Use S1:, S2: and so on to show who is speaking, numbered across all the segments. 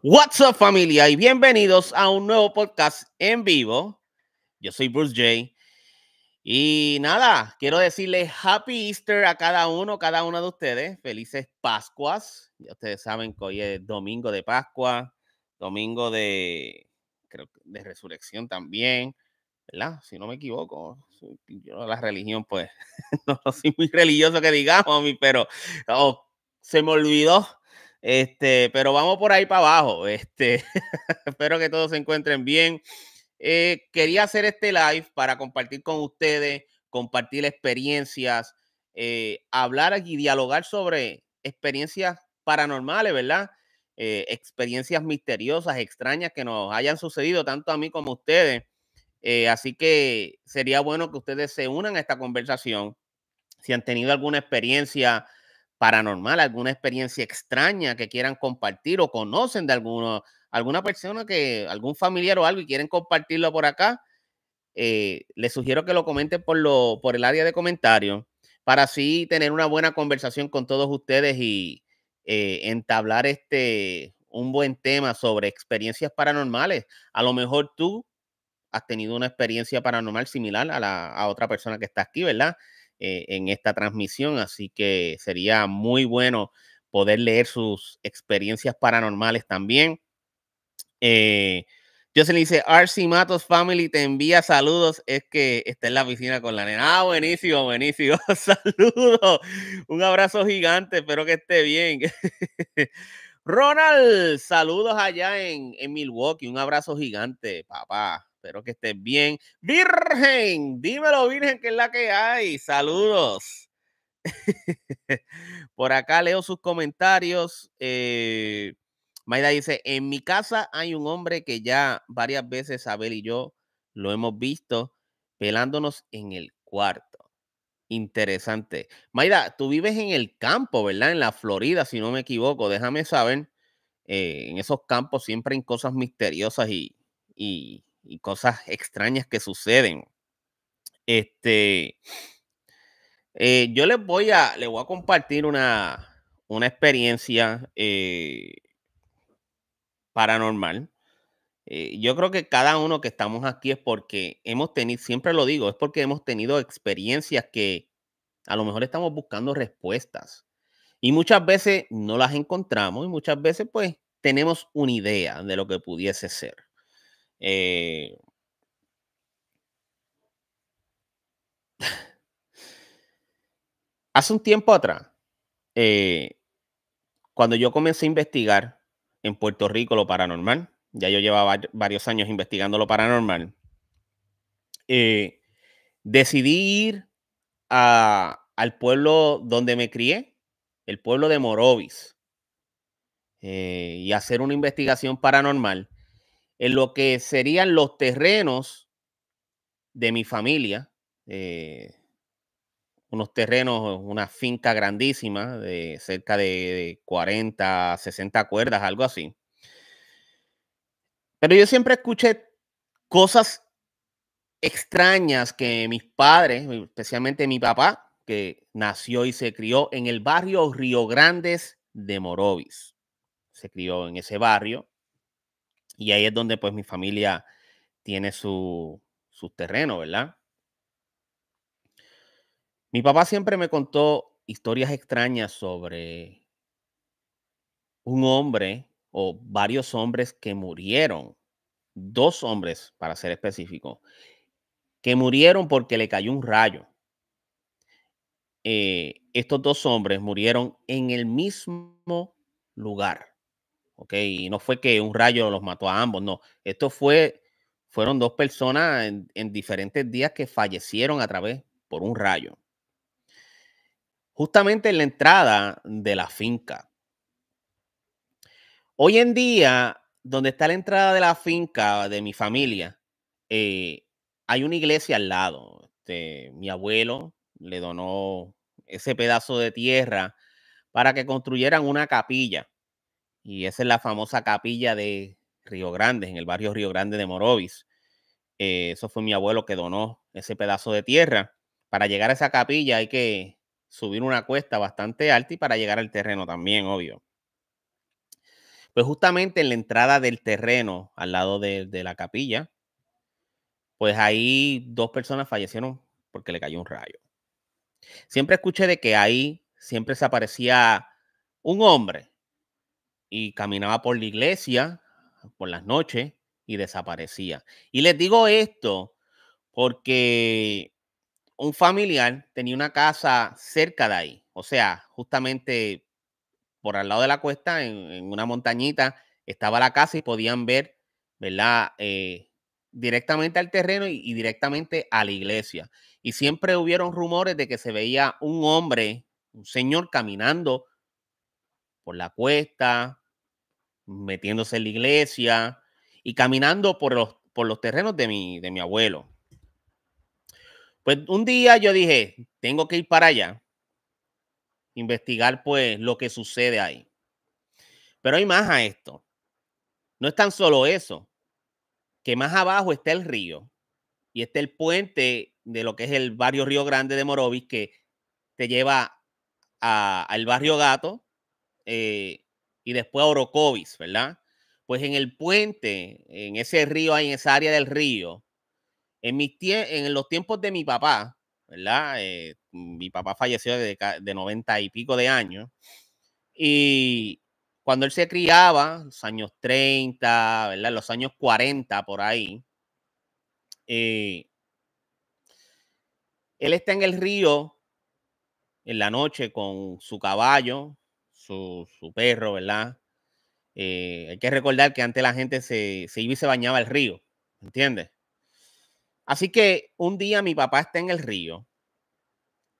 S1: What's up familia y bienvenidos a un nuevo podcast en vivo. Yo soy Bruce J. Y nada, quiero decirles Happy Easter a cada uno, cada una de ustedes. Felices Pascuas. Ya ustedes saben que hoy es domingo de Pascua, domingo de, creo, de resurrección también, ¿verdad? Si no me equivoco. Yo la religión, pues, no soy muy religioso que digamos, pero oh, se me olvidó este, pero vamos por ahí para abajo. Este, espero que todos se encuentren bien. Eh, quería hacer este live para compartir con ustedes, compartir experiencias, eh, hablar y dialogar sobre experiencias paranormales, ¿verdad? Eh, experiencias misteriosas, extrañas que nos hayan sucedido tanto a mí como a ustedes. así que sería bueno que ustedes se unan a esta conversación. Si han tenido alguna experiencia, paranormal, alguna experiencia extraña que quieran compartir o conocen de alguna persona que, algún familiar o algo y quieren compartirlo por acá, eh, les sugiero que lo comenten por, lo, por el área de comentarios para así tener una buena conversación con todos ustedes y eh, entablar este un buen tema sobre experiencias paranormales. A lo mejor tú has tenido una experiencia paranormal similar a, la, otra persona que está aquí, ¿verdad? Eh, en esta transmisión, así que sería muy bueno poder leer sus experiencias paranormales también. Eh, Jocelyn dice, RC Matos Family te envía saludos. Es que está en la piscina con la nena. Ah, buenísimo, buenísimo. saludos. Un abrazo gigante. Espero que esté bien. Ronald, saludos allá en, en Milwaukee. Un abrazo gigante, papá. Espero que estés bien. Virgen, dímelo, Virgen, que es la que hay. Saludos. Por acá leo sus comentarios. Eh, Maida dice: En mi casa hay un hombre que ya varias veces Abel y yo lo hemos visto pelándonos en el cuarto. Interesante. Maida, tú vives en el campo, ¿verdad? En la Florida, si no me equivoco. Déjame saber. Eh, en esos campos siempre hay cosas misteriosas y, y cosas extrañas que suceden. Este, eh, yo les voy a, les voy a compartir una, una experiencia eh, paranormal. Eh, yo creo que cada uno que estamos aquí es porque hemos tenido, siempre lo digo, es porque hemos tenido experiencias que a lo mejor estamos buscando respuestas. Y muchas veces no las encontramos y muchas veces pues tenemos una idea de lo que pudiese ser. Eh, hace un tiempo atrás, eh, cuando yo comencé a investigar en Puerto Rico lo paranormal, ya yo llevaba varios años investigando lo paranormal, eh, decidí ir al pueblo donde me crié, el pueblo de Morovis, y hacer una investigación paranormal en lo que serían los terrenos de mi familia. Eh, unos terrenos, una finca grandísima de cerca de 40, 60 cuerdas, algo así. Pero yo siempre escuché cosas extrañas que mis padres, especialmente mi papá, que nació y se crió en el barrio Río Grandes de Morovis. Se crió en ese barrio. Y ahí es donde pues mi familia tiene su, terreno, ¿verdad? Mi papá siempre me contó historias extrañas sobre un hombre o varios hombres que murieron, dos hombres para ser específico, que murieron porque le cayó un rayo. Eh, estos dos hombres murieron en el mismo lugar. Y no fue que un rayo los mató a ambos, no. Esto fue, fueron dos personas en, diferentes días que fallecieron a través por un rayo. Justamente en la entrada de la finca. Hoy en día, donde está la entrada de la finca de mi familia, eh, hay una iglesia al lado. Este, mi abuelo le donó ese pedazo de tierra para que construyeran una capilla y esa es la famosa capilla de Río Grande, en el barrio Río Grande de Morovis. Eh, eso fue mi abuelo que donó ese pedazo de tierra. Para llegar a esa capilla hay que subir una cuesta bastante alta y para llegar al terreno también, obvio. Pues justamente en la entrada del terreno, al lado de, de la capilla, pues ahí dos personas fallecieron porque le cayó un rayo. Siempre escuché de que ahí siempre se aparecía un hombre y caminaba por la iglesia por las noches y desaparecía. Y les digo esto porque un familiar tenía una casa cerca de ahí, o sea, justamente por al lado de la cuesta, en, una montañita, estaba la casa y podían ver, ¿verdad? Eh, directamente al terreno y, y directamente a la iglesia. Y siempre hubieron rumores de que se veía un hombre, un señor caminando por la cuesta, metiéndose en la iglesia y caminando por los, por los terrenos de mi, de mi abuelo. Pues un día yo dije, tengo que ir para allá, investigar pues lo que sucede ahí. Pero hay más a esto. No es tan solo eso, que más abajo está el río y está el puente de lo que es el barrio Río Grande de Morovis que te lleva al barrio Gato eh, y después a Orocovis, ¿verdad? Pues en el puente, en ese río, en esa área del río, en, mis en los tiempos de mi papá, ¿verdad? Eh, mi papá falleció de, de 90 y pico de años. Y cuando él se criaba, los años 30, ¿verdad? Los años 40 por ahí, eh, él está en el río en la noche con su caballo, su, perro, ¿verdad? Eh, hay que recordar que antes la gente se, se iba y se bañaba al río, ¿entiendes? Así que un día mi papá está en el río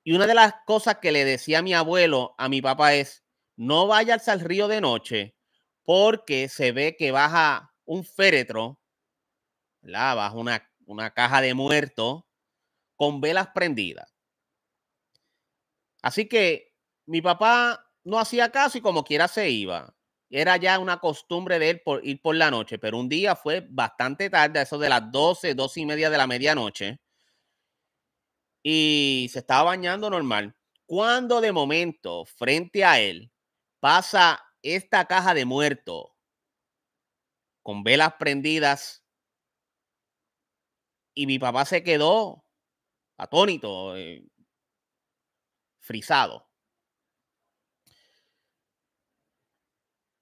S1: y una de las cosas que le decía mi abuelo a mi papá es, no vayas al río de noche porque se ve que baja un féretro, ¿verdad? baja una, una caja de muertos con velas prendidas. Así que mi papá no hacía caso y como quiera se iba. Era ya una costumbre de él por ir por la noche, pero un día fue bastante tarde, a eso de las 12, 12 y media de la medianoche, y se estaba bañando normal. Cuando de momento, frente a él, pasa esta caja de muerto con velas prendidas, y mi papá se quedó atónito, eh, frisado.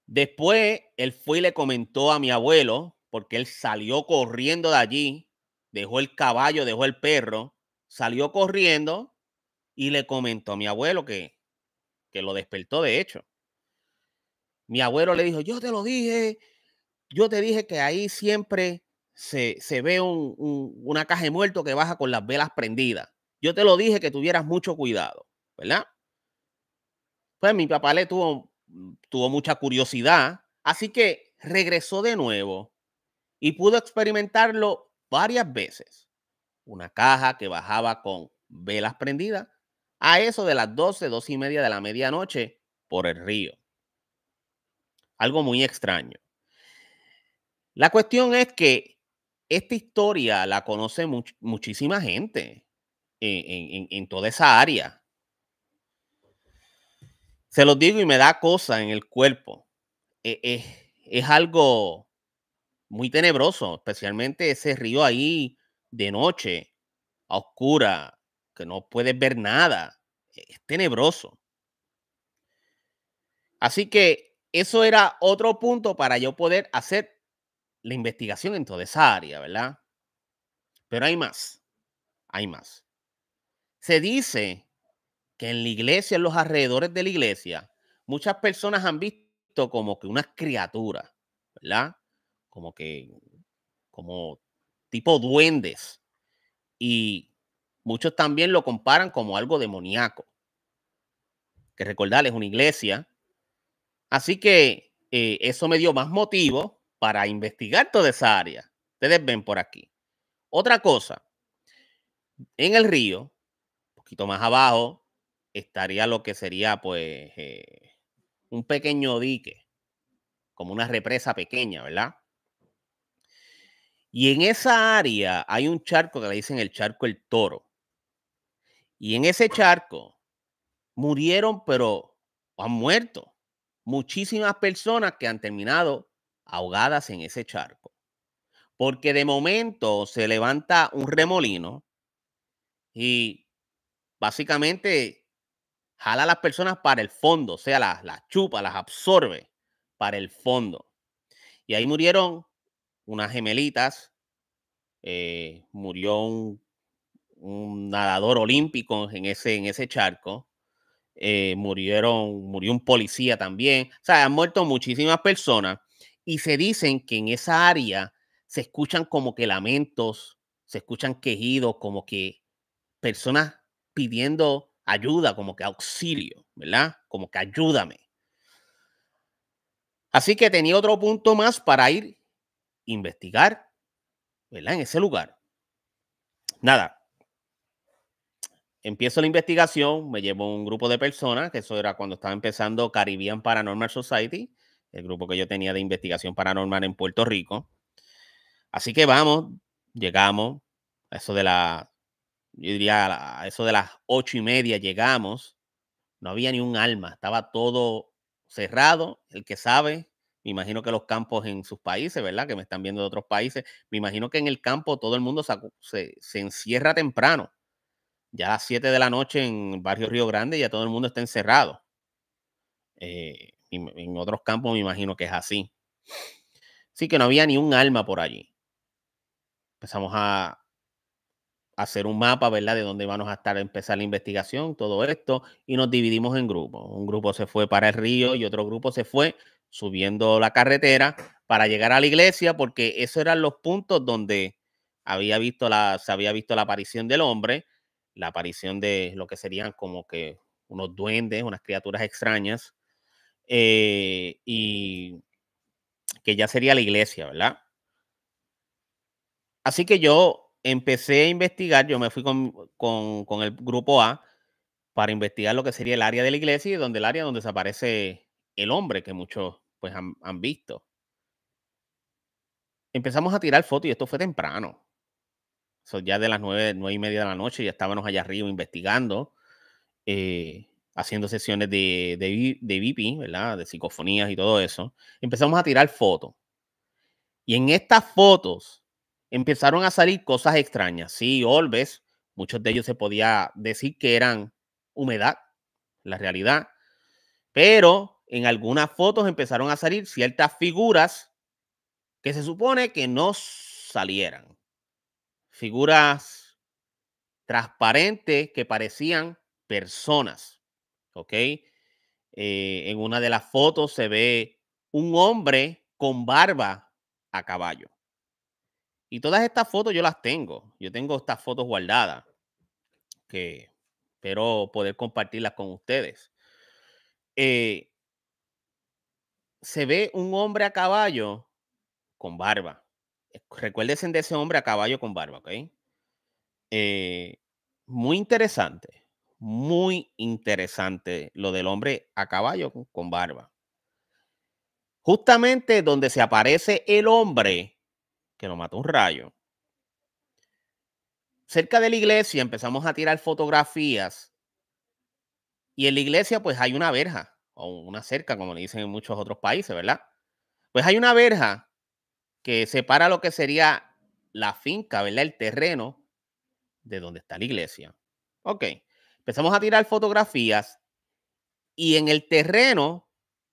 S1: Después, él fue y le comentó a mi abuelo, porque él salió corriendo de allí, dejó el caballo, dejó el perro, salió corriendo y le comentó a mi abuelo que, que lo despertó de hecho. Mi abuelo le dijo, yo te lo dije, yo te dije que ahí siempre se, ve una caja de muerto que baja con las velas prendidas. Yo te lo dije que tuvieras mucho cuidado, ¿verdad? Pues mi papá le tuvo Mm, tuvo mucha curiosidad, así que regresó de nuevo y pudo experimentarlo varias veces. Una caja que bajaba con velas prendidas a eso de las 12, 12 y media de la medianoche por el río. Algo muy extraño. La cuestión es que esta historia la conoce muchísima gente en toda esa área se los digo y me da cosa en el cuerpo. E, es algo muy tenebroso, especialmente ese río ahí de noche, a oscura, que no puedes ver nada. E, es tenebroso. Así que eso era otro punto para yo poder hacer la investigación en toda esa área, ¿verdad? Pero hay más, hay más. Se dice que en la iglesia, en los alrededores de la iglesia, muchas personas han visto como que unas criaturas, ¿verdad? Como que, como tipo duendes. Y muchos también lo comparan como algo demoníaco. Que recordarles una iglesia. Así que eh, eso me dio más motivo para investigar toda esa área. Ustedes ven por aquí. Otra cosa, en el río, un poquito más abajo, estaría lo que sería pues eh, un pequeño dique, como una represa pequeña, ¿verdad? Y en esa área hay un charco que le dicen el charco El Toro. Y en ese charco murieron, pero han muerto muchísimas personas que han terminado ahogadas en ese charco. Porque de momento se levanta un remolino y básicamente jala a las personas para el fondo, o sea, las, chupa, las absorbe para el fondo. Y ahí murieron unas gemelitas, eh, murió un, nadador olímpico en ese, en ese charco, eh, murieron, murió un policía también, o sea, han muerto muchísimas personas y se dicen que en esa área se escuchan como que lamentos, se escuchan quejidos, como que personas pidiendo ayuda, como que auxilio, ¿verdad? Como que ayúdame. Así que tenía otro punto más para ir investigar, ¿verdad? En ese lugar. Nada. Empiezo la investigación, me llevo un grupo de personas, que eso era cuando estaba empezando Caribbean Paranormal Society, el grupo que yo tenía de investigación paranormal en Puerto Rico. Así que vamos, llegamos, a eso de la yo diría a eso de las ocho y media llegamos, no había ni un alma, estaba todo cerrado, el que sabe, me imagino que los campos en sus países, ¿verdad? Que me están viendo de otros países, me imagino que en el campo todo el mundo se, encierra temprano, ya a las siete de la noche en el barrio Río Grande ya todo el mundo está encerrado. Eh, en, otros campos me imagino que es así. sí que no había ni un alma por allí. Empezamos a, hacer un mapa, ¿verdad? De dónde vamos a estar, a empezar la investigación, todo esto, y nos dividimos en grupos. Un grupo se fue para el río y otro grupo se fue subiendo la carretera para llegar a la iglesia, porque esos eran los puntos donde había visto la, se había visto la aparición del hombre, la aparición de lo que serían como que unos duendes, unas criaturas extrañas, eh, y que ya sería la iglesia, ¿verdad? Así que yo empecé a investigar, yo me fui con, el grupo A para investigar lo que sería el área de la iglesia y donde el área donde desaparece el hombre que muchos pues han, visto. Empezamos a tirar fotos y esto fue temprano. ya de las nueve, nueve y media de la noche ya estábamos allá arriba investigando, eh, haciendo sesiones de, de, ¿verdad? De psicofonías y todo eso. Empezamos a tirar fotos. Y en estas fotos empezaron a salir cosas extrañas. Sí, Olves, muchos de ellos se podía decir que eran humedad, la realidad. Pero en algunas fotos empezaron a salir ciertas figuras que se supone que no salieran. Figuras transparentes que parecían personas. ¿Ok? Eh, en una de las fotos se ve un hombre con barba a caballo. Y todas estas fotos yo las tengo. Yo tengo estas fotos guardadas que espero poder compartirlas con ustedes. Eh, se ve un hombre a caballo con barba. Eh, recuérdense de ese hombre a caballo con barba, ¿ok? Eh, muy interesante, muy interesante lo del hombre a caballo con barba. Justamente donde se aparece el hombre que lo mata un rayo. Cerca de la iglesia empezamos a tirar fotografías y en la iglesia pues hay una verja o una cerca, como le dicen en muchos otros países, ¿verdad? Pues hay una verja que separa lo que sería la finca, ¿verdad? El terreno de donde está la iglesia. Ok, empezamos a tirar fotografías y en el terreno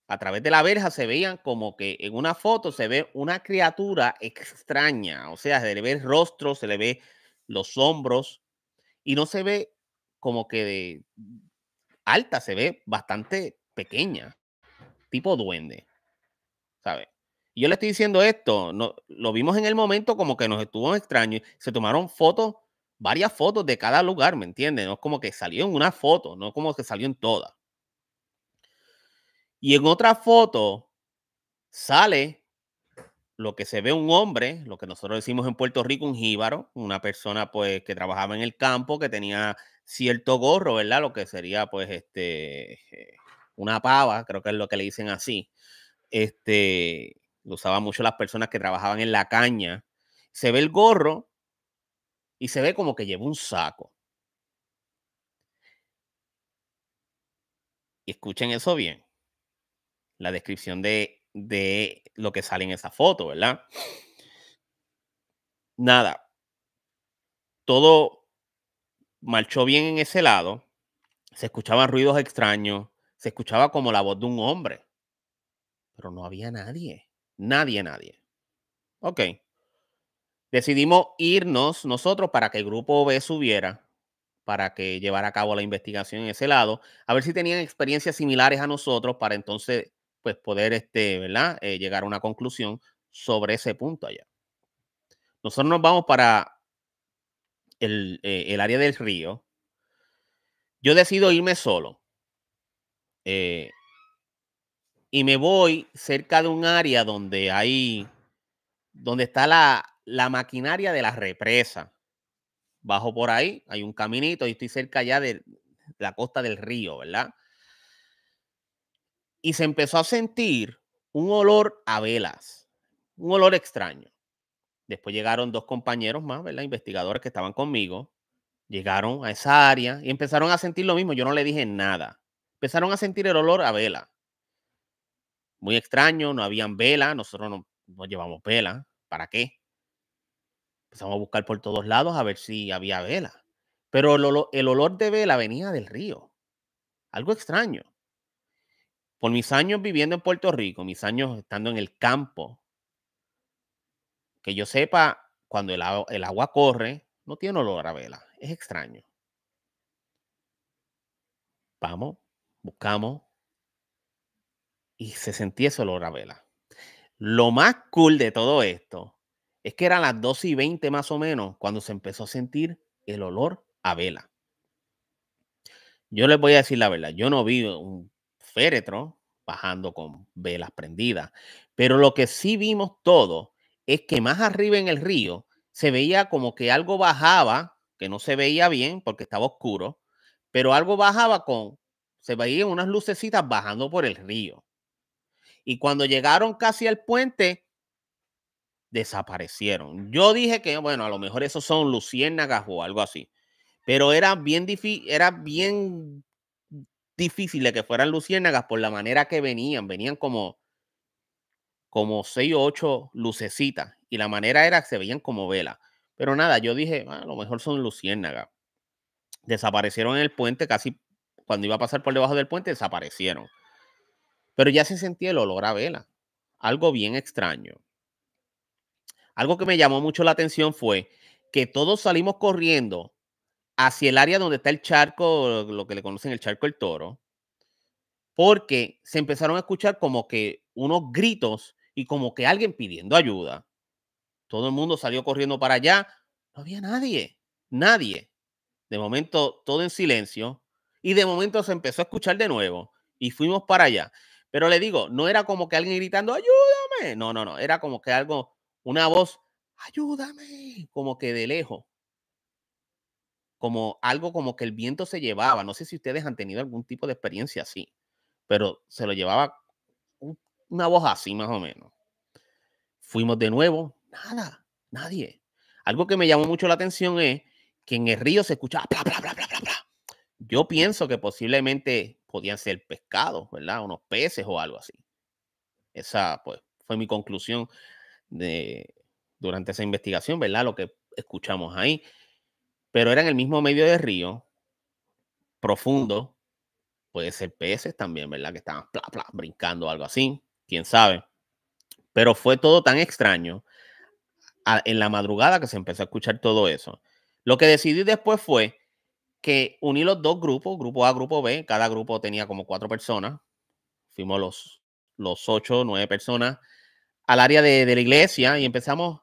S1: a través de la verja se veían como que en una foto se ve una criatura extraña, o sea, se le ve el rostro, se le ve los hombros y no se ve como que de alta, se ve bastante pequeña, tipo duende, ¿sabes? Yo le estoy diciendo esto, no, lo vimos en el momento como que nos estuvo extraño, se tomaron fotos, varias fotos de cada lugar, ¿me entiendes? No es como que salió en una foto, no como que salió en todas. Y en otra foto sale lo que se ve un hombre, lo que nosotros decimos en Puerto Rico, un jíbaro, una persona pues que trabajaba en el campo, que tenía cierto gorro, ¿verdad? Lo que sería pues este, eh, una pava, creo que es lo que le dicen así. Este, lo usaban mucho las personas que trabajaban en la caña. Se ve el gorro y se ve como que lleva un saco. Y escuchen eso bien la descripción de, lo que sale en esa foto, ¿verdad? Nada. Todo marchó bien en ese lado. Se escuchaban ruidos extraños. Se escuchaba como la voz de un hombre. Pero no había nadie. Nadie, nadie. Ok. Decidimos irnos nosotros para que el grupo B subiera, para que llevara a cabo la investigación en ese lado, a ver si tenían experiencias similares a nosotros para entonces pues poder, este, ¿verdad? Eh, llegar a una conclusión sobre ese punto allá. Nosotros nos vamos para el, eh, área del río. Yo decido irme solo. Eh, y me voy cerca de un área donde hay, donde está la, la maquinaria de la represa. Bajo por ahí, hay un caminito y estoy cerca ya de la costa del río, ¿verdad? y se empezó a sentir un olor a velas, un olor extraño. Después llegaron dos compañeros más, ¿verdad? Investigadores que estaban conmigo. Llegaron a esa área y empezaron a sentir lo mismo. Yo no le dije nada. Empezaron a sentir el olor a vela. Muy extraño, no habían vela. Nosotros no, llevamos vela. ¿Para qué? Empezamos a buscar por todos lados a ver si había vela. Pero el olor, el olor de vela venía del río. Algo extraño con mis años viviendo en Puerto Rico, mis años estando en el campo, que yo sepa, cuando el, agua, corre, no tiene olor a vela. Es extraño. Vamos, buscamos y se sentía ese olor a vela. Lo más cool de todo esto es que eran las 2 y 20 más o menos cuando se empezó a sentir el olor a vela. Yo les voy a decir la verdad, yo no vi un féretro bajando con velas prendidas. Pero lo que sí vimos todo es que más arriba en el río se veía como que algo bajaba, que no se veía bien porque estaba oscuro, pero algo bajaba con, se veían unas lucecitas bajando por el río. Y cuando llegaron casi al puente, desaparecieron. Yo dije que, bueno, a lo mejor esos son luciérnagas o algo así, pero era bien difícil, era bien difícil de que fueran luciérnagas por la manera que venían. Venían como, como seis o ocho lucecitas y la manera era que se veían como velas. Pero nada, yo dije, ah, a lo mejor son luciérnagas. Desaparecieron en el puente, casi cuando iba a pasar por debajo del puente, desaparecieron. Pero ya se sentía el olor a vela. Algo bien extraño. Algo que me llamó mucho la atención fue que todos salimos corriendo hacia el área donde está el charco, lo que le conocen el charco el toro, porque se empezaron a escuchar como que unos gritos y como que alguien pidiendo ayuda. Todo el mundo salió corriendo para allá, no había nadie, nadie. De momento todo en silencio y de momento se empezó a escuchar de nuevo y fuimos para allá. Pero le digo, no era como que alguien gritando, ayúdame. No, no, no, era como que algo, una voz, ayúdame, como que de lejos como algo como que el viento se llevaba. No sé si ustedes han tenido algún tipo de experiencia así, pero se lo llevaba una voz así más o menos. Fuimos de nuevo, nada, nadie. Algo que me llamó mucho la atención es que en el río se escuchaba bla, bla, bla, bla, bla, bla. Yo pienso que posiblemente podían ser pescados, ¿verdad? Unos peces o algo así. Esa, pues, fue mi conclusión de, durante esa investigación, ¿verdad? Lo que escuchamos ahí pero era en el mismo medio de río, profundo, puede ser peces también, ¿verdad? Que estaban brincando o algo así, quién sabe. Pero fue todo tan extraño en la madrugada que se empezó a escuchar todo eso. Lo que decidí después fue que uní los dos grupos, grupo A, grupo B, cada grupo tenía como cuatro personas, fuimos los, los ocho, nueve personas al área de la iglesia y empezamos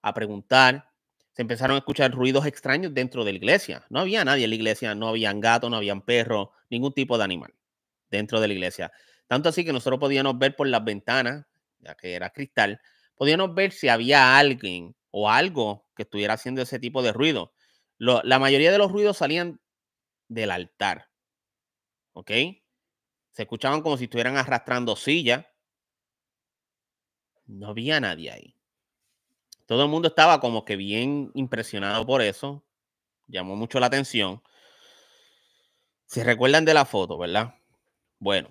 S1: a preguntar se empezaron a escuchar ruidos extraños dentro de la iglesia. No había nadie en la iglesia, no habían gatos, no habían perros, ningún tipo de animal dentro de la iglesia. Tanto así que nosotros podíamos ver por las ventanas, ya que era cristal, podíamos ver si había alguien o algo que estuviera haciendo ese tipo de ruido. la mayoría de los ruidos salían del altar. ¿Ok? Se escuchaban como si estuvieran arrastrando sillas. No había nadie ahí. Todo el mundo estaba como que bien impresionado por eso. Llamó mucho la atención. Se recuerdan de la foto, ¿verdad? Bueno,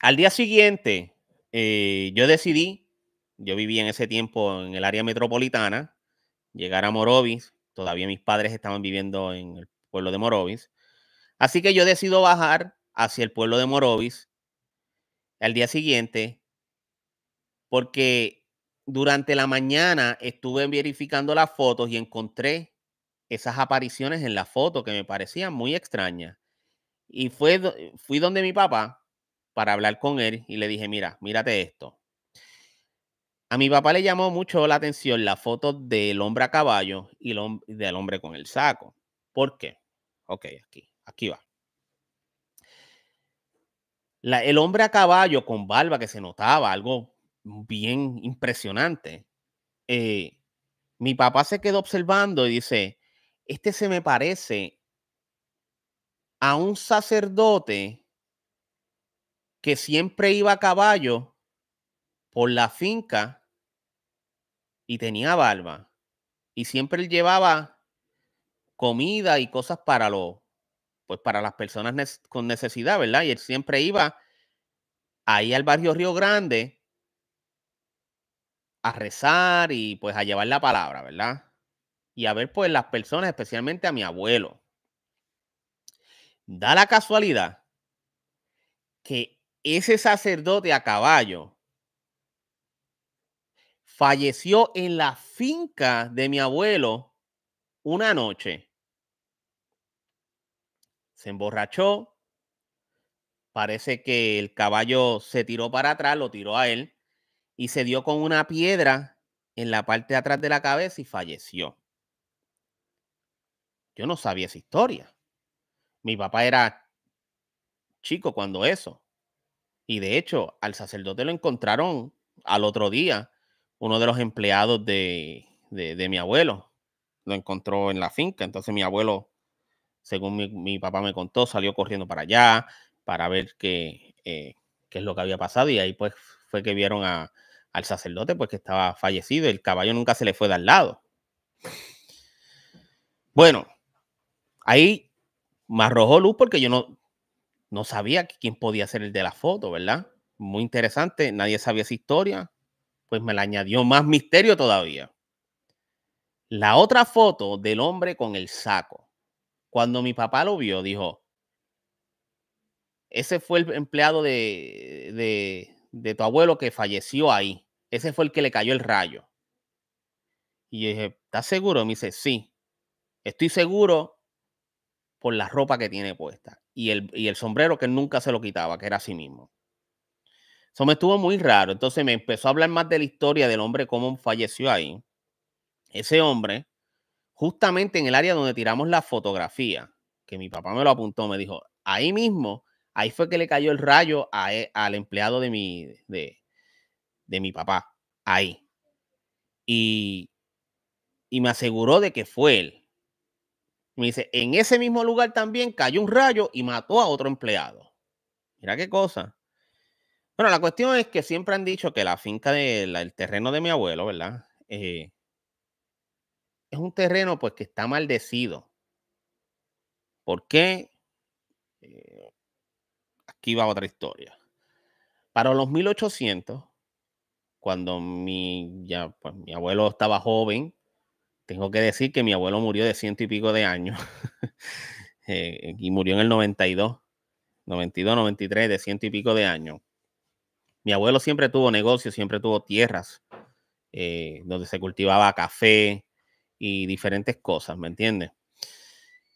S1: al día siguiente eh, yo decidí, yo vivía en ese tiempo en el área metropolitana, llegar a Morovis, todavía mis padres estaban viviendo en el pueblo de Morovis, así que yo decido bajar hacia el pueblo de Morovis al día siguiente porque durante la mañana estuve verificando las fotos y encontré esas apariciones en la foto que me parecían muy extrañas. Y fui donde mi papá para hablar con él y le dije, mira, mírate esto. A mi papá le llamó mucho la atención la foto del hombre a caballo y del hombre con el saco. ¿Por qué? Ok, aquí, aquí va. el hombre a caballo con barba que se notaba, algo bien impresionante. Eh, mi papá se quedó observando y dice, este se me parece a un sacerdote que siempre iba a caballo por la finca y tenía barba. Y siempre él llevaba comida y cosas para los pues para las personas con necesidad, ¿verdad? Y él siempre iba ahí al barrio Río Grande a rezar y pues a llevar la palabra, ¿verdad? Y a ver pues las personas, especialmente a mi abuelo. Da la casualidad que ese sacerdote a caballo falleció en la finca de mi abuelo una noche. Se emborrachó. Parece que el caballo se tiró para atrás, lo tiró a él y se dio con una piedra en la parte de atrás de la cabeza y falleció. Yo no sabía esa historia. Mi papá era chico cuando eso. Y de hecho, al sacerdote lo encontraron al otro día, uno de los empleados de, de, mi abuelo. Lo encontró en la finca. Entonces mi abuelo, según mi, papá me contó, salió corriendo para allá para ver qué, eh, qué es lo que había pasado. Y ahí pues fue que vieron a, al sacerdote, porque pues, estaba fallecido, el caballo nunca se le fue de al lado. Bueno, ahí me arrojó luz porque yo no, no sabía quién podía ser el de la foto, ¿verdad? Muy interesante, nadie sabía esa historia, pues me la añadió más misterio todavía. La otra foto del hombre con el saco. Cuando mi papá lo vio, dijo, ese fue el empleado de, de de tu abuelo que falleció ahí. Ese fue el que le cayó el rayo. Y yo dije, ¿estás seguro? Me dice, sí, estoy seguro por la ropa que tiene puesta y el, y el sombrero que nunca se lo quitaba, que era así mismo. Eso me estuvo muy raro. Entonces me empezó a hablar más de la historia del hombre, cómo falleció ahí. Ese hombre, justamente en el área donde tiramos la fotografía, que mi papá me lo apuntó, me dijo, ahí mismo Ahí fue que le cayó el rayo e, al empleado de mi, de, mi papá. Ahí. Y, me aseguró de que fue él. Me dice, en ese mismo lugar también cayó un rayo y mató a otro empleado. Mira qué cosa. Bueno, la cuestión es que siempre han dicho que la finca del el terreno de mi abuelo, ¿verdad? Eh, es un terreno pues que está maldecido. ¿Por qué? Aquí va otra historia. Para los 1800, cuando mi, pues, mi abuelo estaba joven, tengo que decir que mi abuelo murió de ciento y pico de años eh, y murió en el 92, 92, 93, de ciento y pico de años. Mi abuelo siempre tuvo negocios, siempre tuvo tierras eh, donde se cultivaba café y diferentes cosas, ¿me entiendes?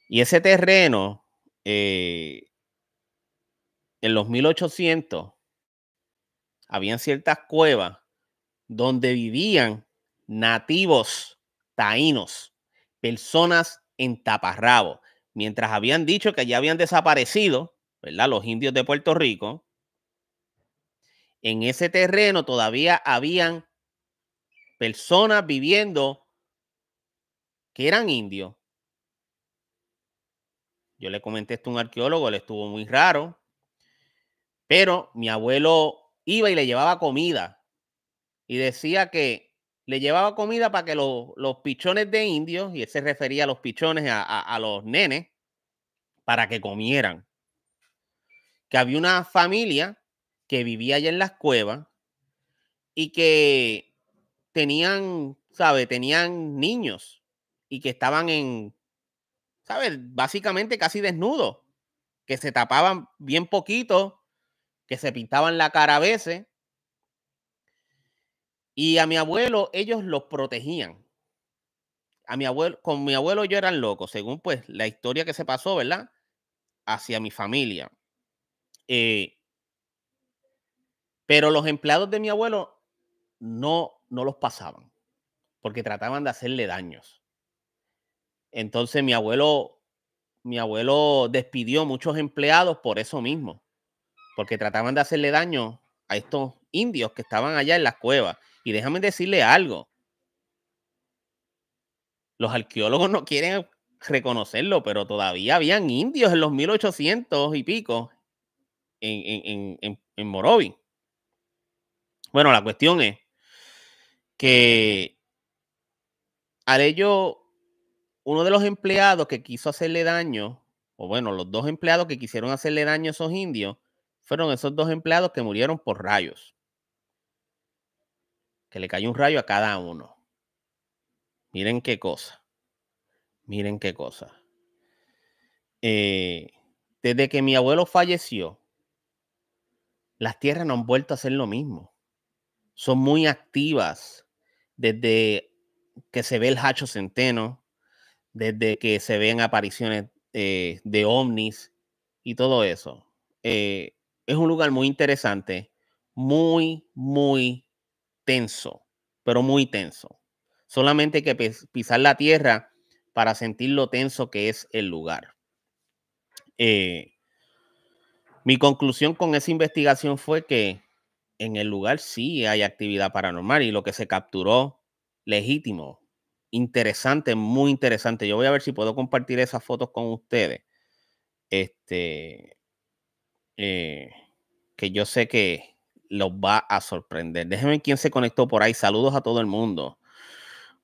S1: Y ese terreno eh, en los 1800 habían ciertas cuevas donde vivían nativos taínos, personas en taparrabo. Mientras habían dicho que ya habían desaparecido, ¿verdad? Los indios de Puerto Rico, en ese terreno todavía habían personas viviendo que eran indios. Yo le comenté esto a un arqueólogo, le estuvo muy raro, pero mi abuelo iba y le llevaba comida y decía que le llevaba comida para que los pichones de indios, y él se refería a los pichones, a, los nenes, para que comieran. Que había una familia que vivía allá en las cuevas y que tenían, ¿sabe? Tenían niños y que estaban en, sabe, Básicamente casi desnudos, que se tapaban bien poquito que se pintaban la cara a veces. Y a mi abuelo ellos los protegían. A mi abuelo, con mi abuelo yo eran locos, según pues la historia que se pasó, ¿verdad? Hacia mi familia. Eh, pero los empleados de mi abuelo no, no los pasaban, porque trataban de hacerle daños. Entonces mi abuelo, mi abuelo despidió muchos empleados por eso mismo porque trataban de hacerle daño a estos indios que estaban allá en las cuevas. Y déjame decirle algo. Los arqueólogos no quieren reconocerlo, pero todavía habían indios en los 1800 y pico en, en, Bueno, la cuestión es que al ello, uno de los empleados que quiso hacerle daño, o bueno, los dos empleados que quisieron hacerle daño a esos indios, fueron esos dos empleados que murieron por rayos. Que le cayó un rayo a cada uno. Miren qué cosa. Miren qué cosa. Eh, desde que mi abuelo falleció, las tierras no han vuelto a ser lo mismo. Son muy activas desde que se ve el hacho centeno, desde que se ven apariciones eh, de ovnis y todo eso. Eh, es un lugar muy interesante, muy, muy tenso, pero muy tenso. Solamente hay que pisar la tierra para sentir lo tenso que es el lugar. Eh, mi conclusión con esa investigación fue que en el lugar sí hay actividad paranormal y lo que se capturó legítimo, interesante, muy interesante. Yo voy a ver si puedo compartir esas fotos con ustedes. Este, eh, que yo sé que los va a sorprender. Déjenme quién se conectó por ahí. Saludos a todo el mundo.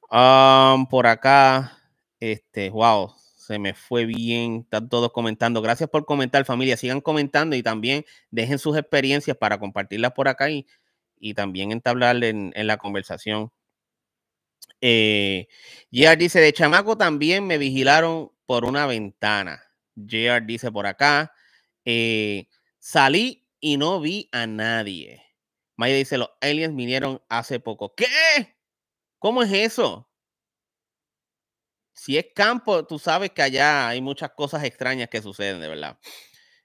S1: por acá, este, wow, se me fue bien. Están todos comentando. Gracias por comentar, familia. Sigan comentando y también dejen sus experiencias para compartirlas por acá y, también entablar en, la conversación. Eh, JR dice, de chamaco también me vigilaron por una ventana. JR dice por acá. Eh, Salí y no vi a nadie. Maya dice, los aliens vinieron hace poco. ¿Qué? ¿Cómo es eso? Si es campo, tú sabes que allá hay muchas cosas extrañas que suceden, de verdad.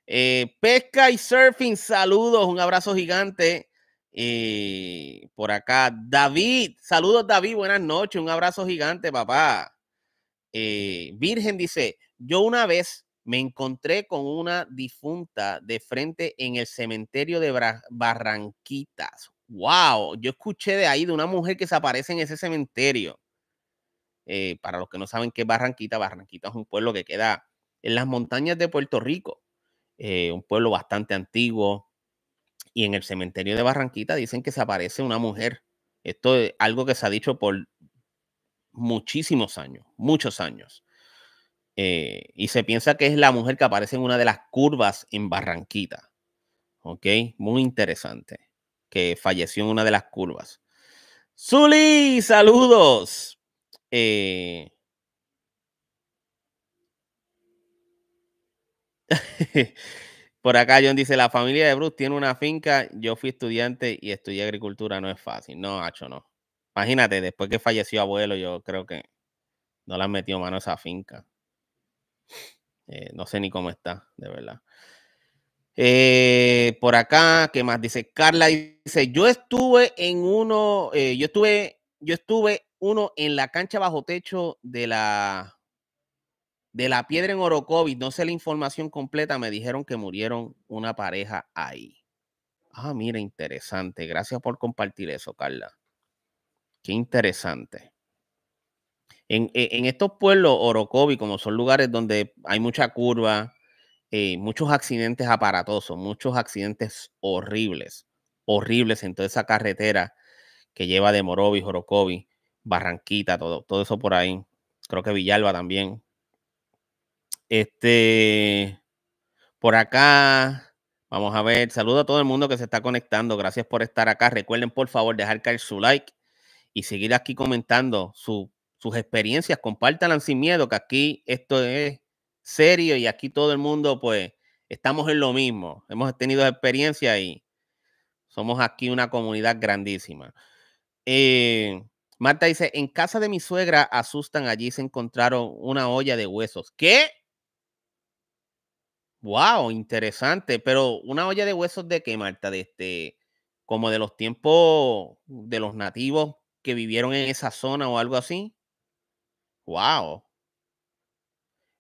S1: Eh, pesca y surfing, saludos, un abrazo gigante. Eh, por acá, David, saludos David, buenas noches, un abrazo gigante, papá. Eh, Virgen dice, yo una vez me encontré con una difunta de frente en el cementerio de Barranquitas. ¡Wow! Yo escuché de ahí de una mujer que se aparece en ese cementerio. Eh, para los que no saben qué es Barranquita, Barranquita es un pueblo que queda en las montañas de Puerto Rico, eh, un pueblo bastante antiguo. Y en el cementerio de Barranquita dicen que se aparece una mujer. Esto es algo que se ha dicho por muchísimos años, muchos años. Eh, y se piensa que es la mujer que aparece en una de las curvas en Barranquita. ¿Ok? Muy interesante. Que falleció en una de las curvas. Zuli, saludos. Eh. Por acá John dice, la familia de Bruce tiene una finca, yo fui estudiante y estudié agricultura, no es fácil. No, Hacho, no. Imagínate, después que falleció abuelo, yo creo que no le han metido mano a esa finca. Eh, no sé ni cómo está, de verdad. Eh, por acá, ¿qué más? Dice Carla, dice, yo estuve en uno, eh, yo estuve, yo estuve uno en la cancha bajo techo de la de la piedra en Orocovis, no sé la información completa, me dijeron que murieron una pareja ahí. Ah, mira, interesante. Gracias por compartir eso, Carla. Qué interesante. E, en, estos pueblos, Orocovi, como son lugares donde hay mucha curva, eh, muchos accidentes aparatosos, muchos accidentes horribles, horribles en toda esa carretera que lleva de Morovis, Orocovi, Barranquita, todo, todo eso por ahí. Creo que Villalba también. Este, por acá, vamos a ver, saludo a todo el mundo que se está conectando, gracias por estar acá. Recuerden, por favor, dejar caer su like y seguir aquí comentando su sus experiencias, compártanlas sin miedo, que aquí esto es serio y aquí todo el mundo, pues, estamos en lo mismo. Hemos tenido experiencia y somos aquí una comunidad grandísima. Eh, Marta dice, en casa de mi suegra asustan, allí se encontraron una olla de huesos. ¿Qué? Wow, interesante, pero una olla de huesos de qué, Marta? De este, como de los tiempos de los nativos que vivieron en esa zona o algo así. Wow.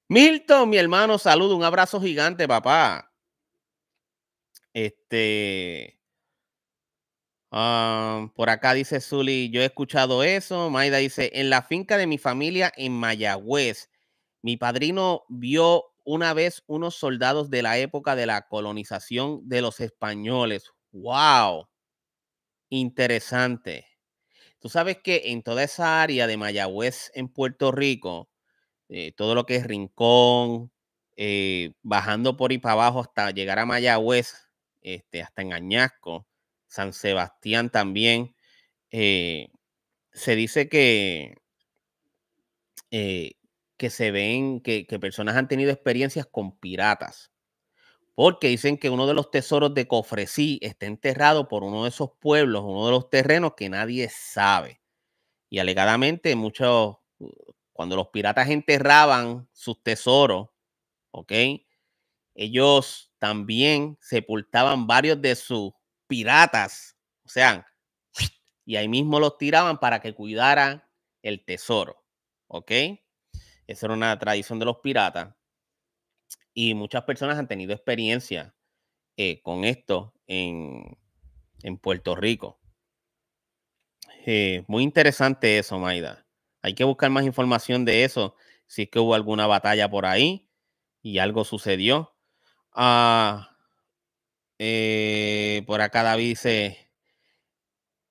S1: Milton, mi hermano, saludo, un abrazo gigante, papá. Este. Ah, por acá dice Zully, yo he escuchado eso. Maida dice, en la finca de mi familia en Mayagüez, mi padrino vio una vez unos soldados de la época de la colonización de los españoles. ¡Wow! Interesante. Tú sabes que en toda esa área de Mayagüez en Puerto Rico, eh, todo lo que es Rincón, eh, bajando por y para abajo hasta llegar a Mayagüez, este, hasta en Añasco, San Sebastián también, eh, se dice que, que se ven, que, que personas han tenido experiencias con piratas porque dicen que uno de los tesoros de Cofresí está enterrado por uno de esos pueblos, uno de los terrenos que nadie sabe. Y alegadamente muchos, uh, cuando los piratas enterraban sus tesoros, ¿ok? Ellos también sepultaban varios de sus piratas, o sea, y ahí mismo los tiraban para que cuidaran el tesoro, ¿ok? Esa era una tradición de los piratas. Y muchas personas han tenido experiencia eh, con esto en, Puerto Rico. Eh, muy interesante eso, Maida. Hay que buscar más información de eso, si es que hubo alguna batalla por ahí y algo sucedió. Ah, eh, por acá David dice,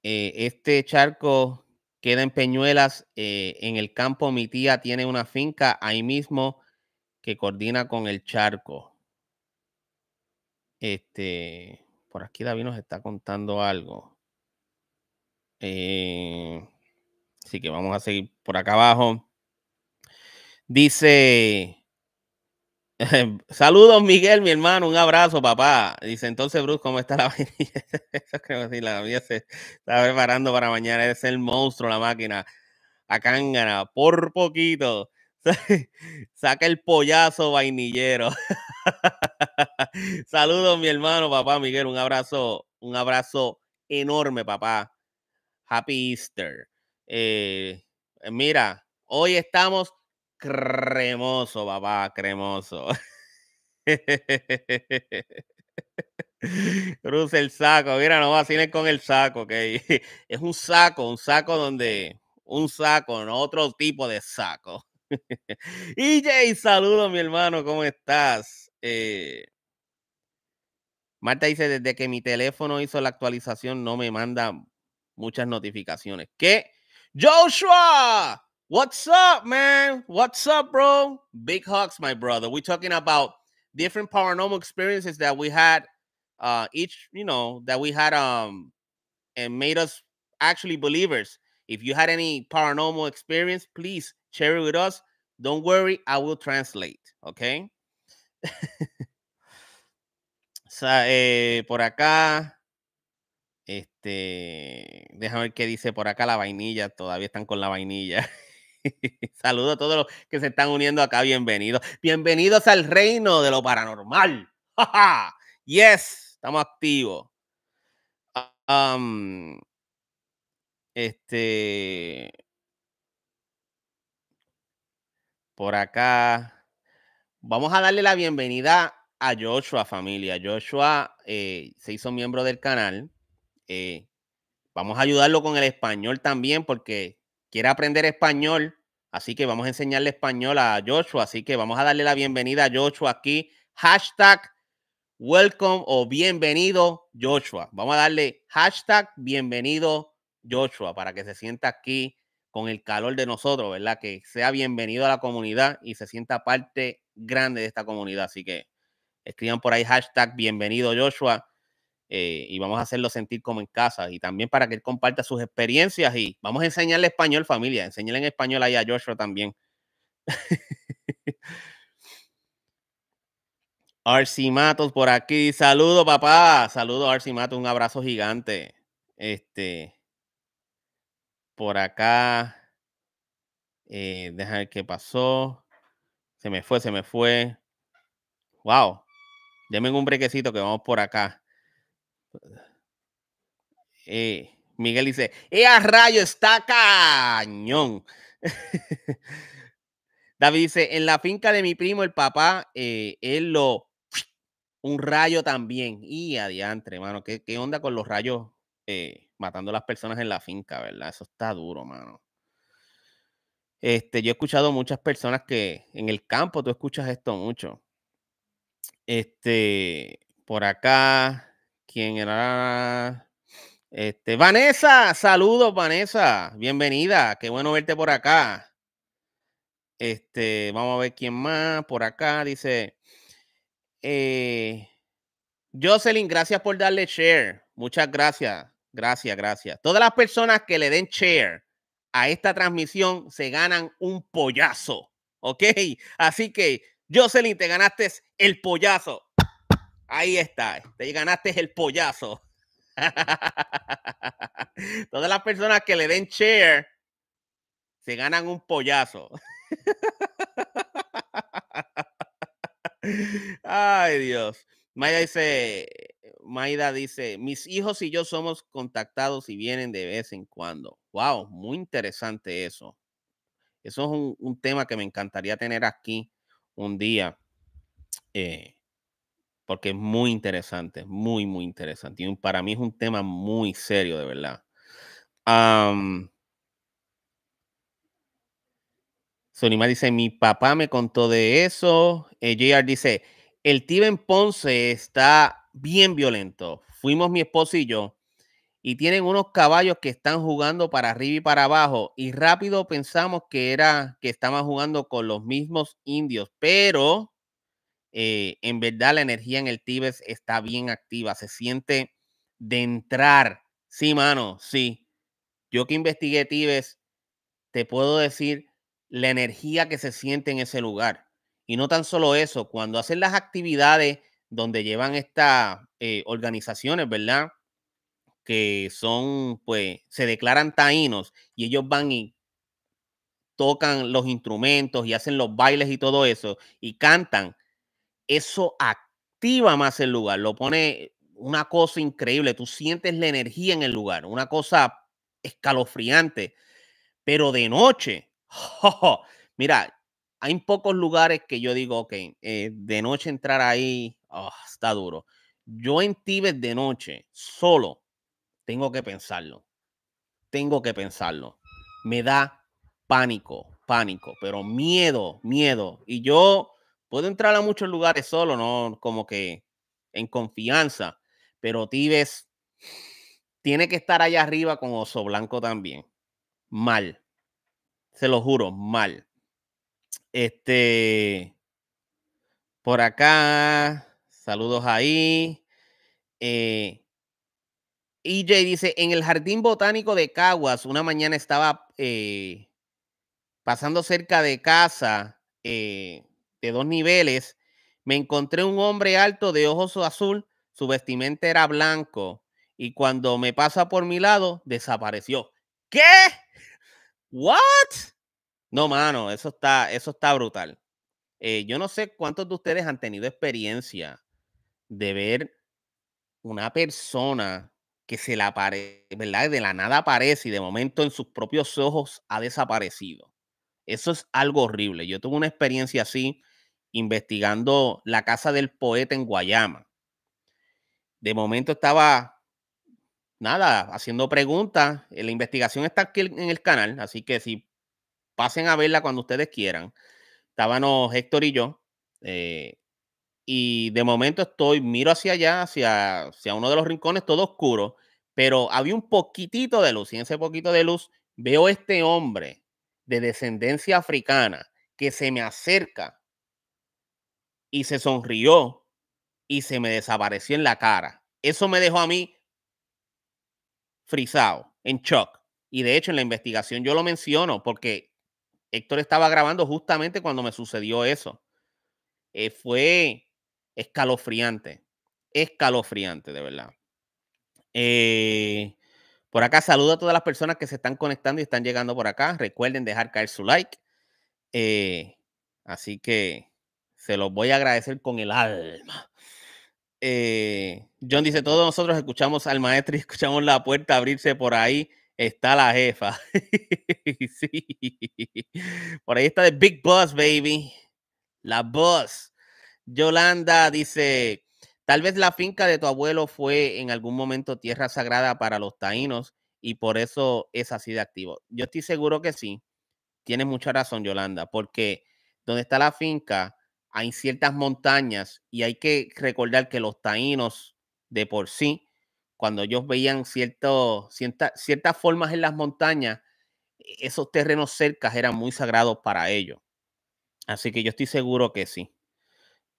S1: este charco queda en Peñuelas, en el campo mi tía tiene una finca, ahí mismo que coordina con el charco. Este, por aquí David nos está contando algo. Eh, así que vamos a seguir por acá abajo. Dice. Saludos, Miguel, mi hermano. Un abrazo, papá. Dice entonces, Bruce, ¿cómo está la creo que la vida se está preparando para mañana. Es el monstruo, la máquina. A gana por poquito. Saca el pollazo vainillero. Saludos, mi hermano, papá Miguel. Un abrazo, un abrazo enorme, papá. Happy Easter. Eh, mira, hoy estamos cremoso, papá, cremoso. Cruce el saco, mira, no vacilen con el saco, es un saco, un saco donde, un saco, no otro tipo de saco. EJ, saludo mi hermano, ¿cómo estás? Eh, Marta dice, desde que mi teléfono hizo la actualización no me manda muchas notificaciones. Que Joshua, what's up, man? What's up, bro? Big hugs, my brother. We're talking about different paranormal experiences that we had uh each, you know, that we had um and made us actually believers. If you had any paranormal experience, please share it with us. Don't worry, I will translate, ¿ok? Eh, por acá, este, déjame ver qué dice por acá la vainilla, todavía están con la vainilla. Saludos a todos los que se están uniendo acá, bienvenidos. Bienvenidos al reino de lo paranormal. yes, estamos activos. Um, este, por acá. Vamos a darle la bienvenida a Joshua, familia. Joshua eh, se hizo miembro del canal. Eh, vamos a ayudarlo con el español también porque quiere aprender español. Así que vamos a enseñarle español a Joshua. Así que vamos a darle la bienvenida a Joshua aquí. Hashtag welcome o bienvenido Joshua. Vamos a darle hashtag bienvenido Joshua para que se sienta aquí con el calor de nosotros, ¿verdad? Que sea bienvenido a la comunidad y se sienta parte grande de esta comunidad. Así que escriban por ahí hashtag bienvenido Joshua eh, y vamos a hacerlo sentir como en casa y también para que él comparta sus experiencias y vamos a enseñarle español familia, enseñarle en español ahí a Joshua también. Arcy Matos por aquí, saludo papá, saludo Arcy Matos, un abrazo gigante. Este, por acá. Eh, deja ver qué pasó. Se me fue, se me fue. Wow. Denme un brequecito que vamos por acá. Eh, Miguel dice: ¡Eh, rayo! ¡Está cañón! David dice: En la finca de mi primo, el papá, eh, él lo. Un rayo también. Y adiante, hermano. ¿qué, ¿Qué onda con los rayos? Eh, matando a las personas en la finca, ¿verdad? Eso está duro, mano. Este, yo he escuchado muchas personas que en el campo tú escuchas esto mucho. Este, por acá, ¿quién era? Este, Vanessa, saludos, Vanessa, bienvenida, qué bueno verte por acá. Este, vamos a ver quién más por acá, dice. Eh, Jocelyn, gracias por darle share. Muchas gracias. Gracias, gracias. Todas las personas que le den share a esta transmisión se ganan un pollazo. ¿Ok? Así que, Jocelyn, te ganaste el pollazo. Ahí está. Te ganaste el pollazo. Todas las personas que le den share se ganan un pollazo. Ay, Dios. Maya dice, Maida dice, mis hijos y yo somos contactados y vienen de vez en cuando. Wow, muy interesante eso. Eso es un, tema que me encantaría tener aquí un día, eh, porque es muy interesante, muy, muy interesante. para mí es un tema muy serio, de verdad. Sonima dice, mi papá me contó de eso. Eh, JR dice, el Tiven Ponce está bien violento. Fuimos mi esposo y yo. Y tienen unos caballos que están jugando para arriba y para abajo. Y rápido pensamos que era que estaban jugando con los mismos indios. Pero eh, en verdad la energía en el Tíbet está bien activa. Se siente de entrar. Sí, mano, sí. Yo que investigué Tíbet, te puedo decir la energía que se siente en ese lugar. Y no tan solo eso, cuando hacen las actividades donde llevan estas eh, organizaciones, ¿verdad? Que son, pues, se declaran taínos y ellos van y tocan los instrumentos y hacen los bailes y todo eso y cantan. Eso activa más el lugar, lo pone una cosa increíble, tú sientes la energía en el lugar, una cosa escalofriante, pero de noche, mira, hay pocos lugares que yo digo, ok, eh, de noche entrar ahí Oh, está duro. Yo en Tíbet de noche, solo, tengo que pensarlo. Tengo que pensarlo. Me da pánico, pánico, pero miedo, miedo. Y yo puedo entrar a muchos lugares solo, ¿no? Como que en confianza, pero Tibes tiene que estar allá arriba con Oso Blanco también. Mal. Se lo juro, mal. Este. Por acá. Saludos ahí. EJ eh, dice, en el Jardín Botánico de Caguas, una mañana estaba eh, pasando cerca de casa eh, de dos niveles, me encontré un hombre alto de ojos azul, su vestimenta era blanco y cuando me pasa por mi lado, desapareció. ¿Qué? ¿What? No, mano, eso está, eso está brutal. yo no sé cuántos de ustedes han tenido experiencia de ver una persona que se la aparece, ¿verdad? De la nada aparece y de momento en sus propios ojos ha desaparecido. Eso es algo horrible. Yo tuve una experiencia así investigando la casa del poeta en Guayama. De momento estaba, nada, haciendo preguntas. La investigación está aquí en el canal, así que si pasen a verla cuando ustedes quieran. Estábamos Héctor y yo. Eh, y de momento estoy, miro hacia allá, hacia, uno de los rincones, todo oscuro, pero había un poquitito de luz y en ese poquito de luz veo este hombre de descendencia africana que se me acerca y se sonrió y se me desapareció en la cara. Eso me dejó a mí frisado, en shock. Y de hecho en la investigación yo lo menciono porque Héctor estaba grabando justamente cuando me sucedió eso. Eh, fue escalofriante, escalofriante, de verdad. Eh, por acá saludo a todas las personas que se están conectando y están llegando por acá. Recuerden dejar caer su like. Eh, así que se los voy a agradecer con el alma. Eh, John dice, todos nosotros escuchamos al maestro y escuchamos la puerta abrirse por ahí. Está la jefa. Por ahí está The Big Boss, baby. La Boss. Yolanda dice, tal vez la finca de tu abuelo fue en algún momento tierra sagrada para los taínos y por eso es así de activo. Yo estoy seguro que sí. Tienes mucha razón, Yolanda, porque donde está la finca hay ciertas montañas y hay que recordar que los taínos de por sí, cuando ellos veían ciertas formas en las montañas, esos terrenos cercas eran muy sagrados para ellos. Así que yo estoy seguro que sí.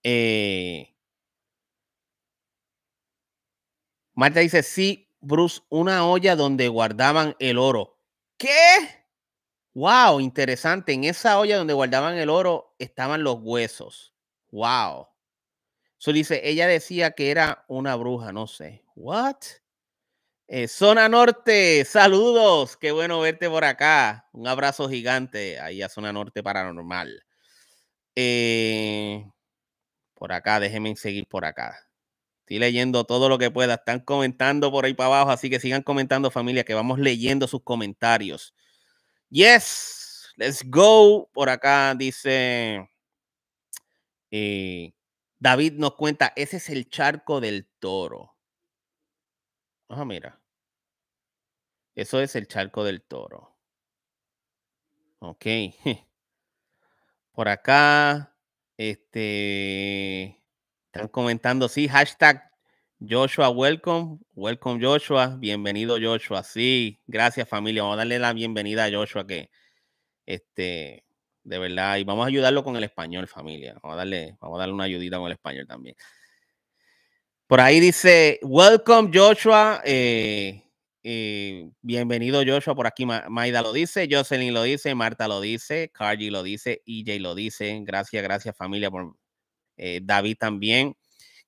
S1: Eh, Marta dice, sí, Bruce, una olla donde guardaban el oro. ¿Qué? Wow, interesante. En esa olla donde guardaban el oro estaban los huesos. Wow. So dice, ella decía que era una bruja, no sé. What? Eh, zona Norte, saludos. Qué bueno verte por acá. Un abrazo gigante ahí a Zona Norte Paranormal. Eh, por acá, déjenme seguir por acá. Estoy leyendo todo lo que pueda. Están comentando por ahí para abajo, así que sigan comentando, familia, que vamos leyendo sus comentarios. Yes, let's go. Por acá dice eh, David nos cuenta, ese es el charco del toro. Ah, mira. Eso es el charco del toro. Ok. Por acá. Este, están comentando, sí, hashtag Joshua, welcome, welcome Joshua, bienvenido Joshua, sí, gracias familia, vamos a darle la bienvenida a Joshua que, este, de verdad, y vamos a ayudarlo con el español familia, vamos a darle, vamos a darle una ayudita con el español también. Por ahí dice, welcome Joshua, eh, bienvenido Joshua, por aquí Maida lo dice, Jocelyn lo dice, Marta lo dice, Carly lo dice, EJ lo dice. Gracias, gracias familia por eh, David también.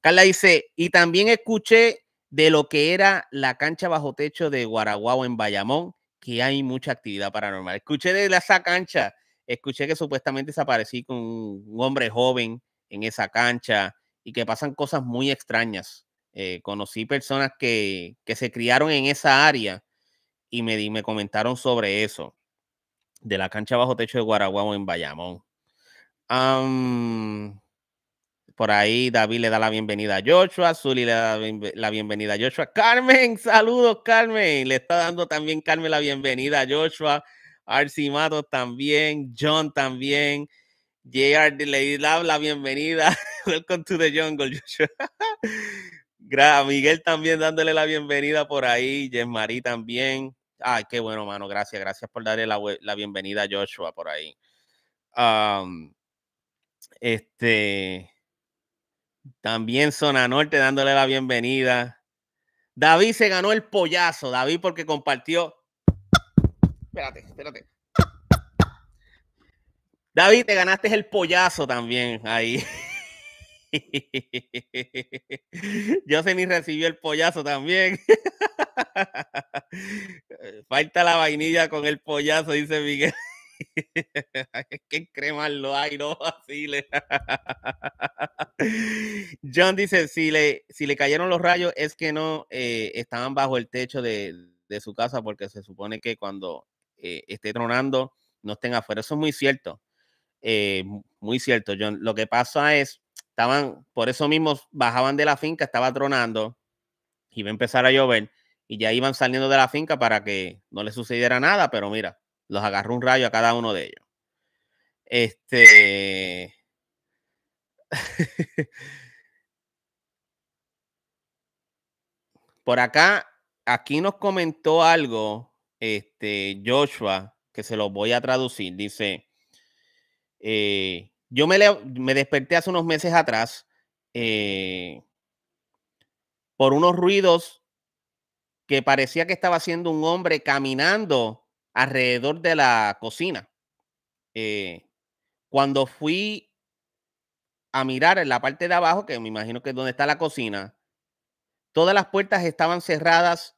S1: Carla dice, y también escuché de lo que era la cancha bajo techo de Guaraguao en Bayamón, que hay mucha actividad paranormal. Escuché de esa cancha, escuché que supuestamente desaparecí con un hombre joven en esa cancha y que pasan cosas muy extrañas. Eh, conocí personas que, se criaron en esa área y me, me comentaron sobre eso, de la cancha bajo techo de Guaraguao en Bayamón. por ahí David le da la bienvenida a Joshua, Zully le da la bienvenida a Joshua. Carmen, saludos Carmen, le está dando también Carmen la bienvenida a Joshua, Arcimato también, John también. JR le da la bienvenida. Welcome to the jungle, Joshua. Miguel también dándole la bienvenida por ahí, Yesmarí también. Ay, qué bueno, mano, gracias, gracias por darle la, bienvenida a Joshua por ahí. este, también Zona Norte dándole la bienvenida. David se ganó el pollazo, David, porque compartió. Espérate, espérate. David, te ganaste el pollazo también ahí. ni recibió el pollazo también. Falta la vainilla con el pollazo, dice Miguel. es que lo hay, no vacile. John dice: si le, si le cayeron los rayos, es que no eh, estaban bajo el techo de, su casa, porque se supone que cuando eh, esté tronando, no estén afuera. Eso es muy cierto. Eh, muy cierto, John. Lo que pasa es estaban, por eso mismo bajaban de la finca, estaba tronando, iba a empezar a llover y ya iban saliendo de la finca para que no les sucediera nada, pero mira, los agarró un rayo a cada uno de ellos. Este. Por acá, aquí nos comentó algo este, Joshua, que se lo voy a traducir. Dice, eh, yo me, desperté hace unos meses atrás eh, por unos ruidos que parecía que estaba haciendo un hombre caminando alrededor de la cocina. Eh, cuando fui a mirar en la parte de abajo, que me imagino que es donde está la cocina, todas las puertas estaban cerradas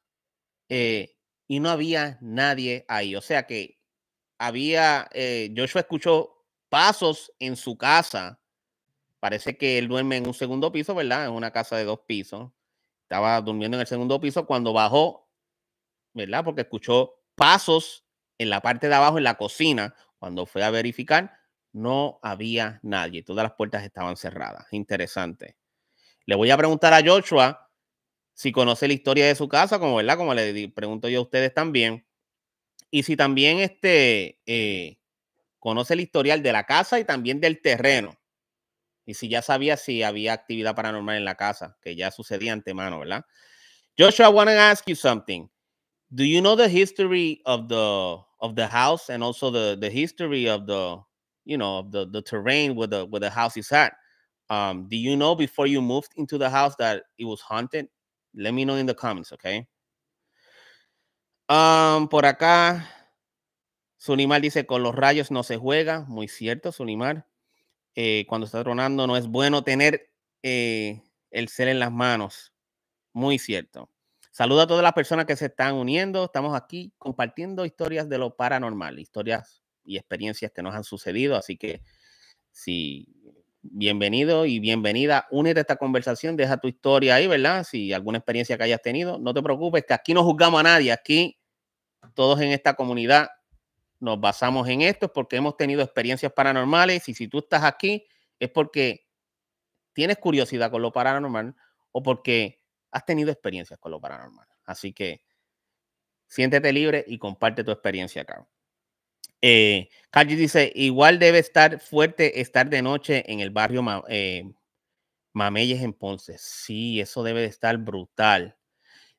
S1: eh, y no había nadie ahí. O sea que había, yo Joshua escuchó pasos en su casa. Parece que él duerme en un segundo piso, ¿verdad? En una casa de dos pisos. Estaba durmiendo en el segundo piso cuando bajó, ¿verdad? Porque escuchó pasos en la parte de abajo, en la cocina. Cuando fue a verificar, no había nadie. Todas las puertas estaban cerradas. Interesante. Le voy a preguntar a Joshua si conoce la historia de su casa, como, ¿verdad? como le pregunto yo a ustedes también. Y si también este, eh, Conoce el historial de la casa y también del terreno. Y si ya sabía si había actividad paranormal en la casa, que ya sucedía antemano, ¿verdad? Joshua, I want to ask you something. Do you know the history of the of the house and also the the history of the you know of the the terrain where the where the house is at? Um, do you know before you moved into the house that it was haunted? Let me know in the comments, okay? Um, por acá, Sunimar dice, con los rayos no se juega. Muy cierto, Sunimar. Eh, cuando está tronando no es bueno tener eh, el cel en las manos. Muy cierto. Saludo a todas las personas que se están uniendo. Estamos aquí compartiendo historias de lo paranormal, historias y experiencias que nos han sucedido. Así que si bienvenido y bienvenida. Únete a esta conversación, deja tu historia ahí, ¿verdad? Si alguna experiencia que hayas tenido, no te preocupes, que aquí no juzgamos a nadie, aquí todos en esta comunidad nos basamos en esto porque hemos tenido experiencias paranormales y si tú estás aquí es porque tienes curiosidad con lo paranormal o porque has tenido experiencias con lo paranormal. Así que siéntete libre y comparte tu experiencia acá. Eh, dice, igual debe estar fuerte estar de noche en el barrio eh, Mameyes en Ponce. Sí, eso debe de estar brutal.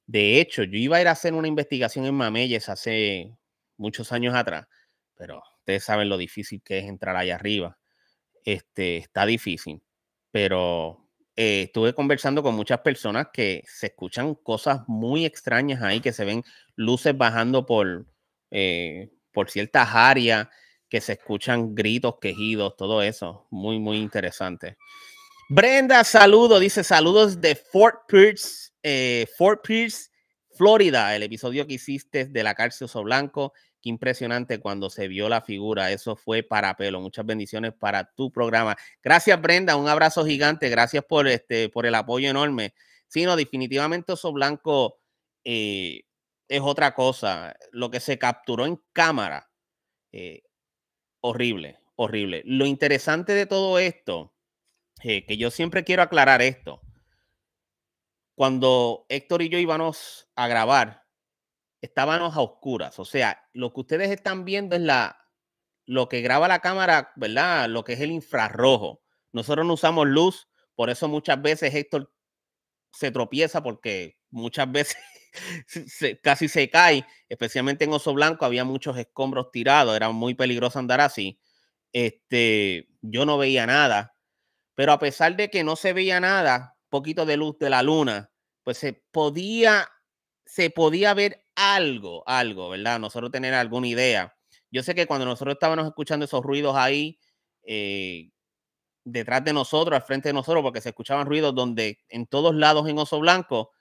S1: De hecho, yo iba a ir a hacer una investigación en Mameyes hace muchos años atrás, pero ustedes saben lo difícil que es entrar allá arriba. Este, está difícil, pero eh, estuve conversando con muchas personas que se escuchan cosas muy extrañas ahí, que se ven luces bajando por, eh, por ciertas áreas, que se escuchan gritos, quejidos, todo eso. Muy, muy interesante. Brenda, saludo, dice saludos de Fort Pierce, eh, Pierce, Florida, el episodio que hiciste de la cárcel Oso Blanco Qué impresionante cuando se vio la figura. Eso fue para pelo. Muchas bendiciones para tu programa. Gracias, Brenda. Un abrazo gigante. Gracias por, este, por el apoyo enorme. Sí, no, definitivamente Oso Blanco eh, es otra cosa. Lo que se capturó en cámara, eh, horrible, horrible. Lo interesante de todo esto, eh, que yo siempre quiero aclarar esto. Cuando Héctor y yo íbamos a grabar, estábamos a oscuras. O sea, lo que ustedes están viendo es la, lo que graba la cámara, ¿verdad? Lo que es el infrarrojo. Nosotros no usamos luz, por eso muchas veces Héctor se tropieza porque muchas veces casi se cae, especialmente en Oso Blanco había muchos escombros tirados, era muy peligroso andar así. Este, yo no veía nada, pero a pesar de que no se veía nada, poquito de luz de la luna, pues se podía se podía ver algo, algo, ¿verdad? Nosotros tener alguna idea. Yo sé que cuando nosotros estábamos escuchando esos ruidos ahí, eh, detrás de nosotros, al frente de nosotros, porque se escuchaban ruidos donde en todos lados en Oso Blanco,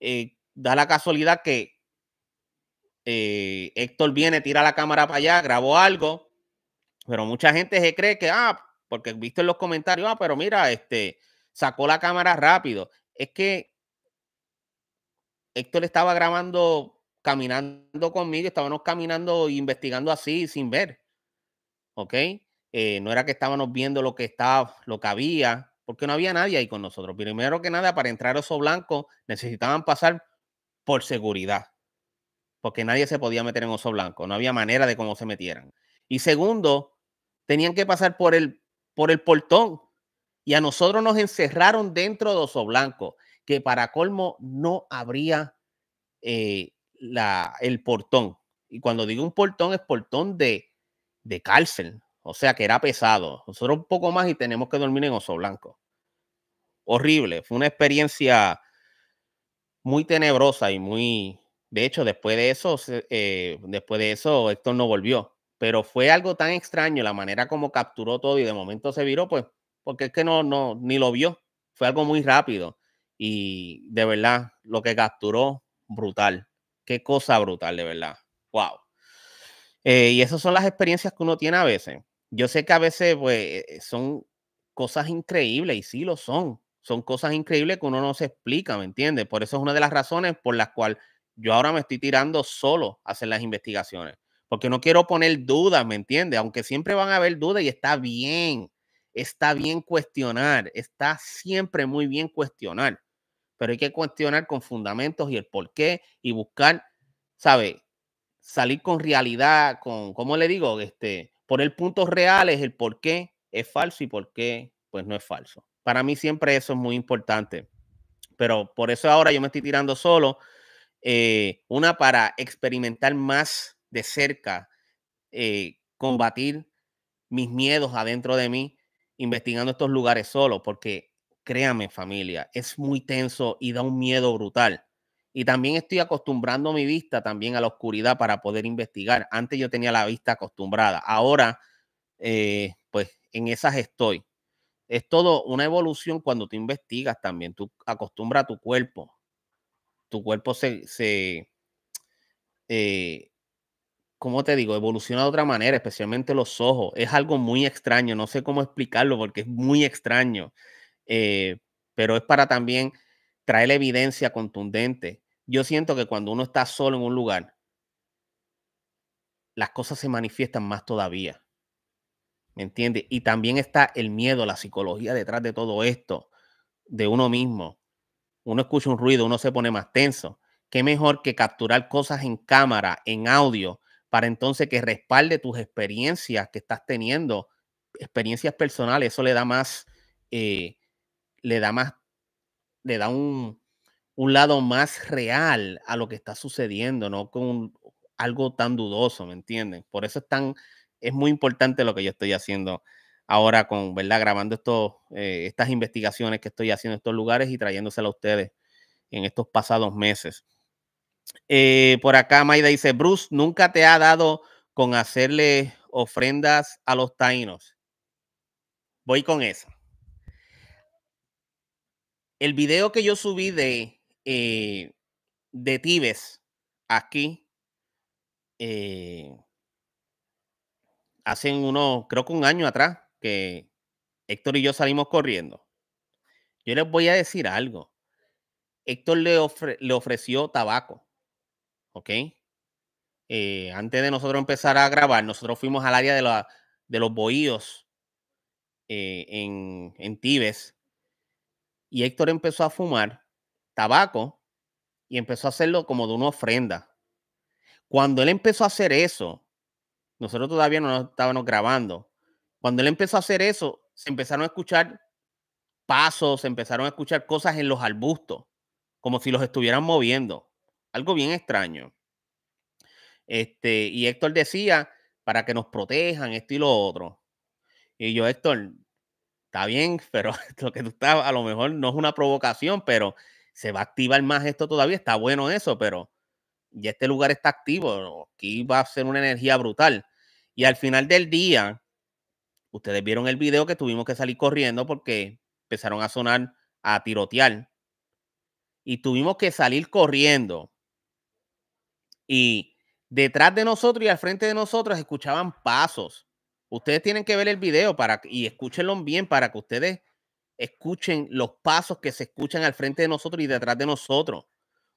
S1: eh, da la casualidad que eh, Héctor viene, tira la cámara para allá, grabó algo, pero mucha gente se cree que, ah, porque visto en los comentarios, ah, pero mira, este, sacó la cámara rápido. Es que Héctor estaba grabando caminando conmigo, estábamos caminando e investigando así sin ver. ¿Ok? Eh, no era que estábamos viendo lo que estaba, lo que había, porque no había nadie ahí con nosotros. Primero que nada, para entrar a Oso Blanco necesitaban pasar por seguridad, porque nadie se podía meter en Oso Blanco, no había manera de cómo se metieran. Y segundo, tenían que pasar por el, por el portón y a nosotros nos encerraron dentro de Oso Blanco, que para colmo no habría eh, el portón. Y cuando digo un portón, es portón de, de cárcel. O sea que era pesado. Nosotros un poco más y tenemos que dormir en oso blanco. Horrible. Fue una experiencia muy tenebrosa y muy. De hecho, después de eso, eh, después de eso, Héctor no volvió. Pero fue algo tan extraño la manera como capturó todo y de momento se viró, pues, porque es que no, no, ni lo vio. Fue algo muy rápido. Y de verdad, lo que capturó, brutal qué cosa brutal, de verdad. Wow. Eh, y esas son las experiencias que uno tiene a veces. Yo sé que a veces pues, eh, son cosas increíbles y sí lo son. Son cosas increíbles que uno no se explica, ¿me entiendes? Por eso es una de las razones por las cuales yo ahora me estoy tirando solo a hacer las investigaciones. Porque no quiero poner dudas, ¿me entiendes? Aunque siempre van a haber dudas y está bien. Está bien cuestionar. Está siempre muy bien cuestionar pero hay que cuestionar con fundamentos y el por qué y buscar, ¿sabe? Salir con realidad, con, ¿cómo le digo? Este, poner puntos reales, el por qué es falso y por qué pues no es falso. Para mí siempre eso es muy importante, pero por eso ahora yo me estoy tirando solo, eh, una para experimentar más de cerca, eh, combatir mis miedos adentro de mí, investigando estos lugares solo, porque créame familia, es muy tenso y da un miedo brutal. Y también estoy acostumbrando mi vista también a la oscuridad para poder investigar. Antes yo tenía la vista acostumbrada, ahora eh, pues en esas estoy. Es todo una evolución cuando tú investigas también, tú acostumbras a tu cuerpo. Tu cuerpo se, se eh, ¿cómo te digo? Evoluciona de otra manera, especialmente los ojos. Es algo muy extraño, no sé cómo explicarlo porque es muy extraño. Eh, pero es para también traer evidencia contundente. Yo siento que cuando uno está solo en un lugar, las cosas se manifiestan más todavía. ¿Me entiendes? Y también está el miedo, la psicología detrás de todo esto, de uno mismo. Uno escucha un ruido, uno se pone más tenso. ¿Qué mejor que capturar cosas en cámara, en audio, para entonces que respalde tus experiencias que estás teniendo, experiencias personales? Eso le da más, eh, le da más, le da un, un lado más real a lo que está sucediendo, no con algo tan dudoso, ¿me entienden? Por eso es tan, es muy importante lo que yo estoy haciendo ahora con, ¿verdad? Grabando estos, eh, estas investigaciones que estoy haciendo en estos lugares y trayéndosela a ustedes en estos pasados meses. Eh, por acá Maida dice, Bruce, nunca te ha dado con hacerle ofrendas a los taínos. Voy con eso el video que yo subí de, eh, de Tibes aquí, eh, hace creo que un año atrás, que Héctor y yo salimos corriendo. Yo les voy a decir algo. Héctor le, le ofreció tabaco, ¿ok? Eh, antes de nosotros empezar a grabar, nosotros fuimos al área de, de los bohíos en, en Tibes y Héctor empezó a fumar tabaco y empezó a hacerlo como de una ofrenda. Cuando él empezó a hacer eso, nosotros todavía no estábamos grabando. Cuando él empezó a hacer eso, se empezaron a escuchar pasos, se empezaron a escuchar cosas en los arbustos, como si los estuvieran moviendo. Algo bien extraño. Este, y Héctor decía, para que nos protejan, esto y lo otro. Y yo, Héctor, está bien, pero lo que tú estás, a lo mejor no es una provocación, pero se va a activar más esto todavía. Está bueno eso, pero ya este lugar está activo. Aquí va a ser una energía brutal. Y al final del día, ustedes vieron el video que tuvimos que salir corriendo porque empezaron a sonar, a tirotear. Y tuvimos que salir corriendo. Y detrás de nosotros y al frente de nosotros escuchaban pasos. Ustedes tienen que ver el video para, y escúchenlo bien para que ustedes escuchen los pasos que se escuchan al frente de nosotros y detrás de nosotros,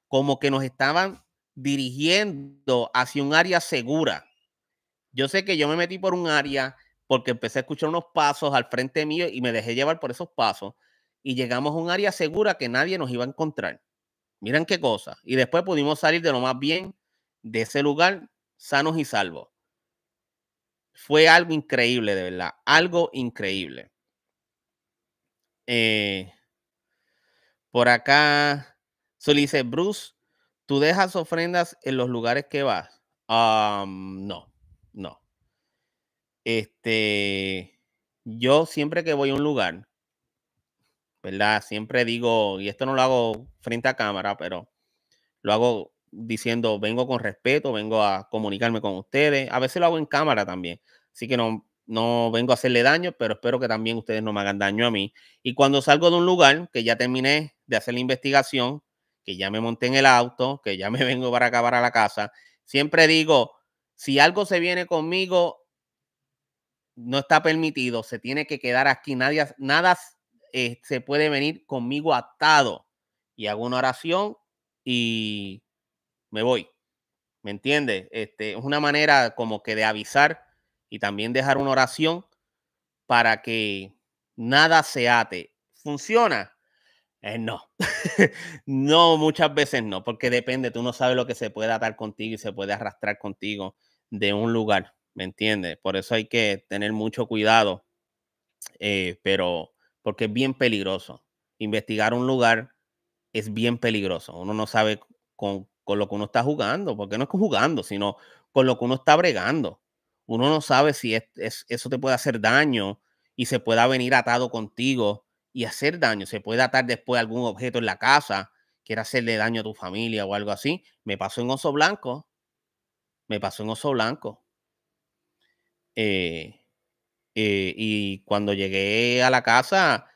S1: como que nos estaban dirigiendo hacia un área segura. Yo sé que yo me metí por un área porque empecé a escuchar unos pasos al frente mío y me dejé llevar por esos pasos y llegamos a un área segura que nadie nos iba a encontrar. Miren qué cosa. Y después pudimos salir de lo más bien de ese lugar sanos y salvos. Fue algo increíble, de verdad. Algo increíble. Eh, por acá, Solice dice, Bruce, ¿tú dejas ofrendas en los lugares que vas? Um, no, no. Este, yo siempre que voy a un lugar, ¿verdad? Siempre digo, y esto no lo hago frente a cámara, pero lo hago diciendo, vengo con respeto, vengo a comunicarme con ustedes. A veces lo hago en cámara también. Así que no, vengo a hacerle daño, pero espero que también ustedes no me hagan daño a mí. Y cuando salgo de un lugar, que ya terminé de hacer la investigación, que ya me monté en el auto, que ya me vengo para acabar a la casa, siempre digo, si algo se viene conmigo, no está permitido, se tiene que quedar aquí, Nadie, nada eh, se puede venir conmigo atado. Y hago una oración y me voy. ¿Me entiendes? Este, es una manera como que de avisar y también dejar una oración para que nada se ate. ¿Funciona? Eh, no, no, muchas veces no, porque depende, tú no sabes lo que se puede atar contigo y se puede arrastrar contigo de un lugar, ¿me entiendes? Por eso hay que tener mucho cuidado, eh, pero porque es bien peligroso. Investigar un lugar es bien peligroso, uno no sabe con con lo que uno está jugando, porque no es jugando, sino con lo que uno está bregando. Uno no sabe si es, eso te puede hacer daño y se pueda venir atado contigo y hacer daño. Se puede atar después algún objeto en la casa, era hacerle daño a tu familia o algo así. Me pasó en Oso Blanco. Me pasó en Oso Blanco. Eh, eh, y cuando llegué a la casa,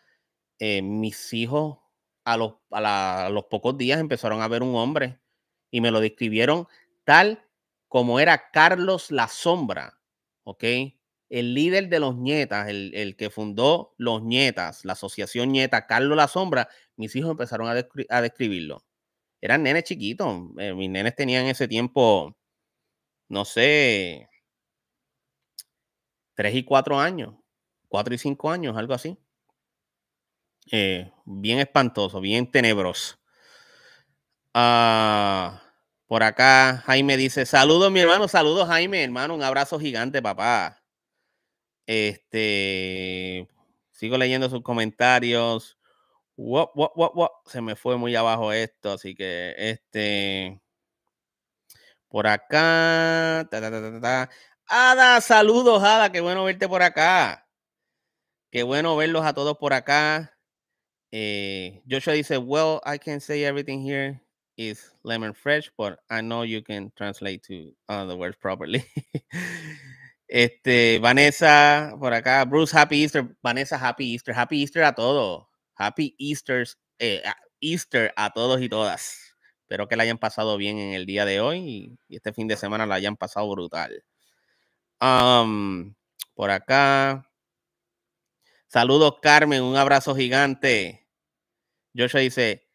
S1: eh, mis hijos a los, a los pocos días empezaron a ver un hombre y me lo describieron tal como era Carlos La Sombra, ¿ok? El líder de los nietas, el, que fundó los nietas, la asociación nieta Carlos La Sombra, mis hijos empezaron a, a describirlo. Eran nenes chiquitos, eh, mis nenes tenían ese tiempo, no sé, tres y cuatro años, cuatro y cinco años, algo así. Eh, bien espantoso, bien tenebroso. Ah, por acá Jaime dice, saludos mi hermano, saludos Jaime, hermano, un abrazo gigante, papá. Este, sigo leyendo sus comentarios. Se me fue muy abajo esto, así que este, por acá. Ta, Ada, saludos, Ada, que bueno verte por acá. Qué bueno verlos a todos por acá. Eh, Joshua dice, well, I can say everything here is lemon fresh, but I know you can translate to other uh, words properly. este, Vanessa, por acá, Bruce, Happy Easter. Vanessa, Happy Easter. Happy Easter a todos. Happy Easter, eh, Easter a todos y todas. Espero que la hayan pasado bien en el día de hoy y, este fin de semana la hayan pasado brutal. Um, por acá. Saludos, Carmen. Un abrazo gigante. Joshua dice,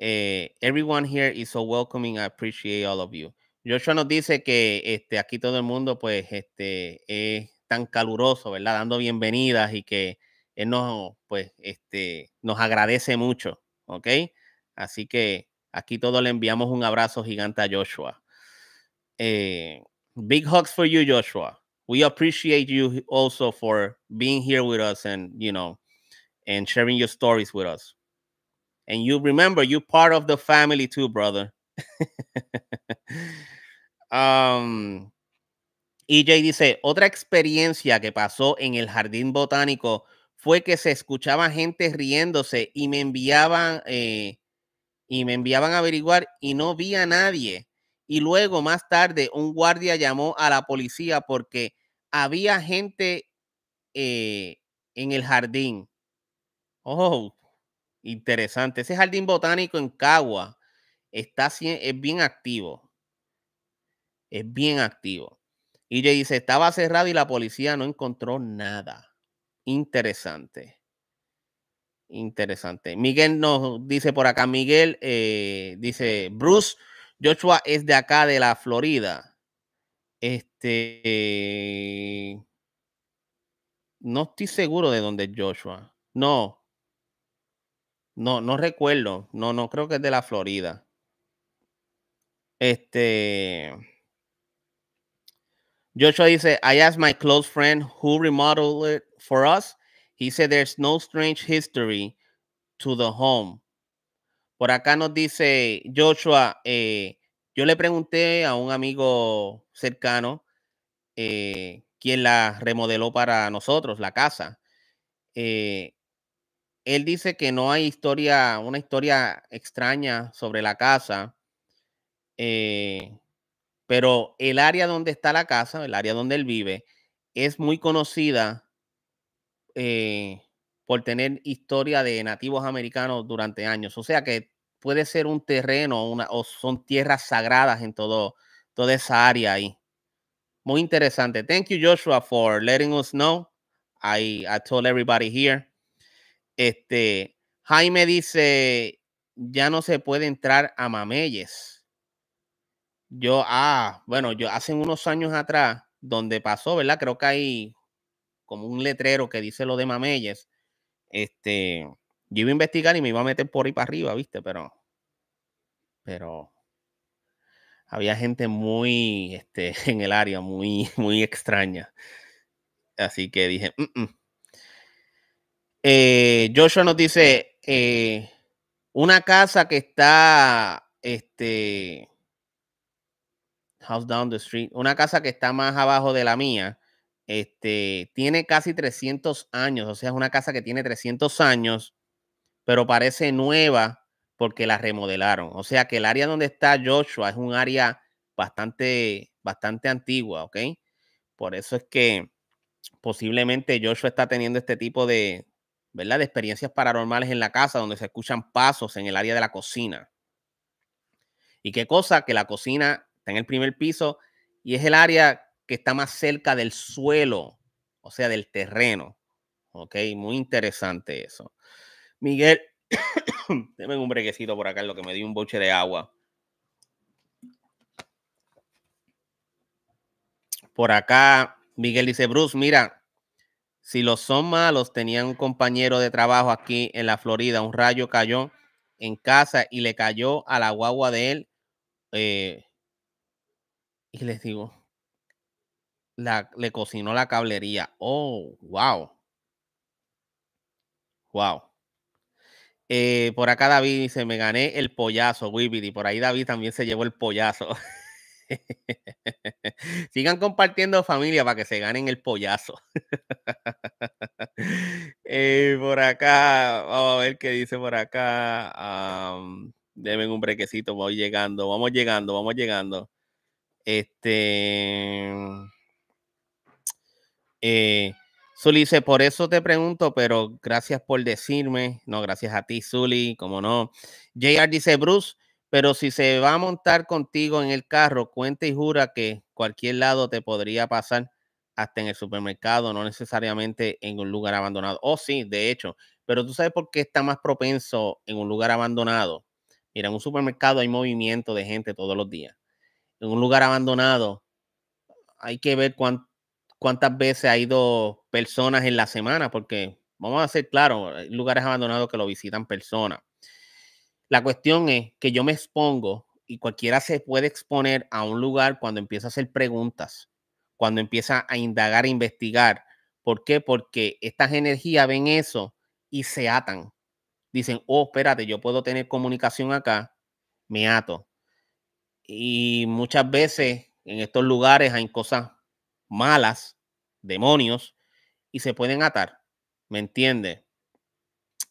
S1: eh, everyone here is so welcoming. I appreciate all of you. Joshua nos dice que este, aquí todo el mundo, pues, este, es tan caluroso, ¿verdad? Dando bienvenidas y que él nos, pues, este, nos agradece mucho, ¿ok? Así que aquí todo le enviamos un abrazo gigante a Joshua. Eh, big hugs for you, Joshua. We appreciate you also for being here with us and, you know, and sharing your stories with us. And you remember, you're part of the family too, brother. um, EJ dice, otra experiencia que pasó en el jardín botánico fue que se escuchaba gente riéndose y me enviaban eh, y me enviaban a averiguar y no vi nadie. Y luego más tarde un guardia llamó a la policía porque había gente eh, en el jardín. Oh, Interesante. Ese jardín botánico en Cagua está, es bien activo. Es bien activo. Y ella dice, estaba cerrado y la policía no encontró nada. Interesante. Interesante. Miguel nos dice por acá, Miguel eh, dice, Bruce Joshua es de acá, de la Florida. Este... no estoy seguro de dónde es Joshua. No, no, no recuerdo. No, no creo que es de la Florida. Este. Joshua dice, I asked my close friend who remodeled it for us. He said there's no strange history to the home. Por acá nos dice Joshua, eh, yo le pregunté a un amigo cercano eh, quién la remodeló para nosotros, la casa. Eh, él dice que no hay historia, una historia extraña sobre la casa, eh, pero el área donde está la casa, el área donde él vive, es muy conocida eh, por tener historia de nativos americanos durante años. O sea que puede ser un terreno o son tierras sagradas en todo, toda esa área ahí. Muy interesante. Thank you, Joshua, for letting us know. I told everybody here. Este, Jaime dice, ya no se puede entrar a Mameyes. Yo, ah, bueno, yo hace unos años atrás, donde pasó, ¿verdad? Creo que hay como un letrero que dice lo de Mameyes. Este, yo iba a investigar y me iba a meter por ahí para arriba, ¿viste? Pero, pero había gente muy, este, en el área, muy, muy extraña. Así que dije, mm, mm". Eh, Joshua nos dice: eh, una casa que está este house down the street, una casa que está más abajo de la mía, este, tiene casi 300 años, o sea, es una casa que tiene 300 años, pero parece nueva porque la remodelaron. O sea, que el área donde está Joshua es un área bastante, bastante antigua, ¿ok? Por eso es que posiblemente Joshua está teniendo este tipo de, ¿verdad? De experiencias paranormales en la casa donde se escuchan pasos en el área de la cocina. Y qué cosa que la cocina está en el primer piso y es el área que está más cerca del suelo, o sea, del terreno. Ok, muy interesante eso. Miguel, déme un breguecito por acá, lo que me dio un boche de agua. Por acá, Miguel dice, Bruce, mira, si los son malos, tenían un compañero de trabajo aquí en la Florida. Un rayo cayó en casa y le cayó a la guagua de él. Eh, y les digo, la, le cocinó la cablería. Oh, wow. Wow. Eh, por acá David dice, me gané el pollazo, Wibidi. Por ahí David también se llevó el pollazo. Sigan compartiendo familia para que se ganen el pollazo. Eh, por acá, vamos a ver qué dice por acá. Deben un brequecito, voy llegando, vamos llegando, vamos llegando. Este. Eh, dice, por eso te pregunto, pero gracias por decirme. No, gracias a ti, Suli, como no. JR dice, Bruce, pero si se va a montar contigo en el carro, cuenta y jura que cualquier lado te podría pasar, hasta en el supermercado, no necesariamente en un lugar abandonado. O oh, sí, de hecho, pero tú sabes por qué está más propenso en un lugar abandonado. Mira, en un supermercado hay movimiento de gente todos los días. En un lugar abandonado hay que ver cuántas veces ha ido personas en la semana, porque vamos a ser claros, hay lugares abandonados que lo visitan personas. La cuestión es que yo me expongo y cualquiera se puede exponer a un lugar cuando empieza a hacer preguntas, cuando empieza a indagar, a investigar. ¿Por qué? Porque estas energías ven eso y se atan. Dicen, oh, espérate, yo puedo tener comunicación acá, me ato. Y muchas veces en estos lugares hay cosas malas, demonios, y se pueden atar, ¿me entiendes?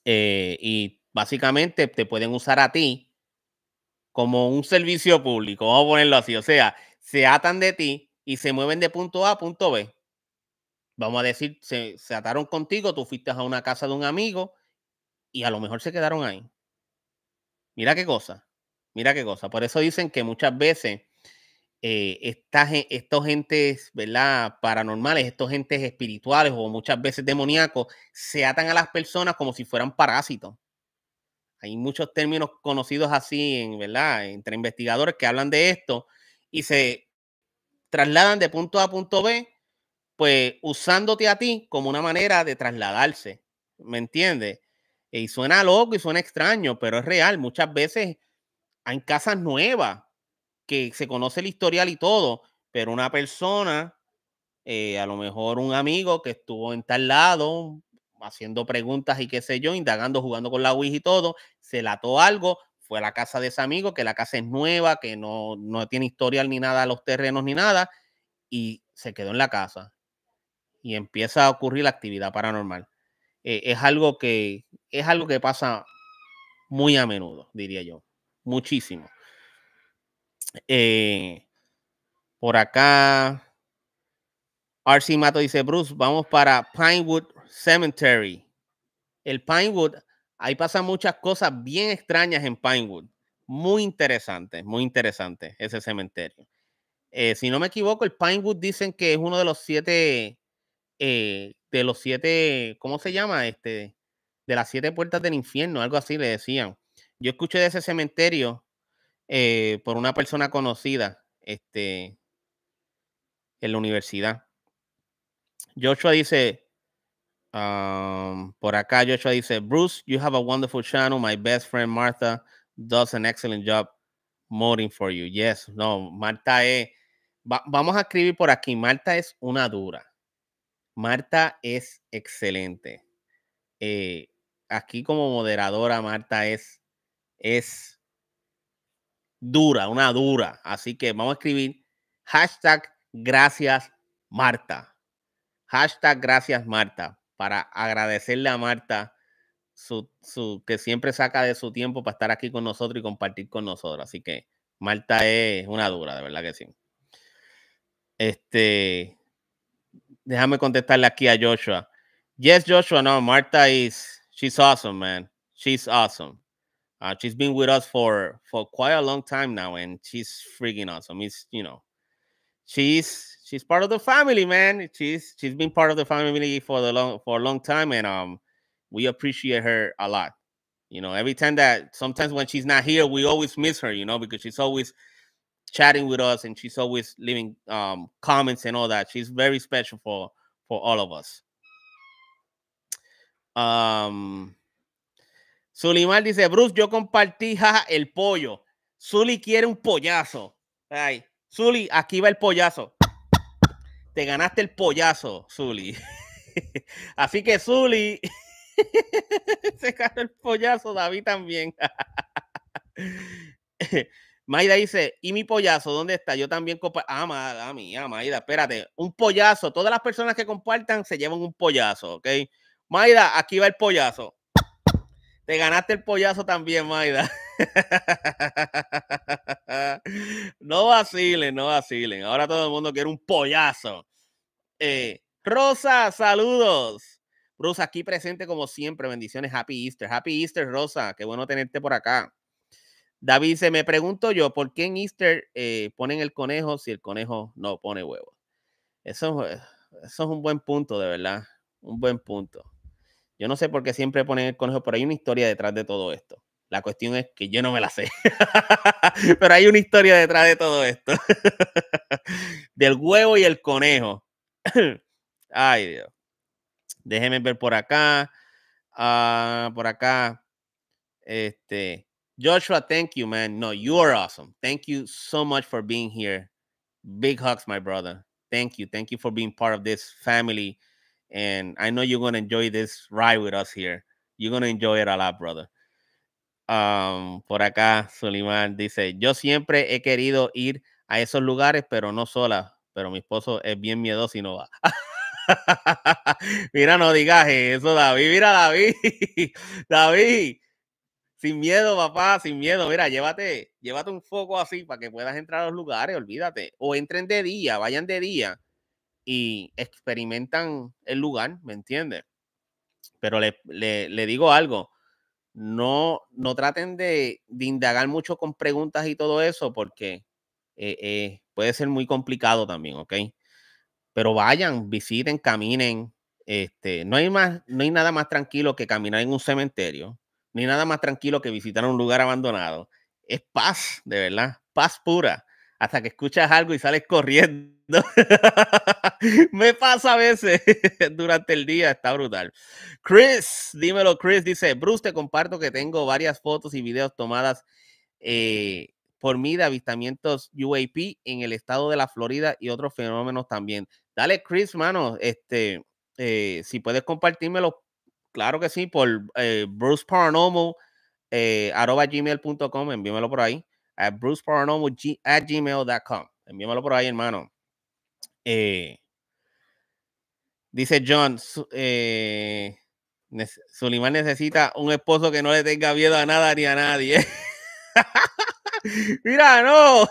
S1: Eh, y básicamente te pueden usar a ti como un servicio público, vamos a ponerlo así, o sea, se atan de ti y se mueven de punto A a punto B. Vamos a decir, se, ataron contigo, tú fuiste a una casa de un amigo y a lo mejor se quedaron ahí. Mira qué cosa, mira qué cosa. Por eso dicen que muchas veces eh, estos entes, ¿verdad? Paranormales, estos gentes espirituales o muchas veces demoníacos, se atan a las personas como si fueran parásitos. Hay muchos términos conocidos así, en, ¿verdad? Entre investigadores que hablan de esto y se trasladan de punto A a punto B, pues usándote a ti como una manera de trasladarse. ¿Me entiendes? Y suena loco y suena extraño, pero es real. Muchas veces hay casas nuevas que se conoce el historial y todo, pero una persona, eh, a lo mejor un amigo que estuvo en tal lado, haciendo preguntas y qué sé yo, indagando, jugando con la Wii y todo, se lató algo, fue a la casa de ese amigo, que la casa es nueva, que no, no tiene historial ni nada, los terrenos ni nada, y se quedó en la casa. Y empieza a ocurrir la actividad paranormal. Eh, es, algo que, es algo que pasa muy a menudo, diría yo. Muchísimo. Eh, por acá, RC Mato dice, Bruce, vamos para Pinewood Cemetery, el Pinewood, ahí pasan muchas cosas bien extrañas en Pinewood. Muy interesante, muy interesante ese cementerio. Eh, si no me equivoco, el Pinewood dicen que es uno de los siete, eh, de los siete, ¿cómo se llama? Este, de las siete puertas del infierno, algo así le decían. Yo escuché de ese cementerio eh, por una persona conocida este, en la universidad. Joshua dice, Um, por acá Joshua dice, Bruce, you have a wonderful channel. My best friend Martha does an excellent job morning for you. Yes, no, Martha es, vamos a escribir por aquí, Martha es una dura. Martha es excelente. Eh, aquí como moderadora, Martha es, es dura, una dura. Así que vamos a escribir hashtag gracias Marta. Hashtag gracias Marta para agradecerle a Marta su, que siempre saca de su tiempo para estar aquí con nosotros y compartir con nosotros. Así que Marta es una dura, de verdad que sí. Este, déjame contestarle aquí a Joshua. Yes, Joshua, no, Marta is, she's awesome, man. She's awesome. Uh, she's been with us for for quite a long time now, and she's freaking awesome. It's you know, she's she's part of the family, man. She's she's been part of the family for the long for a long time, and um, we appreciate her a lot. You know, every time that sometimes when she's not here, we always miss her. You know, because she's always chatting with us and she's always leaving um comments and all that. She's very special for for all of us. Um, Sulimal dice, Bruce, yo compartí ja el pollo. Suli quiere un pollazo. Ay, Suli, aquí va el pollazo. te ganaste el pollazo, Zuli Así que Zuli se ganó el pollazo, David también. Maida dice, ¿y mi pollazo dónde está? Yo también comparto. Ah, Maida, ah, mía, Maida, espérate. Un pollazo. Todas las personas que compartan se llevan un pollazo, ¿ok? Maida, aquí va el pollazo. Te ganaste el pollazo también, Maida. no vacilen, no vacilen. Ahora todo el mundo quiere un pollazo. Eh, Rosa, saludos. Rosa, aquí presente como siempre. Bendiciones. Happy Easter. Happy Easter, Rosa. Qué bueno tenerte por acá. David se me pregunto yo, ¿por qué en Easter eh, ponen el conejo si el conejo no pone huevos? Eso, eso es un buen punto, de verdad. Un buen punto. Yo no sé por qué siempre ponen el conejo, pero hay una historia detrás de todo esto. La cuestión es que yo no me la sé. Pero hay una historia detrás de todo esto. Del huevo y el conejo. Ay, Dios. Déjenme ver por acá. Ah, por acá. Este. Joshua, thank you, man. No, you are awesome. Thank you so much for being here. Big hugs, my brother. Thank you. Thank you for being part of this family. And I know you're going to enjoy this ride with us here. You're going to enjoy it a lot, brother por acá, Solimán dice: Yo siempre he querido ir a esos lugares, pero no sola. Pero mi esposo es bien miedoso y no va. mira, no digas eso, David. Mira, David. David, sin miedo, papá, sin miedo. Mira, llévate, llévate un foco así para que puedas entrar a los lugares, olvídate. O entren de día, vayan de día y experimentan el lugar, ¿me entiendes? Pero le, le digo algo no, no traten de, indagar mucho con preguntas y todo eso, porque eh, eh, puede ser muy complicado también, ¿ok? Pero vayan, visiten, caminen. Este, no, hay más, no hay nada más tranquilo que caminar en un cementerio, ni nada más tranquilo que visitar un lugar abandonado. Es paz, de verdad, paz pura. Hasta que escuchas algo y sales corriendo Me pasa a veces durante el día, está brutal. Chris, dímelo, Chris, dice, Bruce, te comparto que tengo varias fotos y videos tomadas eh, por mí de avistamientos UAP en el estado de la Florida y otros fenómenos también. Dale, Chris, mano, este, eh, si puedes compartírmelo, claro que sí, por eh, Bruce eh, gmail.com, envíamelo por ahí, a bruceparanormal at gmail.com, envíamelo por ahí, hermano. Eh, dice John, eh, Suleiman necesita un esposo que no le tenga miedo a nada ni a nadie. Mira, no,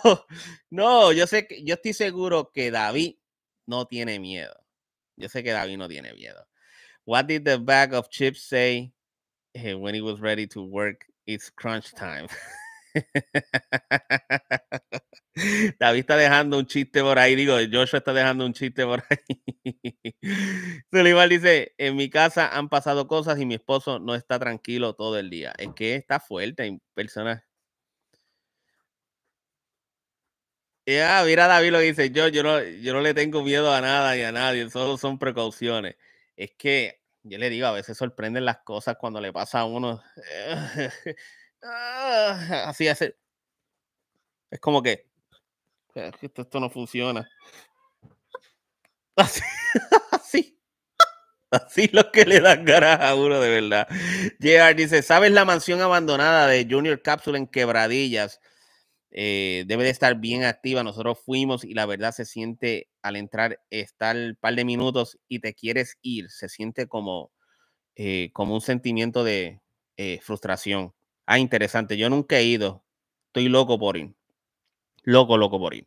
S1: no, yo sé que yo estoy seguro que David no tiene miedo. Yo sé que David no tiene miedo. What did the bag of chips say eh, when he was ready to work? It's crunch time. David está dejando un chiste por ahí, digo, Joshua está dejando un chiste por ahí. Sullivan dice, en mi casa han pasado cosas y mi esposo no está tranquilo todo el día. Es que está fuerte en personal mira David lo dice, yo, yo, no, yo no le tengo miedo a nada y a nadie, solo son precauciones. Es que yo le digo, a veces sorprenden las cosas cuando le pasa a uno. Ah, así hace. Es como que esto, no funciona. Así, así, lo que le dan ganas a uno de verdad. JR dice: ¿Sabes la mansión abandonada de Junior Capsule en Quebradillas? Eh, debe de estar bien activa. Nosotros fuimos y la verdad se siente al entrar, estar un par de minutos y te quieres ir. Se siente como, eh, como un sentimiento de eh, frustración. Ah, interesante. Yo nunca he ido. Estoy loco por ir. Loco, loco por ir.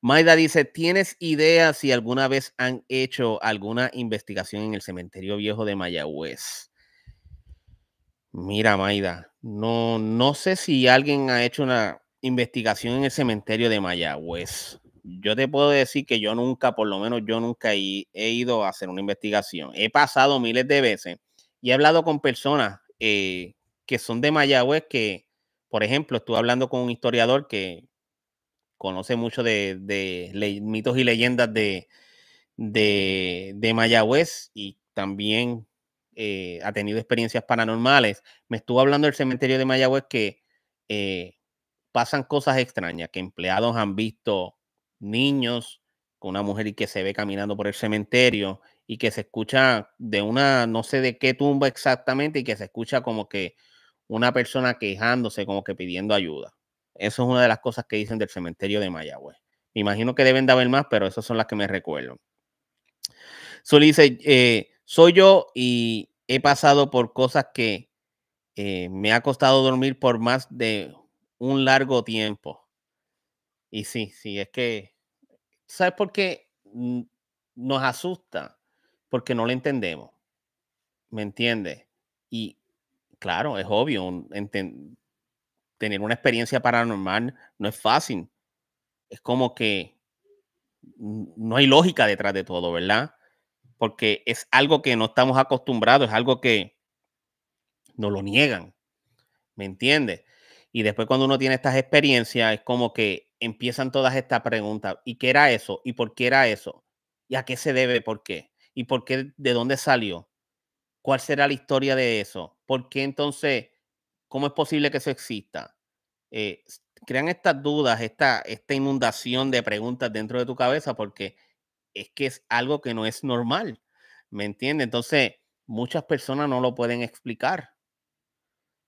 S1: Maida dice, ¿tienes idea si alguna vez han hecho alguna investigación en el cementerio viejo de Mayagüez? Mira, Maida, no, no sé si alguien ha hecho una investigación en el cementerio de Mayagüez. Yo te puedo decir que yo nunca, por lo menos yo nunca he, ido a hacer una investigación. He pasado miles de veces y he hablado con personas eh, que son de Mayagüez que, por ejemplo, estuve hablando con un historiador que conoce mucho de, mitos y leyendas de, de, Mayagüez y también eh, ha tenido experiencias paranormales. Me estuvo hablando del cementerio de Mayagüez que eh, pasan cosas extrañas, que empleados han visto niños con una mujer y que se ve caminando por el cementerio y que se escucha de una, no sé de qué tumba exactamente, y que se escucha como que una persona quejándose, como que pidiendo ayuda. Eso es una de las cosas que dicen del cementerio de Mayagüez. Me imagino que deben de haber más, pero esas son las que me recuerdo. Solís dice, eh, soy yo y he pasado por cosas que eh, me ha costado dormir por más de un largo tiempo. Y sí, sí, es que, ¿sabes por qué nos asusta? Porque no lo entendemos. ¿Me entiendes? Y claro, es obvio, tener una experiencia paranormal no es fácil. Es como que no hay lógica detrás de todo, ¿verdad? Porque es algo que no estamos acostumbrados, es algo que nos lo niegan. ¿Me entiendes? Y después cuando uno tiene estas experiencias, es como que empiezan todas estas preguntas. ¿Y qué era eso? ¿Y por qué era eso? ¿Y a qué se debe? ¿Por qué? ¿Y por qué? ¿De dónde salió? ¿Cuál será la historia de eso? ¿Por qué entonces ¿Cómo es posible que eso exista? Eh, crean estas dudas, esta, esta inundación de preguntas dentro de tu cabeza porque es que es algo que no es normal, ¿me entiendes? Entonces, muchas personas no lo pueden explicar.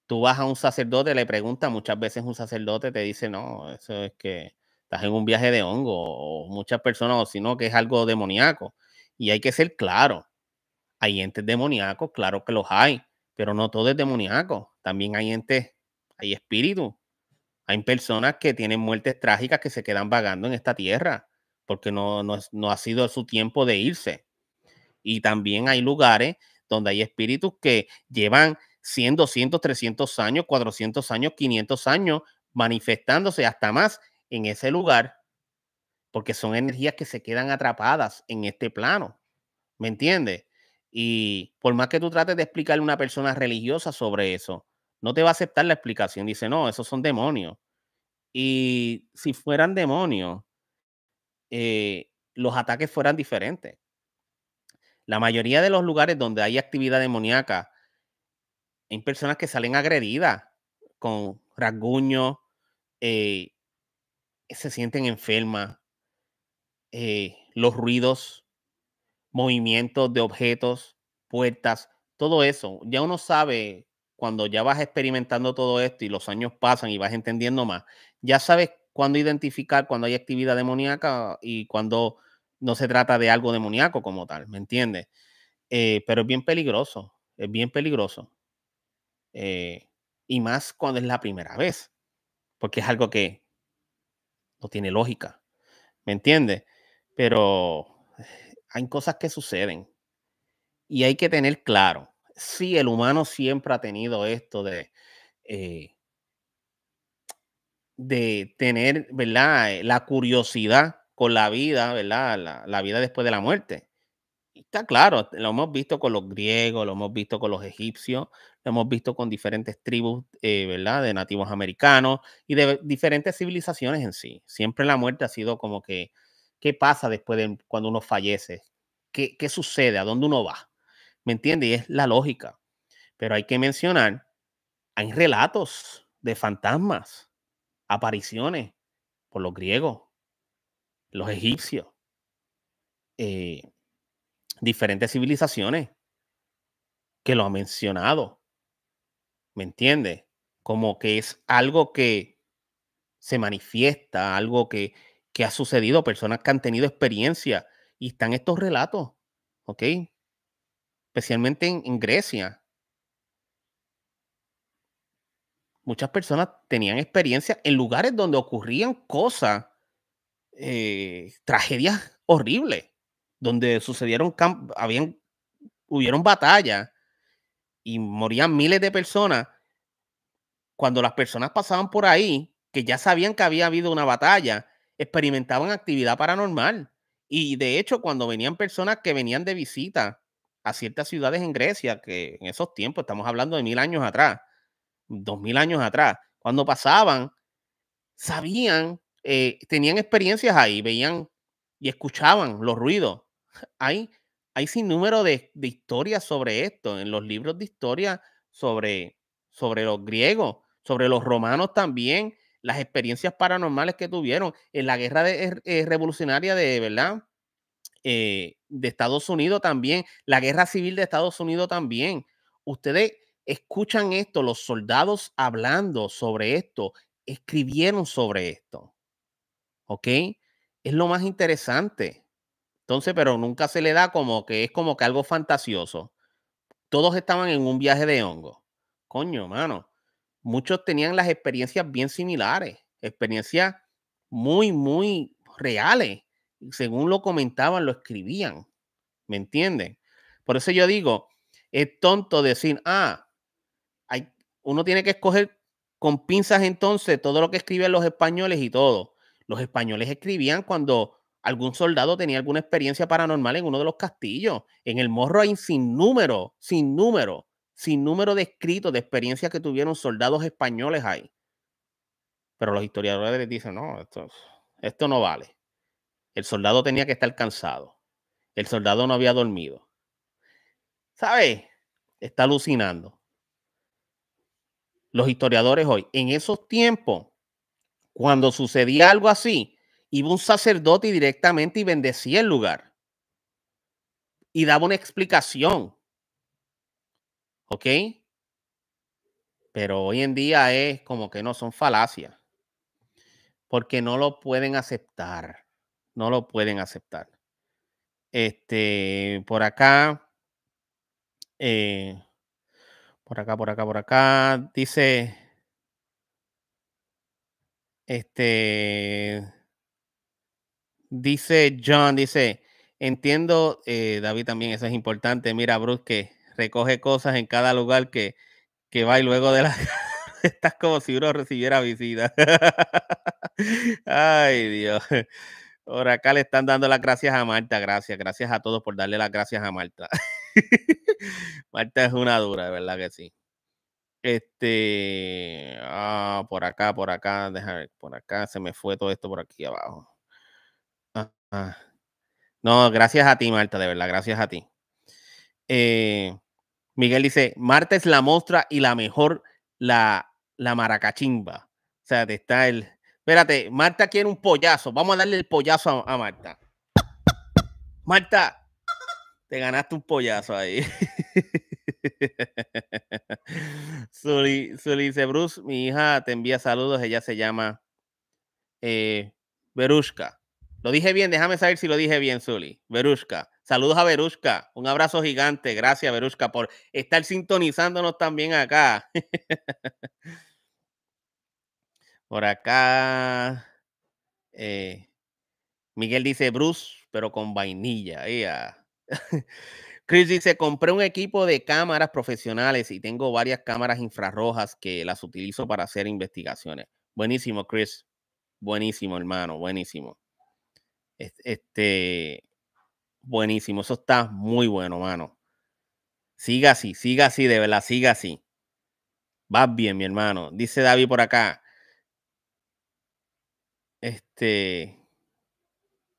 S1: Tú vas a un sacerdote, le preguntas, muchas veces un sacerdote te dice, no, eso es que estás en un viaje de hongo, o muchas personas, o si no, que es algo demoníaco. Y hay que ser claro, hay entes demoníacos, claro que los hay, pero no todo es demoníaco. También hay entes, hay espíritus. Hay personas que tienen muertes trágicas que se quedan vagando en esta tierra porque no, ha sido su tiempo de irse. Y también hay lugares donde hay espíritus que llevan 100, 200, 300 años, 400 años, 500 años manifestándose hasta más en ese lugar, porque son energías que se quedan atrapadas en este plano. ¿Me entiendes? Y por más que tú trates de explicarle a una persona religiosa sobre eso, no te va a aceptar la explicación. Dice, no, esos son demonios. Y si fueran demonios, eh, los ataques fueran diferentes. La mayoría de los lugares donde hay actividad demoníaca, hay personas que salen agredidas con rasguños, eh, se sienten enfermas, eh, los ruidos movimientos de objetos, puertas, todo eso. Ya uno sabe, cuando ya vas experimentando todo esto y los años pasan y vas entendiendo más, ya sabes cuándo identificar cuando hay actividad demoníaca y cuando no se trata de algo demoníaco como tal, ¿me entiendes? Eh, pero es bien peligroso, es bien peligroso. Eh, y más cuando es la primera vez, porque es algo que no tiene lógica, ¿me entiendes? Pero hay cosas que suceden y hay que tener claro, sí, el humano siempre ha tenido esto de, eh, de tener, ¿verdad? Eh, la curiosidad con la vida, ¿verdad? La, vida después de la muerte. está claro, lo hemos visto con los griegos, lo hemos visto con los egipcios, lo hemos visto con diferentes tribus, eh, ¿verdad? De nativos americanos y de diferentes civilizaciones en sí. Siempre la muerte ha sido como que qué pasa después de cuando uno fallece, qué, sucede, a dónde uno va. ¿Me entiendes? Y es la lógica. Pero hay que mencionar, hay relatos de fantasmas, apariciones por los griegos, los egipcios, eh, diferentes civilizaciones que lo han mencionado. ¿Me entiende? Como que es algo que se manifiesta, algo que que ha sucedido, personas que han tenido experiencia y están estos relatos, ¿ok? Especialmente en, Grecia. Muchas personas tenían experiencia en lugares donde ocurrían cosas, eh, tragedias horribles, donde sucedieron, habían, hubieron batallas y morían miles de personas. Cuando las personas pasaban por ahí, que ya sabían que había habido una batalla, experimentaban actividad paranormal. Y de hecho, cuando venían personas que venían de visita a ciertas ciudades en Grecia, que en esos tiempos estamos hablando de mil años atrás, dos mil años atrás, cuando pasaban, sabían, eh, tenían experiencias ahí, veían y escuchaban los ruidos. Hay, hay sin número de, historias sobre esto, en los libros de historia sobre, sobre los griegos, sobre los romanos también, las experiencias paranormales que tuvieron en la guerra eh, eh, revolucionaria de, ¿verdad? Eh, de Estados Unidos también, la guerra civil de Estados Unidos también. Ustedes escuchan esto, los soldados hablando sobre esto, escribieron sobre esto. ¿Ok? Es lo más interesante. Entonces, pero nunca se le da como que es como que algo fantasioso. Todos estaban en un viaje de hongo. Coño, mano muchos tenían las experiencias bien similares, experiencias muy, muy reales. Según lo comentaban, lo escribían. ¿Me entienden? Por eso yo digo, es tonto decir, ah, uno tiene que escoger con pinzas entonces todo lo que escriben los españoles y todo. Los españoles escribían cuando algún soldado tenía alguna experiencia paranormal en uno de los castillos. En el morro hay sin número, sin número sin número de escritos de experiencias que tuvieron soldados españoles ahí. Pero los historiadores les dicen, no, esto, esto no vale. El soldado tenía que estar cansado. El soldado no había dormido. ¿Sabes? Está alucinando. Los historiadores hoy, en esos tiempos, cuando sucedía algo así, iba un sacerdote directamente y bendecía el lugar. Y daba una explicación. ¿Ok? Pero hoy en día es como que no son falacias, porque no lo pueden aceptar, no lo pueden aceptar. Este, por acá, eh, por acá, por acá, por acá, dice, este, dice John, dice, entiendo, eh, David también, eso es importante, mira, Bruce, que recoge cosas en cada lugar que, que va y luego de la... Estás como si uno recibiera visita. Ay, Dios. por acá le están dando las gracias a Marta. Gracias, gracias a todos por darle las gracias a Marta. Marta es una dura, de verdad que sí. Este, ah, por acá, por acá, déjame por acá, se me fue todo esto por aquí abajo. Ah, ah. No, gracias a ti, Marta, de verdad, gracias a ti. Eh, Miguel dice, Marta es la mostra y la mejor, la, la maracachimba. O sea, te está el... Espérate, Marta quiere un pollazo. Vamos a darle el pollazo a, Marta. Marta, te ganaste un pollazo ahí. Suli, Suli, dice, Bruce, mi hija te envía saludos, ella se llama eh, Lo dije bien, déjame saber si lo dije bien, Suli. Berushka. Saludos a Veruska, Un abrazo gigante. Gracias, Veruska por estar sintonizándonos también acá. por acá. Eh, Miguel dice Bruce, pero con vainilla. Chris dice, compré un equipo de cámaras profesionales y tengo varias cámaras infrarrojas que las utilizo para hacer investigaciones. Buenísimo, Chris. Buenísimo, hermano. Buenísimo. Este, buenísimo. Eso está muy bueno, mano. Siga así, siga así, de verdad, siga así. Va bien, mi hermano. Dice David por acá. Este.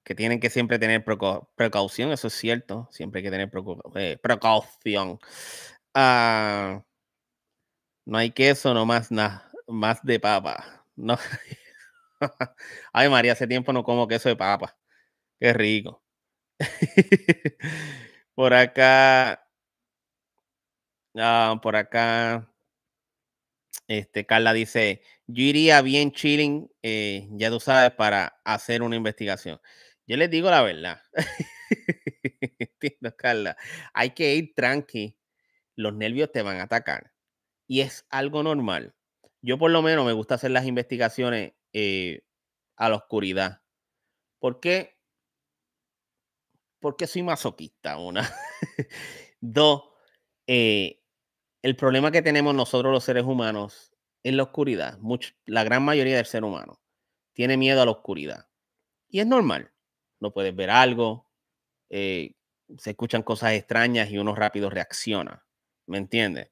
S1: Que tienen que siempre tener precaución, eso es cierto. Siempre hay que tener eh, precaución. Ah, no hay queso, no más nada. Más de papa. No. Ay, María, hace tiempo no como queso de papa. Qué rico. por acá. Ah, por acá. Este, Carla dice: Yo iría bien chilling, eh, ya tú sabes, para hacer una investigación. Yo les digo la verdad. Entiendo, Carla. Hay que ir tranqui. Los nervios te van a atacar. Y es algo normal. Yo por lo menos me gusta hacer las investigaciones eh, a la oscuridad. porque porque soy masoquista, una. Dos, eh, el problema que tenemos nosotros los seres humanos es la oscuridad. la gran mayoría del ser humano tiene miedo a la oscuridad. Y es normal. No puedes ver algo, eh, se escuchan cosas extrañas y uno rápido reacciona. ¿Me entiendes?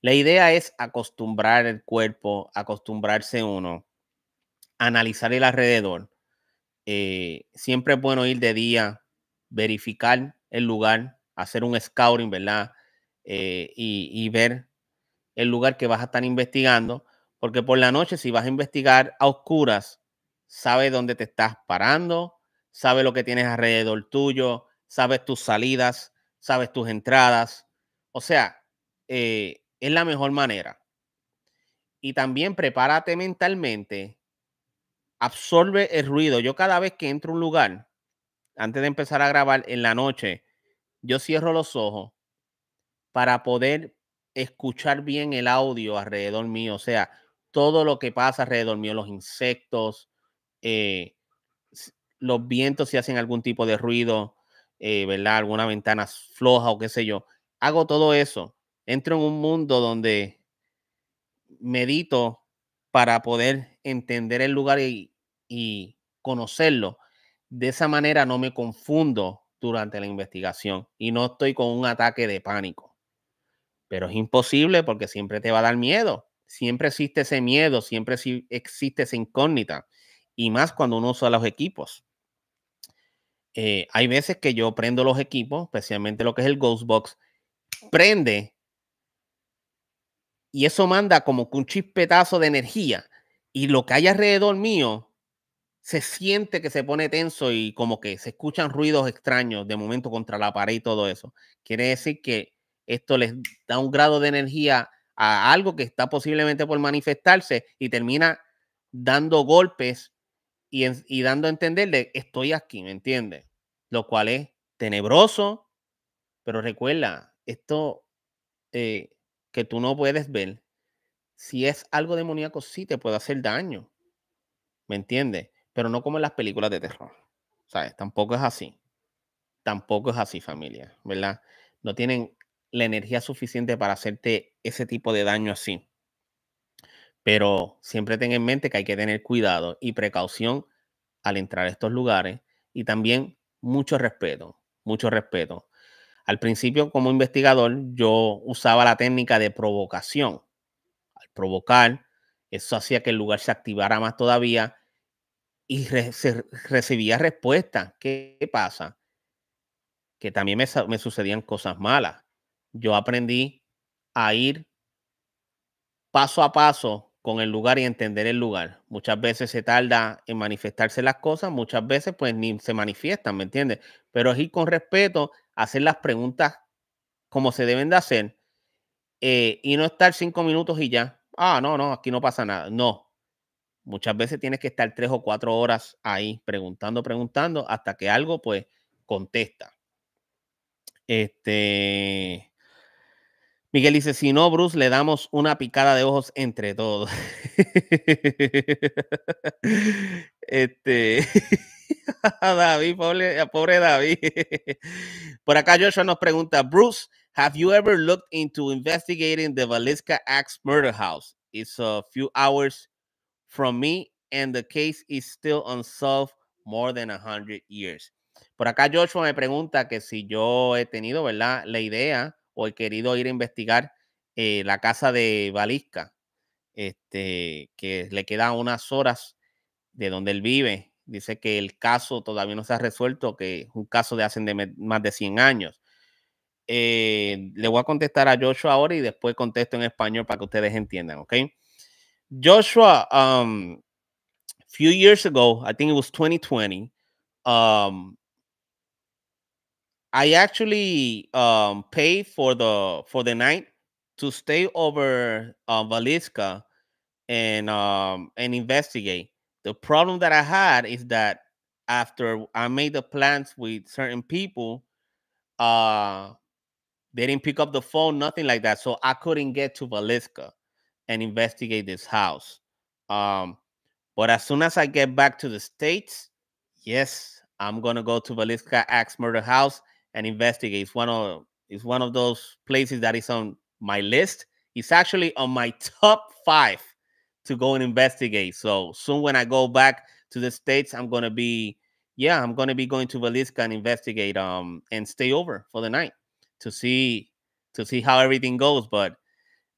S1: La idea es acostumbrar el cuerpo, acostumbrarse uno, analizar el alrededor. Eh, siempre es bueno ir de día verificar el lugar, hacer un scouting, ¿verdad? Eh, y, ver el lugar que vas a estar investigando, porque por la noche si vas a investigar a oscuras, sabes dónde te estás parando, sabes lo que tienes alrededor tuyo, sabes tus salidas, sabes tus entradas. O sea, eh, es la mejor manera. Y también prepárate mentalmente, absorbe el ruido. Yo cada vez que entro a un lugar, antes de empezar a grabar en la noche, yo cierro los ojos para poder escuchar bien el audio alrededor mío, o sea, todo lo que pasa alrededor mío, los insectos, eh, los vientos si hacen algún tipo de ruido, eh, ¿verdad? Alguna ventana floja o qué sé yo. Hago todo eso. Entro en un mundo donde medito para poder entender el lugar y conocerlo de esa manera no me confundo durante la investigación y no estoy con un ataque de pánico. Pero es imposible porque siempre te va a dar miedo. Siempre existe ese miedo, siempre existe esa incógnita. Y más cuando uno usa los equipos. Eh, hay veces que yo prendo los equipos, especialmente lo que es el Ghost Box. prende y eso manda como un chispetazo de energía. Y lo que hay alrededor mío se siente que se pone tenso y como que se escuchan ruidos extraños de momento contra la pared y todo eso. Quiere decir que esto les da un grado de energía a algo que está posiblemente por manifestarse y termina dando golpes y, dando a entender de estoy aquí, ¿me entiendes? Lo cual es tenebroso, pero recuerda, esto eh, que tú no puedes ver, si es algo demoníaco, sí te puede hacer daño, ¿me entiendes? pero no como en las películas de terror. ¿Sabes? Tampoco es así. Tampoco es así, familia, ¿verdad? No tienen la energía suficiente para hacerte ese tipo de daño así. Pero siempre ten en mente que hay que tener cuidado y precaución al entrar a estos lugares y también mucho respeto, mucho respeto. Al principio, como investigador, yo usaba la técnica de provocación. Al provocar, eso hacía que el lugar se activara más todavía y recibía respuesta ¿Qué, pasa? Que también me, sucedían cosas malas. Yo aprendí a ir paso a paso con el lugar y entender el lugar. Muchas veces se tarda en manifestarse las cosas, muchas veces pues ni se manifiestan, ¿me entiendes? Pero es ir con respeto, hacer las preguntas como se deben de hacer eh, y no estar cinco minutos y ya, ah, no, no, aquí no pasa nada. No, muchas veces tienes que estar tres o cuatro horas ahí preguntando, preguntando, hasta que algo pues contesta. Este. Miguel dice: Si no, Bruce, le damos una picada de ojos entre todos. este. David, pobre, pobre David. Por acá Joshua nos pregunta, Bruce, have you ever looked into investigating the Valiska Axe murder house? It's a few hours from me, and the case is still unsolved more than 100 years. Por acá Joshua me pregunta que si yo he tenido, ¿verdad? La idea o he querido ir a investigar eh, la casa de Balisca, este, que le queda unas horas de donde él vive. Dice que el caso todavía no se ha resuelto, que es un caso de hace más de 100 años. Eh, le voy a contestar a Joshua ahora y después contesto en español para que ustedes entiendan, ¿ok? Joshua, um, a few years ago, I think it was 2020, um, I actually um, paid for the for the night to stay over uh, Valiska and um, and investigate. The problem that I had is that after I made the plans with certain people, uh, they didn't pick up the phone, nothing like that. So I couldn't get to Valiska and investigate this house. Um, but as soon as I get back to the States, yes, I'm gonna go to Valiska Axe Murder House and investigate. It's one of it's one of those places that is on my list. It's actually on my top five to go and investigate. So soon when I go back to the States, I'm gonna be yeah, I'm gonna be going to Valiska and investigate um and stay over for the night to see to see how everything goes. But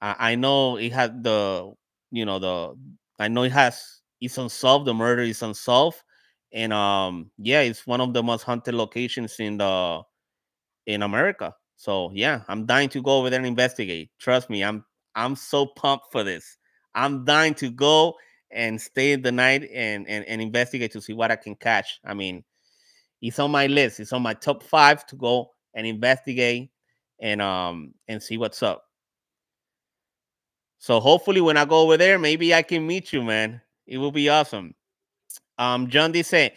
S1: I, know it had the you know the I know it has it's unsolved. The murder is unsolved, and um yeah, it's one of the most haunted locations in the in America. So yeah, I'm dying to go over there and investigate. Trust me, I'm I'm so pumped for this. I'm dying to go and stay the night and, and and investigate to see what I can catch. I mean, it's on my list. It's on my top five to go and investigate and um and see what's up. So hopefully, when I go over there, maybe I can meet you, man. It will be awesome. Um, John dice,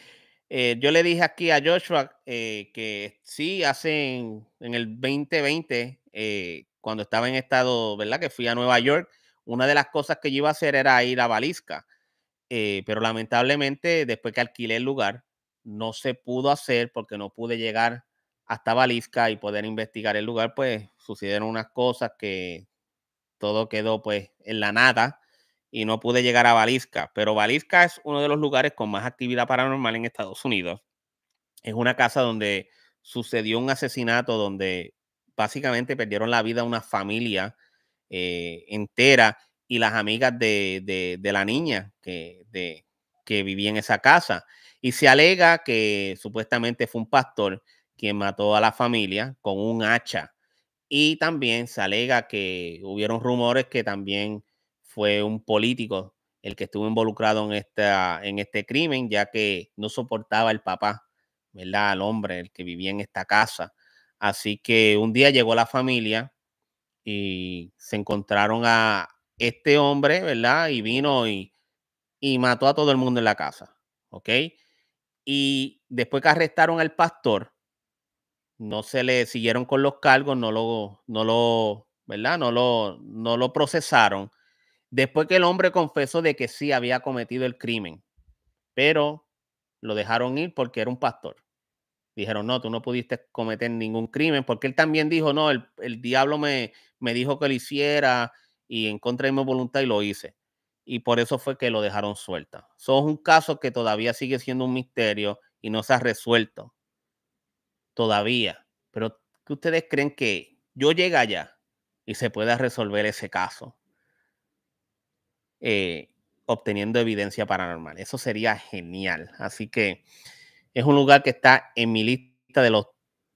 S1: eh, yo le dije aquí a Joshua eh, que sí, hace en, el 2020, eh, cuando estaba en estado, ¿verdad? Que fui a Nueva York, una de las cosas que yo iba a hacer era ir a Balisca, pero lamentablemente después que alquilé el lugar, no se pudo hacer porque no pude llegar hasta Balisca y poder investigar el lugar, pues sucedieron unas cosas que todo quedó pues en la nada y no pude llegar a Valisca. pero Valisca es uno de los lugares con más actividad paranormal en Estados Unidos. Es una casa donde sucedió un asesinato donde básicamente perdieron la vida una familia eh, entera y las amigas de, de, de la niña que, de, que vivía en esa casa. Y se alega que supuestamente fue un pastor quien mató a la familia con un hacha. Y también se alega que hubieron rumores que también fue un político el que estuvo involucrado en, esta, en este crimen, ya que no soportaba el papá, ¿verdad? Al hombre, el que vivía en esta casa. Así que un día llegó la familia y se encontraron a este hombre, ¿verdad? Y vino y, y mató a todo el mundo en la casa, ¿ok? Y después que arrestaron al pastor, no se le siguieron con los cargos, no lo, no lo, ¿verdad? No lo, no lo procesaron. Después que el hombre confesó de que sí había cometido el crimen, pero lo dejaron ir porque era un pastor. Dijeron, no, tú no pudiste cometer ningún crimen, porque él también dijo, no, el, diablo me, me dijo que lo hiciera y en contra de mi voluntad y lo hice. Y por eso fue que lo dejaron suelta. Eso es un caso que todavía sigue siendo un misterio y no se ha resuelto todavía. Pero ustedes creen que yo llegue allá y se pueda resolver ese caso? Eh, obteniendo evidencia paranormal. Eso sería genial. Así que es un lugar que está en mi lista de los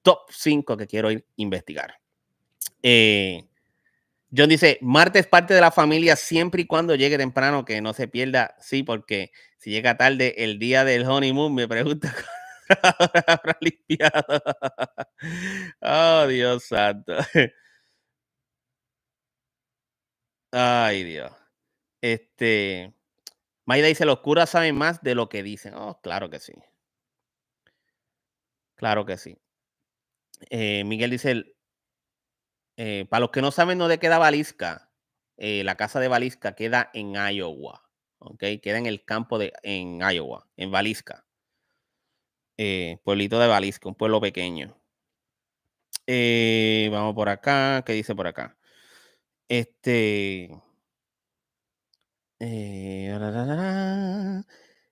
S1: top 5 que quiero ir investigar. Eh, John dice, Marte es parte de la familia siempre y cuando llegue temprano, que no se pierda. Sí, porque si llega tarde el día del honeymoon, me pregunta ahora habrá limpiado. Oh, Dios santo. Ay, Dios. Este. Maida dice: Los curas saben más de lo que dicen. Oh, claro que sí. Claro que sí. Eh, Miguel dice: eh, Para los que no saben dónde queda Balisca, eh, la casa de Balisca queda en Iowa. ¿Ok? Queda en el campo de en Iowa, en Balisca. Eh, pueblito de Balisco, un pueblo pequeño. Eh, vamos por acá, ¿qué dice por acá? Este. Eh,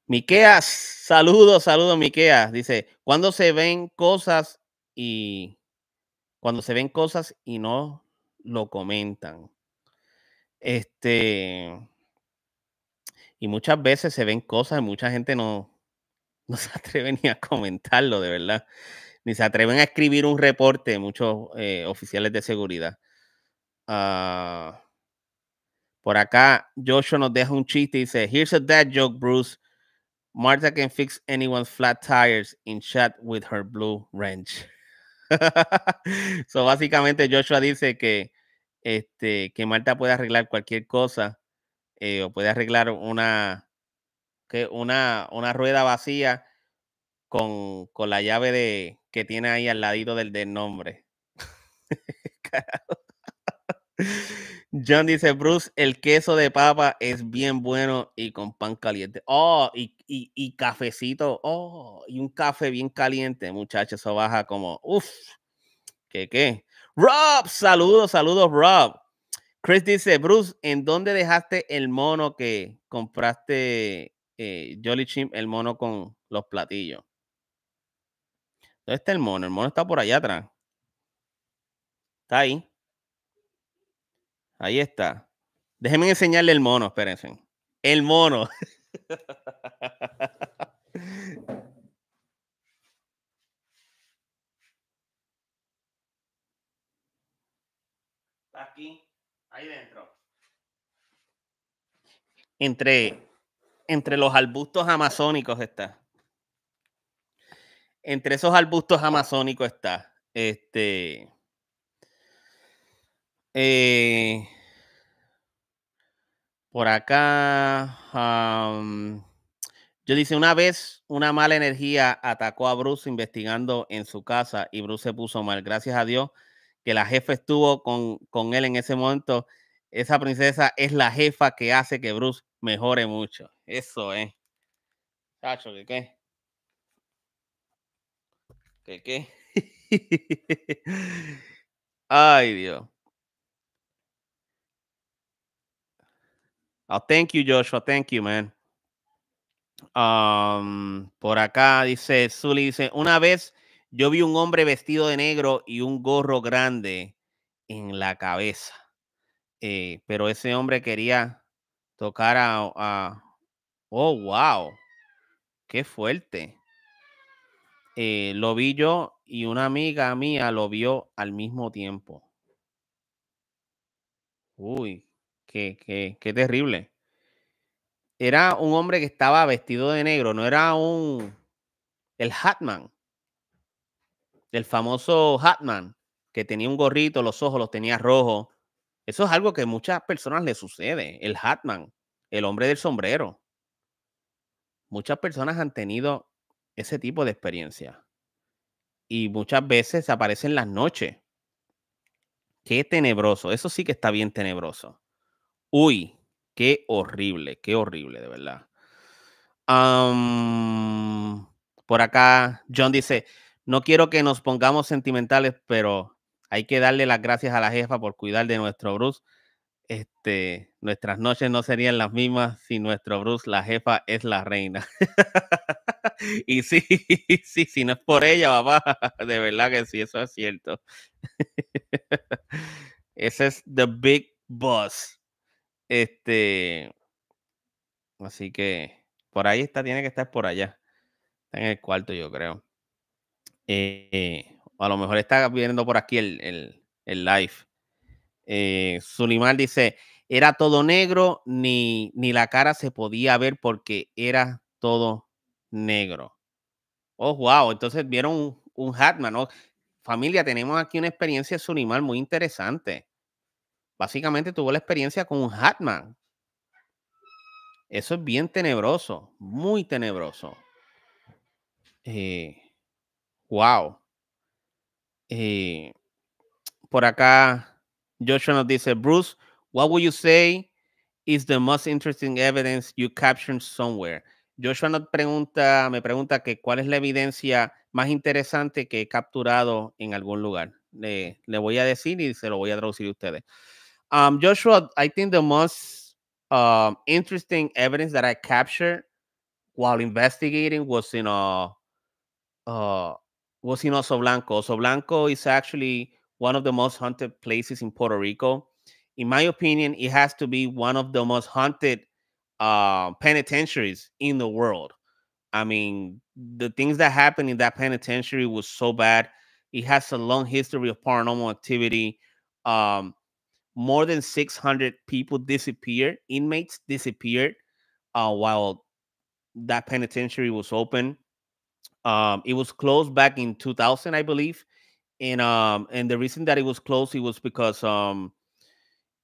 S1: Miqueas, saludos, saludos, Miqueas. Dice, cuando se ven cosas y cuando se ven cosas y no lo comentan. Este. Y muchas veces se ven cosas y mucha gente no, no se atreven ni a comentarlo, de verdad. Ni se atreven a escribir un reporte, muchos eh, oficiales de seguridad. Ah, por acá, Joshua nos deja un chiste y dice: Here's a dad joke, Bruce. Marta can fix anyone's flat tires in chat with her blue wrench. so, básicamente, Joshua dice que, este, que Marta puede arreglar cualquier cosa eh, o puede arreglar una, que una, rueda vacía con, la llave de, que tiene ahí al ladito del, del nombre. John dice, Bruce, el queso de papa es bien bueno y con pan caliente. Oh, y, cafecito. Oh, y un café bien caliente, muchachos. Eso baja como, uff, ¿qué qué? Rob, saludos, saludos, Rob. Chris dice, Bruce, ¿en dónde dejaste el mono que compraste Jolly eh, Chimp, el mono con los platillos. ¿Dónde está el mono? El mono está por allá atrás. Está ahí. Ahí está. Déjenme enseñarle el mono, espérense. El mono. Está aquí, ahí dentro. Entre entre los arbustos amazónicos está. Entre esos arbustos amazónicos está. Este. Eh, por acá. yo dice: Una vez una mala energía atacó a Bruce investigando en su casa y Bruce se puso mal. Gracias a Dios que la jefa estuvo con, con él en ese momento esa princesa es la jefa que hace que Bruce mejore mucho. Eso es. Eh. qué? ¿Qué Ay, Dios. Oh, thank you, Joshua. Thank you, man. Um, por acá dice Sully, dice, una vez yo vi un hombre vestido de negro y un gorro grande en la cabeza. Eh, pero ese hombre quería tocar a, oh, wow, qué fuerte. Eh, lo vi yo y una amiga mía lo vio al mismo tiempo. Uy, qué, qué, qué terrible. Era un hombre que estaba vestido de negro, no era un el Hatman, el famoso Hatman, que tenía un gorrito, los ojos los tenía rojos eso es algo que a muchas personas le sucede. El Hatman, el hombre del sombrero. Muchas personas han tenido ese tipo de experiencia. Y muchas veces aparecen las noches. Qué tenebroso. Eso sí que está bien tenebroso. Uy, qué horrible, qué horrible, de verdad. por acá, John dice, no quiero que nos pongamos sentimentales, pero hay que darle las gracias a la jefa por cuidar de nuestro Bruce. Este, nuestras noches no serían las mismas si nuestro Bruce, la jefa, es la reina. y sí, sí, si no es por ella, papá, de verdad que sí, eso es cierto. Ese es The Big Boss. Este, así que por ahí está, tiene que estar por allá. Está en el cuarto, yo creo. Eh, a lo mejor está viendo por aquí el, live. Eh, Sulimar dice, era todo negro, ni, la cara se podía ver porque era todo negro. Oh, wow. Entonces vieron un, Hatman, Familia, tenemos aquí una experiencia de Sulimar muy interesante. Básicamente tuvo la experiencia con un Hatman. Eso es bien tenebroso, muy tenebroso. wow. Eh, eh, por acá, Joshua nos dice, Bruce, what would you say is the most interesting evidence you captured somewhere? Joshua nos pregunta, me pregunta que cuál es la evidencia más interesante que he capturado en algún lugar. Le, voy a decir y se lo voy a traducir a ustedes. Um, Joshua, I think the most um, interesting evidence that I captured while investigating was in a, uh, uh, was in Oso Blanco. Oso Blanco is actually one of the most haunted places in Puerto Rico. In my opinion, it has to be one of the most haunted uh, penitentiaries in the world. I mean, the things that happened in that penitentiary was so bad. It has a long history of paranormal activity. Um, more than 600 people disappeared, inmates disappeared uh, while that penitentiary was open. Um, it was closed back in 2000, I believe. And um, and the reason that it was closed it was because um,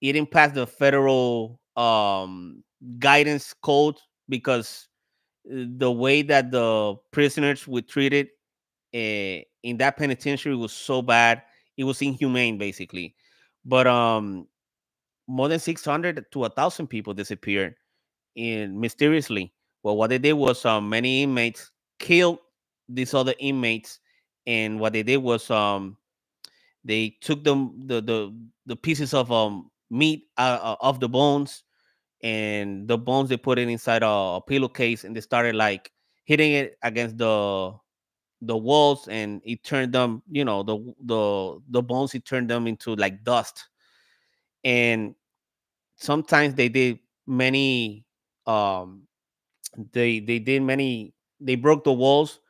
S1: it didn't pass the federal um, guidance code because eh, the way that the prisoners were treated uh, in that penitentiary was so bad. It was inhumane, basically. But um, more than 600 to 1,000 people disappeared in mysteriously. Well, what they did was um, many inmates killed these other inmates, and what they did was um they took them the the the pieces of um meat uh, off the bones, and the bones they put it inside a, a pillowcase, and they started like hitting it against the the walls and it turned them you know the the the bones it turned them into like dust and sometimes they did many um they they did many they broke the walls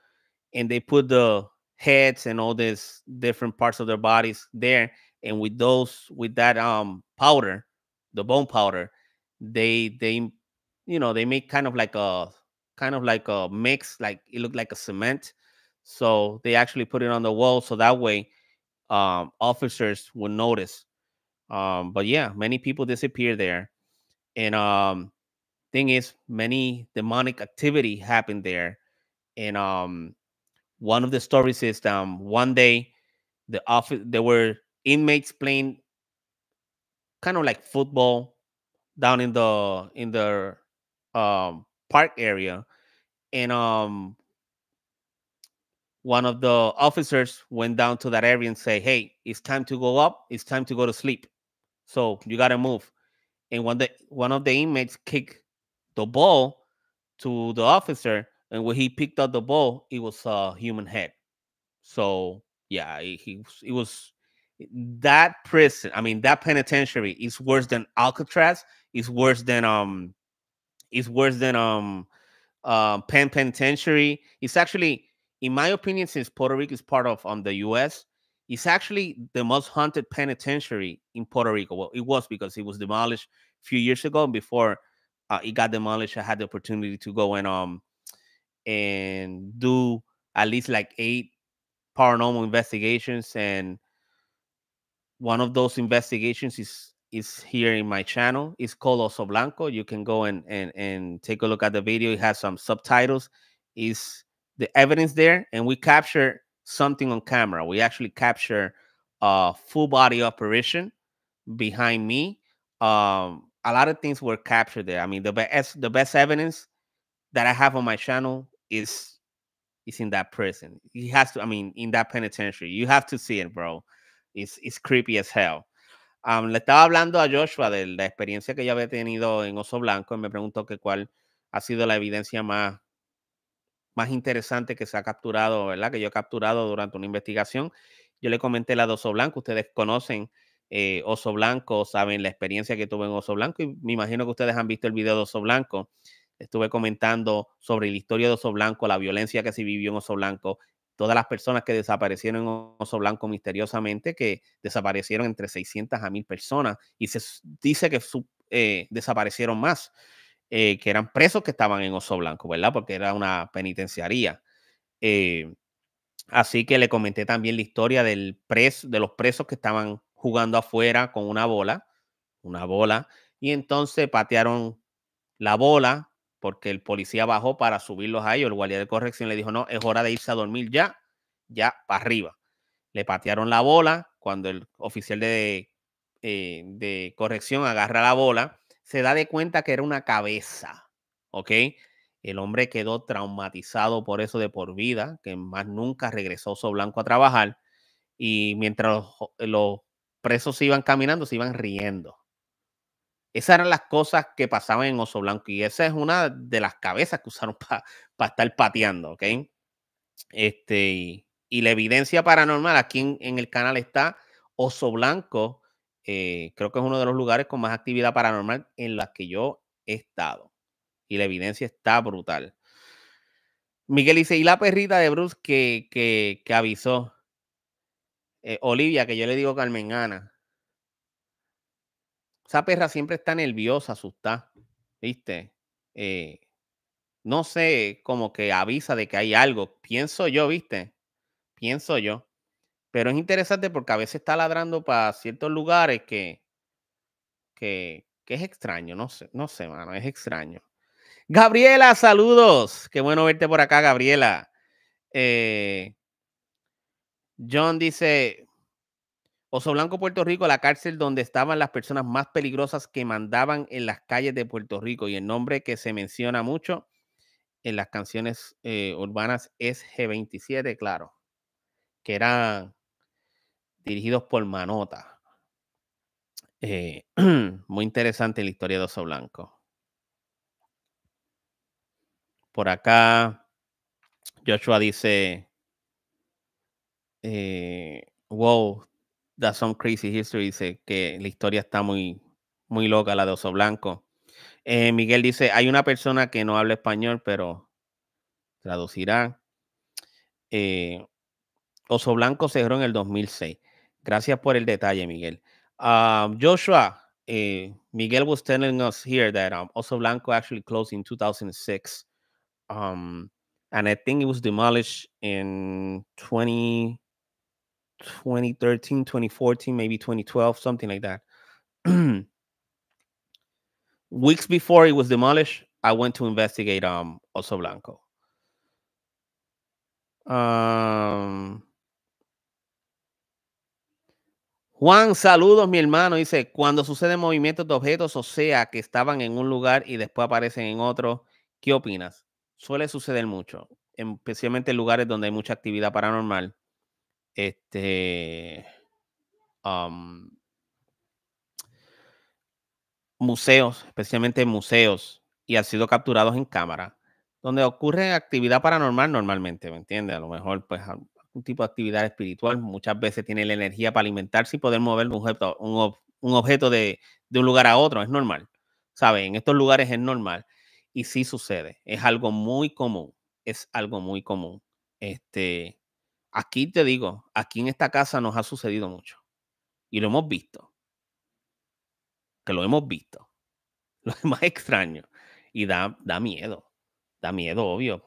S1: and they put the heads and all these different parts of their bodies there. And with those, with that um powder, the bone powder, they they you know they make kind of like a kind of like a mix, like it looked like a cement. So they actually put it on the wall so that way um officers would notice. Um, but yeah, many people disappear there. And um thing is many demonic activity happened there. And um one of the stories is um, one day the office there were inmates playing kind of like football down in the in the um, park area, and um, one of the officers went down to that area and say, "Hey, it's time to go up. It's time to go to sleep. So you gotta move." And one the one of the inmates kicked the ball to the officer, and when he picked up the ball, it was a human head. So yeah, he, he it was eh, that prison. I mean, that penitentiary is worse than Alcatraz. Is worse than um, it's worse than um, uh, Penn Penitentiary. It's actually, in my opinion, since Puerto Rico is part of um the U.S., it's actually the most haunted penitentiary in Puerto Rico. Well, it was because it was demolished a few years ago, and before uh, it got demolished, I had the opportunity to go and um and do at least like eight paranormal investigations and one of those investigations is is here in my channel it's called oso blanco you can go and and and take a look at the video it has some subtitles is the evidence there and we capture something on camera we actually capture a full body operation behind me um a lot of things were captured there i mean the best the best evidence that i have on my channel is is in that prison. He has to, I mean, in that penitentiary. You have to see it, bro. It's, it's creepy as hell. Um, le estaba hablando a Joshua de la experiencia que yo había tenido en Oso Blanco y me preguntó que cuál ha sido la evidencia más, más interesante que se ha capturado, ¿verdad? Que yo he capturado durante una investigación. Yo le comenté la de Oso Blanco. Ustedes conocen eh, Oso Blanco, saben la experiencia que tuve en Oso Blanco y me imagino que ustedes han visto el video de Oso Blanco estuve comentando sobre la historia de Oso Blanco, la violencia que se vivió en Oso Blanco, todas las personas que desaparecieron en Oso Blanco misteriosamente, que desaparecieron entre 600 a 1000 personas y se dice que eh, desaparecieron más, eh, que eran presos que estaban en Oso Blanco, ¿verdad? Porque era una penitenciaría. Eh, así que le comenté también la historia del de los presos que estaban jugando afuera con una bola, una bola, y entonces patearon la bola porque el policía bajó para subirlos a ellos. El guardia de corrección le dijo, no, es hora de irse a dormir ya, ya para arriba. Le patearon la bola. Cuando el oficial de, eh, de corrección agarra la bola, se da de cuenta que era una cabeza. ¿Ok? El hombre quedó traumatizado por eso de por vida, que más nunca regresó su Blanco a trabajar. Y mientras los, los presos iban caminando, se iban riendo. Esas eran las cosas que pasaban en Oso Blanco y esa es una de las cabezas que usaron para estar pateando, ¿ok? Este, y, la evidencia paranormal aquí en, el canal está Oso Blanco, eh, creo que es uno de los lugares con más actividad paranormal en las que yo he estado. Y la evidencia está brutal. Miguel dice, y la perrita de Bruce que, avisó, eh, Olivia, que yo le digo Carmen Ana. Esa perra siempre está nerviosa, asustada, ¿viste? Eh, no sé, como que avisa de que hay algo. Pienso yo, ¿viste? Pienso yo. Pero es interesante porque a veces está ladrando para ciertos lugares que, que, que es extraño, no sé, no sé, mano, es extraño. Gabriela, saludos. Qué bueno verte por acá, Gabriela. Eh, John dice, Oso Blanco, Puerto Rico, la cárcel donde estaban las personas más peligrosas que mandaban en las calles de Puerto Rico. Y el nombre que se menciona mucho en las canciones eh, urbanas es G27, claro, que eran dirigidos por Manota. Eh, muy interesante la historia de Oso Blanco. Por acá, Joshua dice, eh, wow, That's Some Crazy History dice que la historia está muy, muy loca, la de Oso Blanco. Eh, Miguel dice, hay una persona que no habla español, pero traducirá. Eh, Oso Blanco cerró en el 2006. Gracias por el detalle, Miguel. Ah, Joshua, eh, Miguel was telling us here that um, Oso Blanco actually closed in 2006. Um, and I think it was demolished in 20... 2013, 2014, maybe 2012, something like that. Weeks before it was demolished, I went to investigate um, Oso Blanco. Um, Juan, saludos, mi hermano. Dice: Cuando suceden movimientos de objetos, o sea, que estaban en un lugar y después aparecen en otro, ¿qué opinas? Suele suceder mucho, especialmente en lugares donde hay mucha actividad paranormal este, museos, especialmente museos, y han sido capturados en cámara, donde ocurre actividad paranormal normalmente, ¿me entiendes? A lo mejor, pues, algún tipo de actividad espiritual, muchas veces tiene la energía para alimentarse y poder mover un objeto, un, objeto de, de un lugar a otro, es normal, ¿sabes? En estos lugares es normal y si sucede, es algo muy común, es algo muy común. Este, Aquí te digo, aquí en esta casa nos ha sucedido mucho. Y lo hemos visto. Que lo hemos visto. Lo es más extraño. Y da, da miedo. Da miedo, obvio.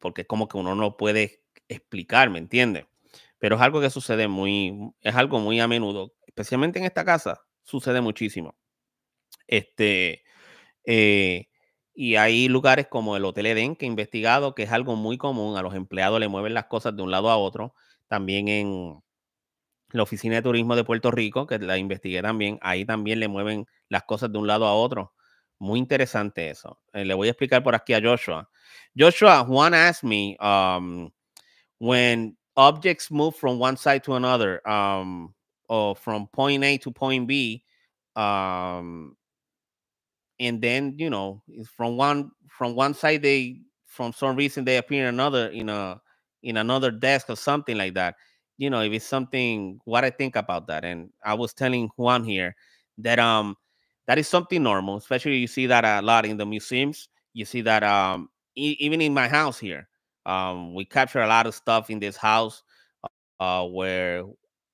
S1: Porque es como que uno no puede explicar, ¿me entiendes? Pero es algo que sucede muy, es algo muy a menudo. Especialmente en esta casa, sucede muchísimo. Este, eh, y hay lugares como el Hotel Eden, que he investigado que es algo muy común. A los empleados le mueven las cosas de un lado a otro. También en la Oficina de Turismo de Puerto Rico, que la investigué también, ahí también le mueven las cosas de un lado a otro. Muy interesante eso. Eh, le voy a explicar por aquí a Joshua. Joshua, Juan asked me um, when objects move from one side to another, um, from point A to point B, um, and then you know from one from one side they from some reason they appear in another in a in another desk or something like that you know if it's something what i think about that and i was telling juan here that um that is something normal especially you see that a lot in the museums you see that um e even in my house here um we capture a lot of stuff in this house uh where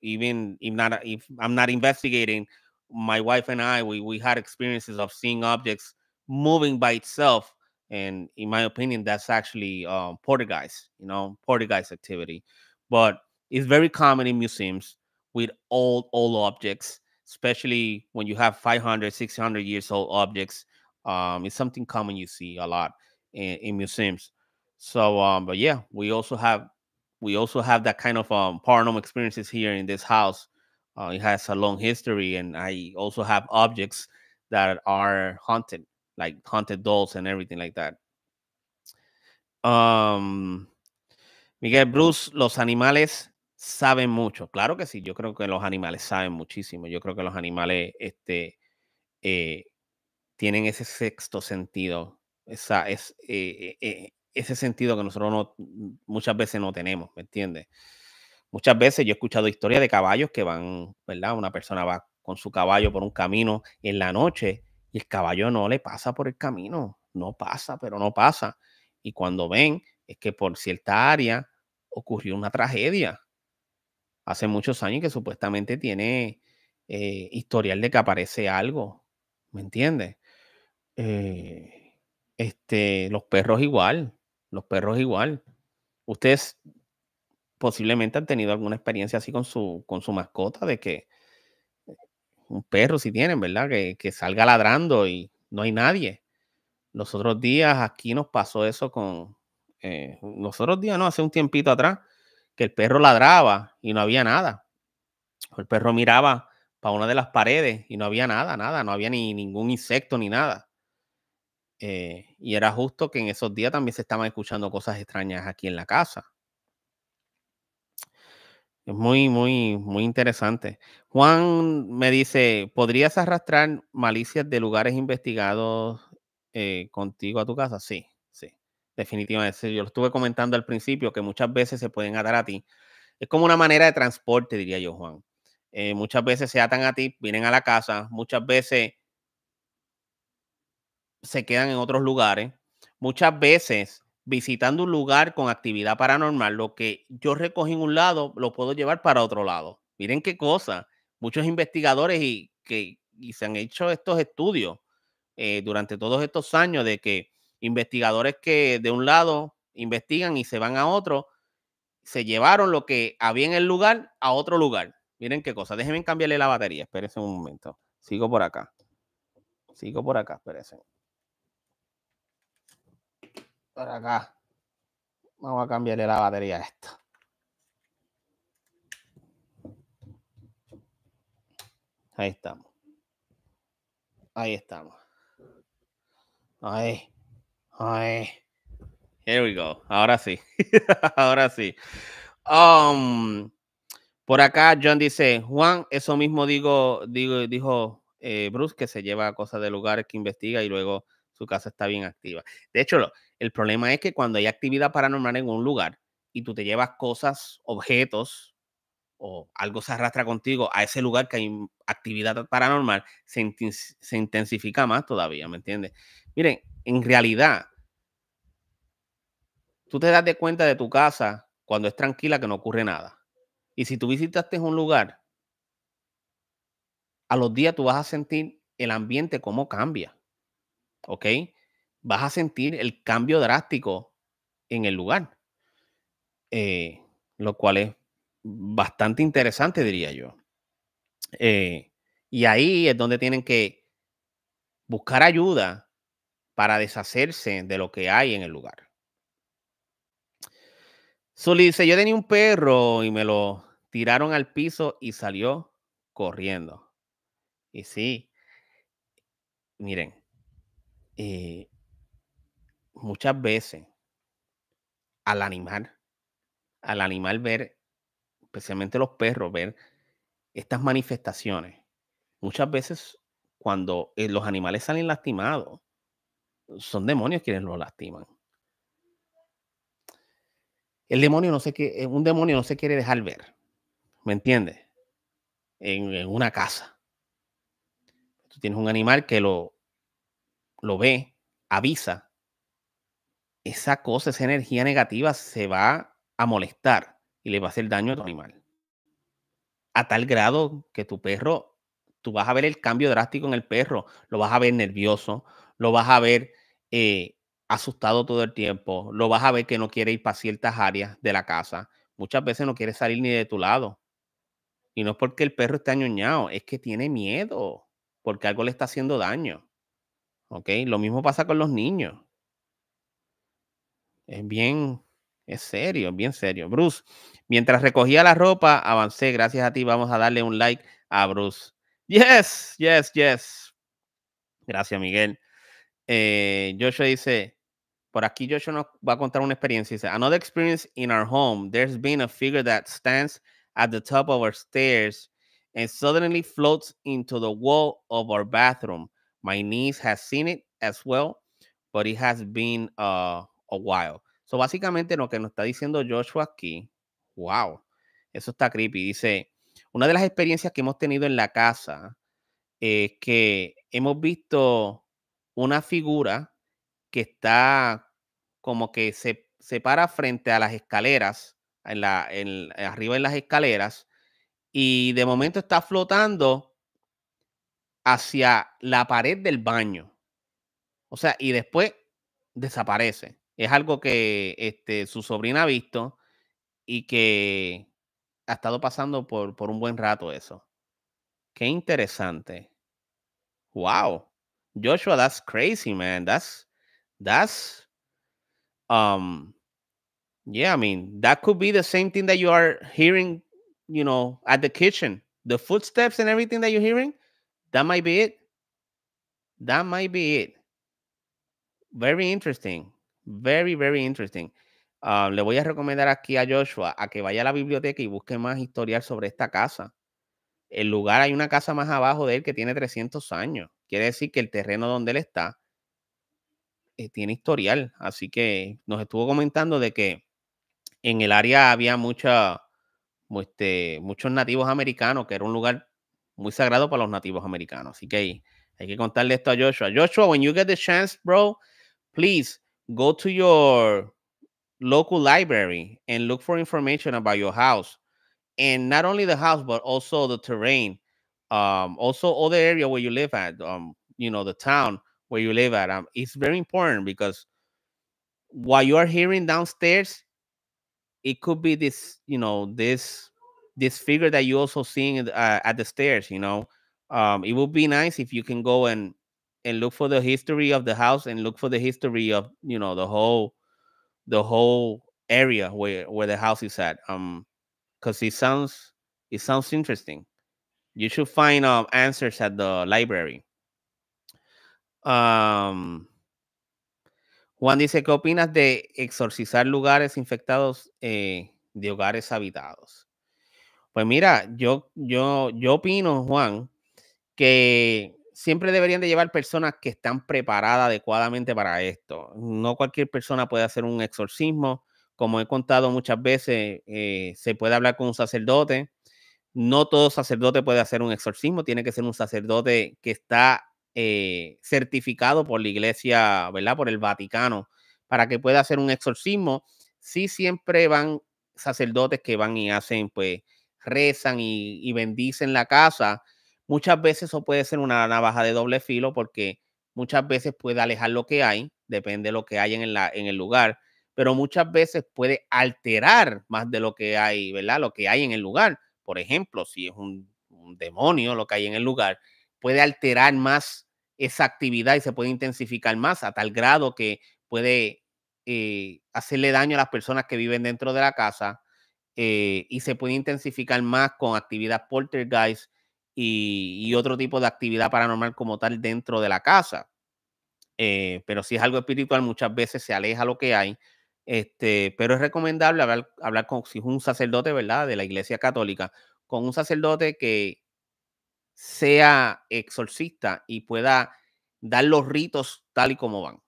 S1: even if not if i'm not investigating my wife and I, we we had experiences of seeing objects moving by itself, and in my opinion, that's actually um, poltergeist, you know, Portuguese activity. But it's very common in museums with old old objects, especially when you have 500, 600 years old objects. Um, it's something common you see a lot in, in museums. So, um, but yeah, we also have we also have that kind of um, paranormal experiences here in this house Uh, it has a long history, and I also have objects that are haunted, like haunted dolls and everything like that. Um, Miguel Bruce, los animales saben mucho. Claro que sí, yo creo que los animales saben muchísimo. Yo creo que los animales este, eh, tienen ese sexto sentido, esa, es, eh, eh, ese sentido que nosotros no, muchas veces no tenemos, ¿me entiendes? Muchas veces yo he escuchado historias de caballos que van, ¿verdad? Una persona va con su caballo por un camino en la noche y el caballo no le pasa por el camino, no pasa, pero no pasa. Y cuando ven es que por cierta área ocurrió una tragedia hace muchos años que supuestamente tiene eh, historial de que aparece algo, ¿me entiendes? Eh, este, los perros igual, los perros igual. Ustedes posiblemente han tenido alguna experiencia así con su, con su mascota, de que eh, un perro si tienen, ¿verdad? Que, que salga ladrando y no hay nadie. Los otros días aquí nos pasó eso con, eh, los otros días, no, hace un tiempito atrás, que el perro ladraba y no había nada. El perro miraba para una de las paredes y no había nada, nada, no había ni ningún insecto ni nada. Eh, y era justo que en esos días también se estaban escuchando cosas extrañas aquí en la casa. Es muy, muy, muy interesante. Juan me dice, ¿podrías arrastrar malicias de lugares investigados eh, contigo a tu casa? Sí, sí, definitivamente. Yo lo estuve comentando al principio, que muchas veces se pueden atar a ti. Es como una manera de transporte, diría yo, Juan. Eh, muchas veces se atan a ti, vienen a la casa, muchas veces se quedan en otros lugares, muchas veces visitando un lugar con actividad paranormal, lo que yo recogí en un lado lo puedo llevar para otro lado. Miren qué cosa. Muchos investigadores y que se han hecho estos estudios eh, durante todos estos años de que investigadores que de un lado investigan y se van a otro, se llevaron lo que había en el lugar a otro lugar. Miren qué cosa. Déjenme cambiarle la batería. Espérense un momento. Sigo por acá. Sigo por acá. Espérense por acá. Vamos a cambiarle la batería a esto. Ahí estamos. Ahí estamos. Ahí. Ahí. Here we go. Ahora sí. Ahora sí. Um, por acá John dice, Juan, eso mismo digo, digo dijo eh, Bruce, que se lleva cosas de lugares que investiga y luego su casa está bien activa. De hecho, lo, el problema es que cuando hay actividad paranormal en un lugar y tú te llevas cosas, objetos o algo se arrastra contigo a ese lugar que hay actividad paranormal, se, intensifica más todavía, ¿me entiendes? Miren, en realidad, tú te das de cuenta de tu casa cuando es tranquila que no ocurre nada. Y si tú visitaste un lugar, a los días tú vas a sentir el ambiente cómo cambia. ¿Ok? vas a sentir el cambio drástico en el lugar. Eh, lo cual es bastante interesante, diría yo. Eh, y ahí es donde tienen que buscar ayuda para deshacerse de lo que hay en el lugar. Sully dice, yo tenía un perro y me lo tiraron al piso y salió corriendo. Y sí, miren, eh, muchas veces al animal, al animal ver, especialmente los perros, ver estas manifestaciones, muchas veces cuando eh, los animales salen lastimados, son demonios quienes los lastiman. El demonio no sé que eh, un demonio no se quiere dejar ver, ¿me entiendes? En, una casa. Tú tienes un animal que lo, lo ve, avisa esa cosa, esa energía negativa se va a molestar y le va a hacer daño a tu animal. A tal grado que tu perro, tú vas a ver el cambio drástico en el perro, lo vas a ver nervioso, lo vas a ver eh, asustado todo el tiempo, lo vas a ver que no quiere ir para ciertas áreas de la casa, muchas veces no quiere salir ni de tu lado. Y no es porque el perro esté añoñado, es que tiene miedo, porque algo le está haciendo daño. Lo mismo pasa con los niños. Es bien, es serio, bien serio. Bruce, mientras recogía la ropa, avancé. Gracias a ti, vamos a darle un like a Bruce. Yes, yes, yes. Gracias, Miguel. Eh, Joshua dice, por aquí Joshua nos va a contar una experiencia. Dice, another experience in our home. There's been a figure that stands at the top of our stairs and suddenly floats into the wall of our bathroom. My niece has seen it as well, but it has been uh, a while. So, básicamente lo que nos está diciendo Joshua aquí, wow, eso está creepy. Dice, una de las experiencias que hemos tenido en la casa es que hemos visto una figura que está como que se, se para frente a las escaleras, en la, arriba en las escaleras, y de momento está flotando hacia la pared del baño. O sea, y después desaparece es algo que este, su sobrina ha visto y que ha estado pasando por, por un buen rato eso. Qué interesante. Wow. Joshua, that's crazy, man. That's that's um yeah, I mean, that could be the same thing that you are hearing, you know, at the kitchen. The footsteps and everything that you're hearing, that might be it. That might be it. Very interesting. Very, very interesting. Ah, le voy a recomendar aquí a Joshua a que vaya a la biblioteca y busque más historial sobre esta casa. El lugar, hay una casa más abajo de él que tiene 300 años. Quiere decir que el terreno donde él está eh, tiene historial. Así que nos estuvo comentando de que en el área había mucha, este, muchos nativos americanos, que era un lugar muy sagrado para los nativos americanos. Así que hay, hay que contarle esto a Joshua. Joshua, when you get the chance, bro, please go to your local library and look for information about your house and not only the house but also the terrain um also other area where you live at um you know the town where you live at um it's very important because while you are hearing downstairs it could be this you know this this figure that you also seeing uh, at the stairs you know um it would be nice if you can go and and look for the history of the house and look for the history of you know the whole the whole area where where the house is at um because it sounds it sounds interesting you should find um answers at the library um Juan dice qué opinas de exorcizar lugares infectados eh, de hogares habitados pues mira yo yo yo opino Juan que siempre deberían de llevar personas que están preparadas adecuadamente para esto. No cualquier persona puede hacer un exorcismo. Como he contado muchas veces, eh, se puede hablar con un sacerdote. No todo sacerdote puede hacer un exorcismo. Tiene que ser un sacerdote que está eh, certificado por la iglesia, ¿verdad? Por el Vaticano, para que pueda hacer un exorcismo. Sí siempre van sacerdotes que van y hacen, pues, rezan y bendicen la casa Muchas veces eso puede ser una navaja de doble filo porque muchas veces puede alejar lo que hay, depende de lo que hay en, en el lugar, pero muchas veces puede alterar más de lo que hay, ¿verdad? Lo que hay en el lugar. Por ejemplo, si es un, demonio lo que hay en el lugar, puede alterar más esa actividad y se puede intensificar más a tal grado que puede eh, hacerle daño a las personas que viven dentro de la casa eh, y se puede intensificar más con actividad poltergeist y, otro tipo de actividad paranormal como tal dentro de la casa. Eh, pero si es algo espiritual, muchas veces se aleja lo que hay. Este, pero es recomendable hablar, con, si es un sacerdote, ¿verdad? De la iglesia católica, con un sacerdote que sea exorcista y pueda dar los ritos tal y como van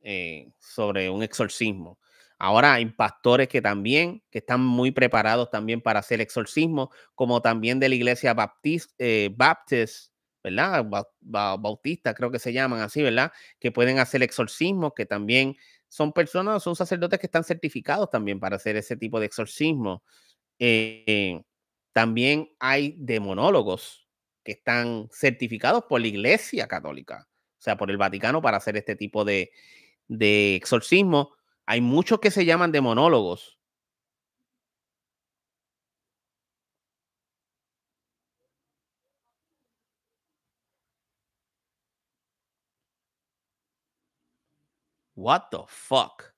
S1: eh, sobre un exorcismo. Ahora hay pastores que también, que están muy preparados también para hacer exorcismo, como también de la iglesia eh, Baptist, ¿verdad? Bautista, creo que se llaman así, ¿verdad? Que pueden hacer exorcismos, que también son personas, son sacerdotes que están certificados también para hacer ese tipo de exorcismo. Eh, también hay demonólogos que están certificados por la Iglesia Católica, o sea, por el Vaticano para hacer este tipo de, de exorcismo. Hay muchos que se llaman demonólogos. What the fuck?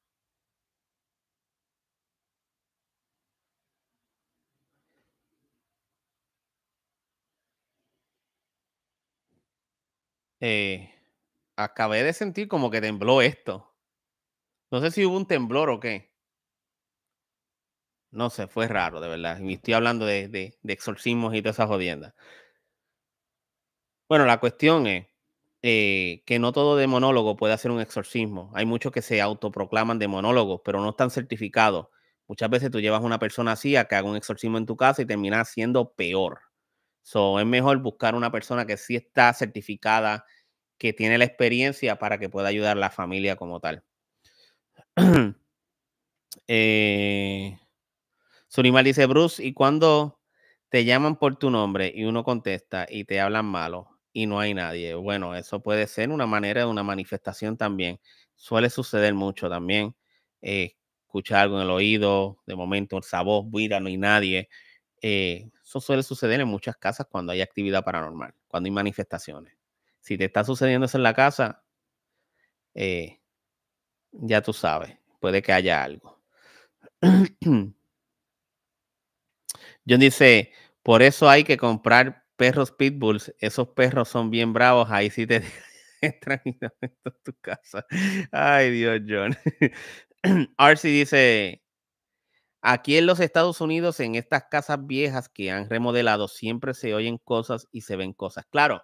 S1: Eh, acabé de sentir como que tembló esto. No sé si hubo un temblor o qué. No sé, fue raro, de verdad. Y estoy hablando de, exorcismos y todas esas jodiendas. Bueno, la cuestión es eh, que no todo demonólogo puede hacer un exorcismo. Hay muchos que se autoproclaman demonólogos, pero no están certificados. Muchas veces tú llevas a una persona así a que haga un exorcismo en tu casa y termina siendo peor. So, es mejor buscar una persona que sí está certificada, que tiene la experiencia para que pueda ayudar a la familia como tal. eh, dice, Bruce, ¿y cuando te llaman por tu nombre y uno contesta y te hablan malo y no hay nadie? Bueno, eso puede ser una manera de una manifestación también. Suele suceder mucho también. Eh, escuchar algo en el oído, de momento esa voz, mira, no hay nadie. Eh, eso suele suceder en muchas casas cuando hay actividad paranormal, cuando hay manifestaciones. Si te está sucediendo eso en la casa, eh, ya tú sabes, puede que haya algo. John dice, por eso hay que comprar perros pitbulls. Esos perros son bien bravos. Ahí sí te entran en tu casa. Ay, Dios, John. Arcy dice, aquí en los Estados Unidos, en estas casas viejas que han remodelado, siempre se oyen cosas y se ven cosas. Claro,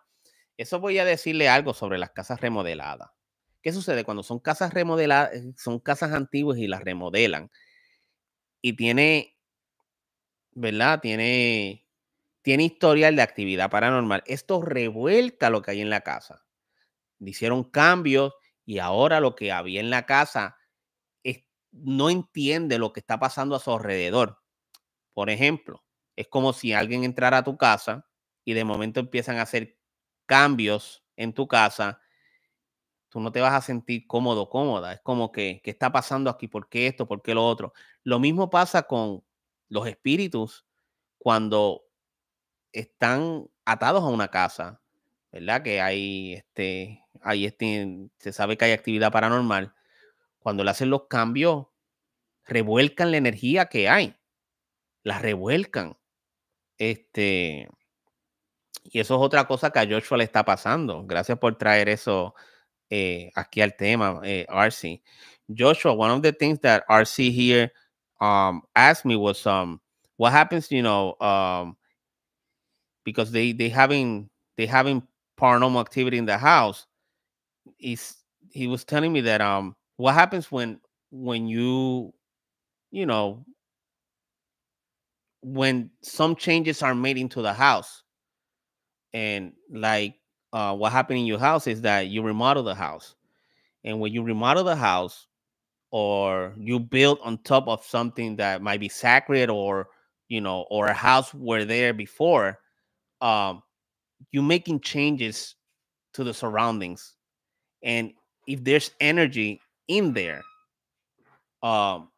S1: eso voy a decirle algo sobre las casas remodeladas. ¿Qué sucede? Cuando son casas remodeladas, eh, son casas antiguas y las remodelan. Y tiene, ¿verdad? Tiene, tiene historial de actividad paranormal. Esto revuelta lo que hay en la casa. Hicieron cambios y ahora lo que había en la casa no entiende lo que está pasando a su alrededor. Por ejemplo, es como si alguien entrara a tu casa y de momento empiezan a hacer cambios en tu casa tú no te vas a sentir cómodo, cómoda. Es como que, ¿qué está pasando aquí? ¿Por qué esto? ¿Por qué lo otro? Lo mismo pasa con los espíritus cuando están atados a una casa, ¿verdad? Que hay este, hay este, se sabe que hay actividad paranormal. Cuando le hacen los cambios, revuelcan la energía que hay. La revuelcan. Este, y eso es otra cosa que a Joshua le está pasando. Gracias por traer eso, eh, aquí al tema, eh, RC. Joshua, one of the things that RC here um, asked me was um, what happens, you know, um, because they they having they having paranormal activity in the house. He's he was telling me that um, what happens when when you you know when some changes are made into the house and like uh, what happened in your house is that you remodel the house. And when you remodel the house or you build on top of something that might be sacred or, you know, or a house were there before, um, you're making changes to the surroundings. And if there's energy in there, um,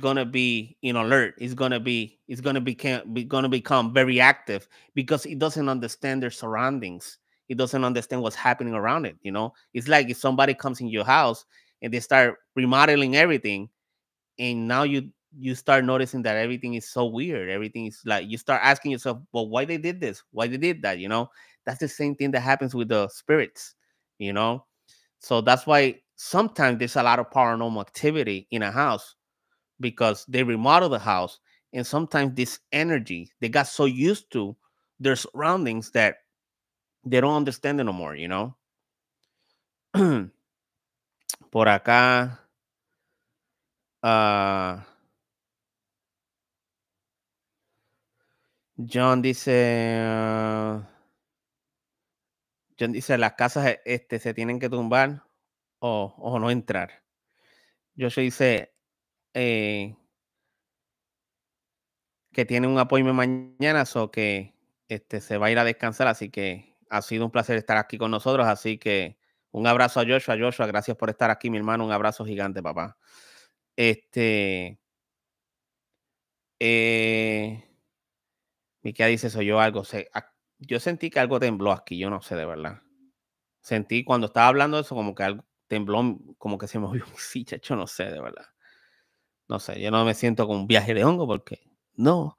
S1: gonna be in alert. It's gonna be it's gonna become be, gonna become very active because it doesn't understand their surroundings he doesn't understand what's happening around it. You know, it's like if somebody comes in your house and they start remodeling everything, and now you you start noticing that everything is so weird. Everything is like you start asking yourself, well, why they did this? Why they did that? You know, that's the same thing that happens with the spirits. You know, so that's why sometimes there's a lot of paranormal activity in a house because they remodel the house and sometimes this energy they got so used to their surroundings that they don't understand it no more, you know. Por acá. Ah, John dice. Uh, John dice: las casas e, este, se tienen que tumbar o, no entrar. Yo se dice. Eh, que tiene un apoyo mañana, o que este, se va a ir a descansar, así que ha sido un placer estar aquí con nosotros, así que un abrazo a Joshua. Joshua, gracias por estar aquí, mi hermano. Un abrazo gigante, papá. Este. Eh, qué dice: Soy yo algo. yo sentí que algo tembló aquí, yo no sé de verdad. Sentí cuando estaba hablando eso, como que algo tembló, como que se movió un ficha, Yo no sé de verdad. No sé, yo no me siento como un viaje de hongo porque no,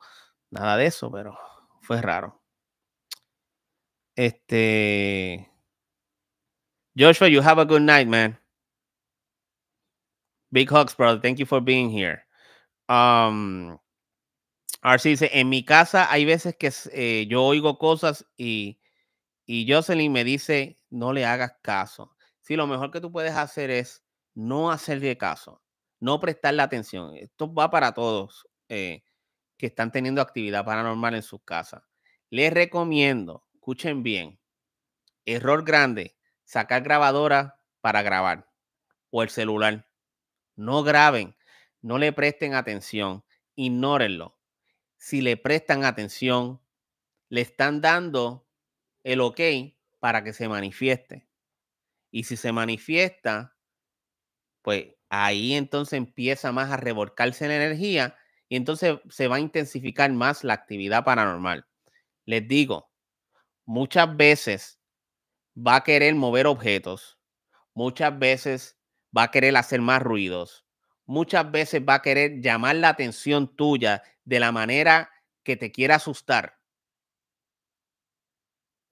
S1: nada de eso, pero fue raro. Este. Joshua, you have a good night, man. Big hugs, brother. Thank you for being here. Um, RC dice, en mi casa hay veces que eh, yo oigo cosas y, y Jocelyn me dice, no le hagas caso. si lo mejor que tú puedes hacer es no hacerle caso, no prestarle atención. Esto va para todos eh, que están teniendo actividad paranormal en sus casas. Les recomiendo escuchen bien, error grande, sacar grabadora para grabar o el celular. No graben, no le presten atención, ignórenlo. Si le prestan atención, le están dando el ok para que se manifieste. Y si se manifiesta, pues ahí entonces empieza más a revolcarse la energía y entonces se va a intensificar más la actividad paranormal. Les digo, muchas veces va a querer mover objetos, muchas veces va a querer hacer más ruidos, muchas veces va a querer llamar la atención tuya de la manera que te quiera asustar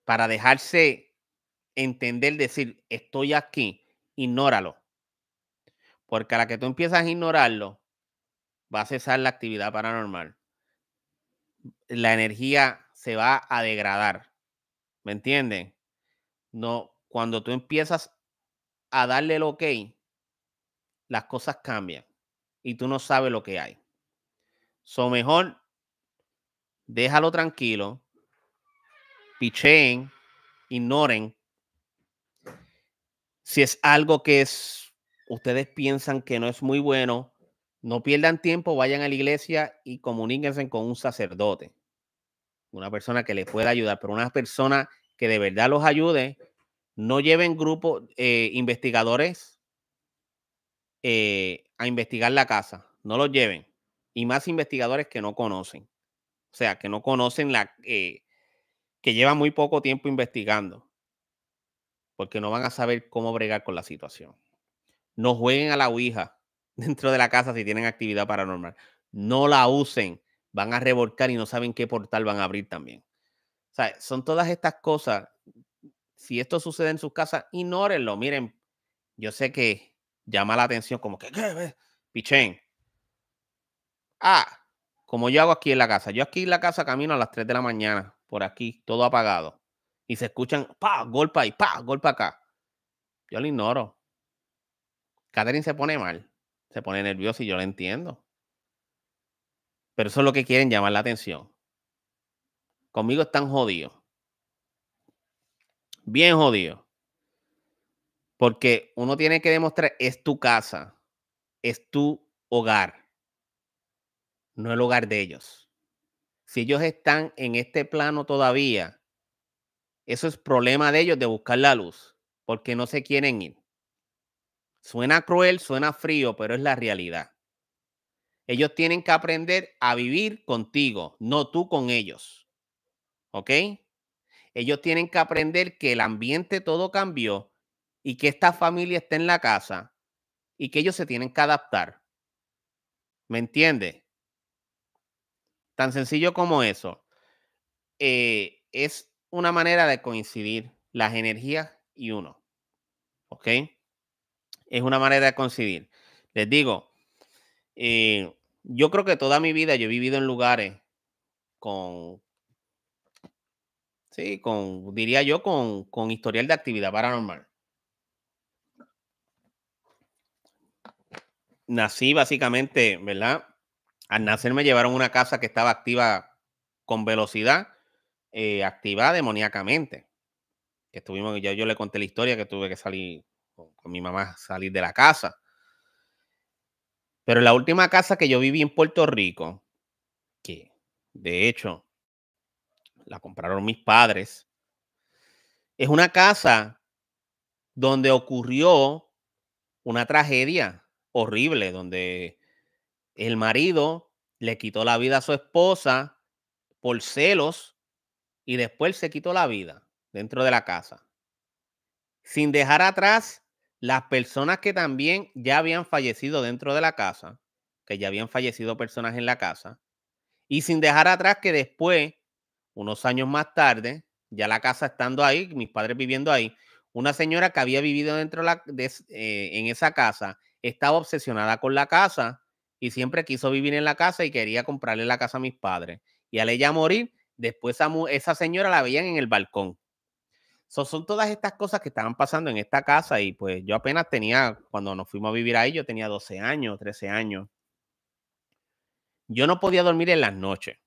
S1: para dejarse entender, decir, estoy aquí, ignóralo. Porque a la que tú empiezas a ignorarlo, va a cesar la actividad paranormal. La energía se va a degradar. ¿Me entienden? No, cuando tú empiezas a darle el ok, las cosas cambian y tú no sabes lo que hay. So mejor déjalo tranquilo, picheen, ignoren. Si es algo que es, ustedes piensan que no es muy bueno, no pierdan tiempo, vayan a la iglesia y comuníquense con un sacerdote una persona que les pueda ayudar, pero una persona que de verdad los ayude, no lleven grupos eh, investigadores eh, a investigar la casa, no los lleven. Y más investigadores que no conocen, o sea, que no conocen la, eh, que llevan muy poco tiempo investigando, porque no van a saber cómo bregar con la situación. No jueguen a la Ouija dentro de la casa si tienen actividad paranormal. No la usen van a revolcar y no saben qué portal van a abrir también. O sea, son todas estas cosas. Si esto sucede en sus casas, ignórenlo. Miren, yo sé que llama la atención como que, ¿qué? Pichén. Ah, como yo hago aquí en la casa. Yo aquí en la casa camino a las 3 de la mañana, por aquí, todo apagado. Y se escuchan, pa, golpa ahí, pa, golpe acá. Yo lo ignoro. Catherine se pone mal, se pone nerviosa y yo lo entiendo. Pero eso es lo que quieren llamar la atención. Conmigo están jodidos. Bien jodidos. Porque uno tiene que demostrar, es tu casa, es tu hogar, no el hogar de ellos. Si ellos están en este plano todavía, eso es problema de ellos de buscar la luz, porque no se quieren ir. Suena cruel, suena frío, pero es la realidad. Ellos tienen que aprender a vivir contigo, no tú con ellos. ¿Ok? Ellos tienen que aprender que el ambiente todo cambió y que esta familia está en la casa y que ellos se tienen que adaptar. ¿Me entiende? Tan sencillo como eso. Eh, es una manera de coincidir las energías y uno. ¿Ok? Es una manera de coincidir. Les digo, yo creo que toda mi vida yo he vivido en lugares con, sí, con, diría yo, con, historial de actividad paranormal. Nací básicamente, ¿verdad? Al nacer me llevaron a una casa que estaba activa con velocidad, eh, activada activa demoníacamente. Que estuvimos, ya yo le conté la historia que tuve que salir con mi mamá, salir de la casa. Pero la última casa que yo viví en Puerto Rico, que de hecho la compraron mis padres, es una casa donde ocurrió una tragedia horrible, donde el marido le quitó la vida a su esposa por celos y después se quitó la vida dentro de la casa, sin dejar atrás las personas que también ya habían fallecido dentro de la casa, que ya habían fallecido personas en la casa, y sin dejar atrás que después, unos años más tarde, ya la casa estando ahí, mis padres viviendo ahí, una señora que había vivido dentro la, eh, en esa casa estaba obsesionada con la casa y siempre quiso vivir en la casa y quería comprarle la casa a mis padres. Y al ella morir, después esa señora la veían en el balcón son todas estas cosas que estaban pasando en esta casa y pues yo apenas tenía, cuando nos fuimos a vivir ahí, yo tenía 12 años, 13 años. Yo no podía dormir en las noches.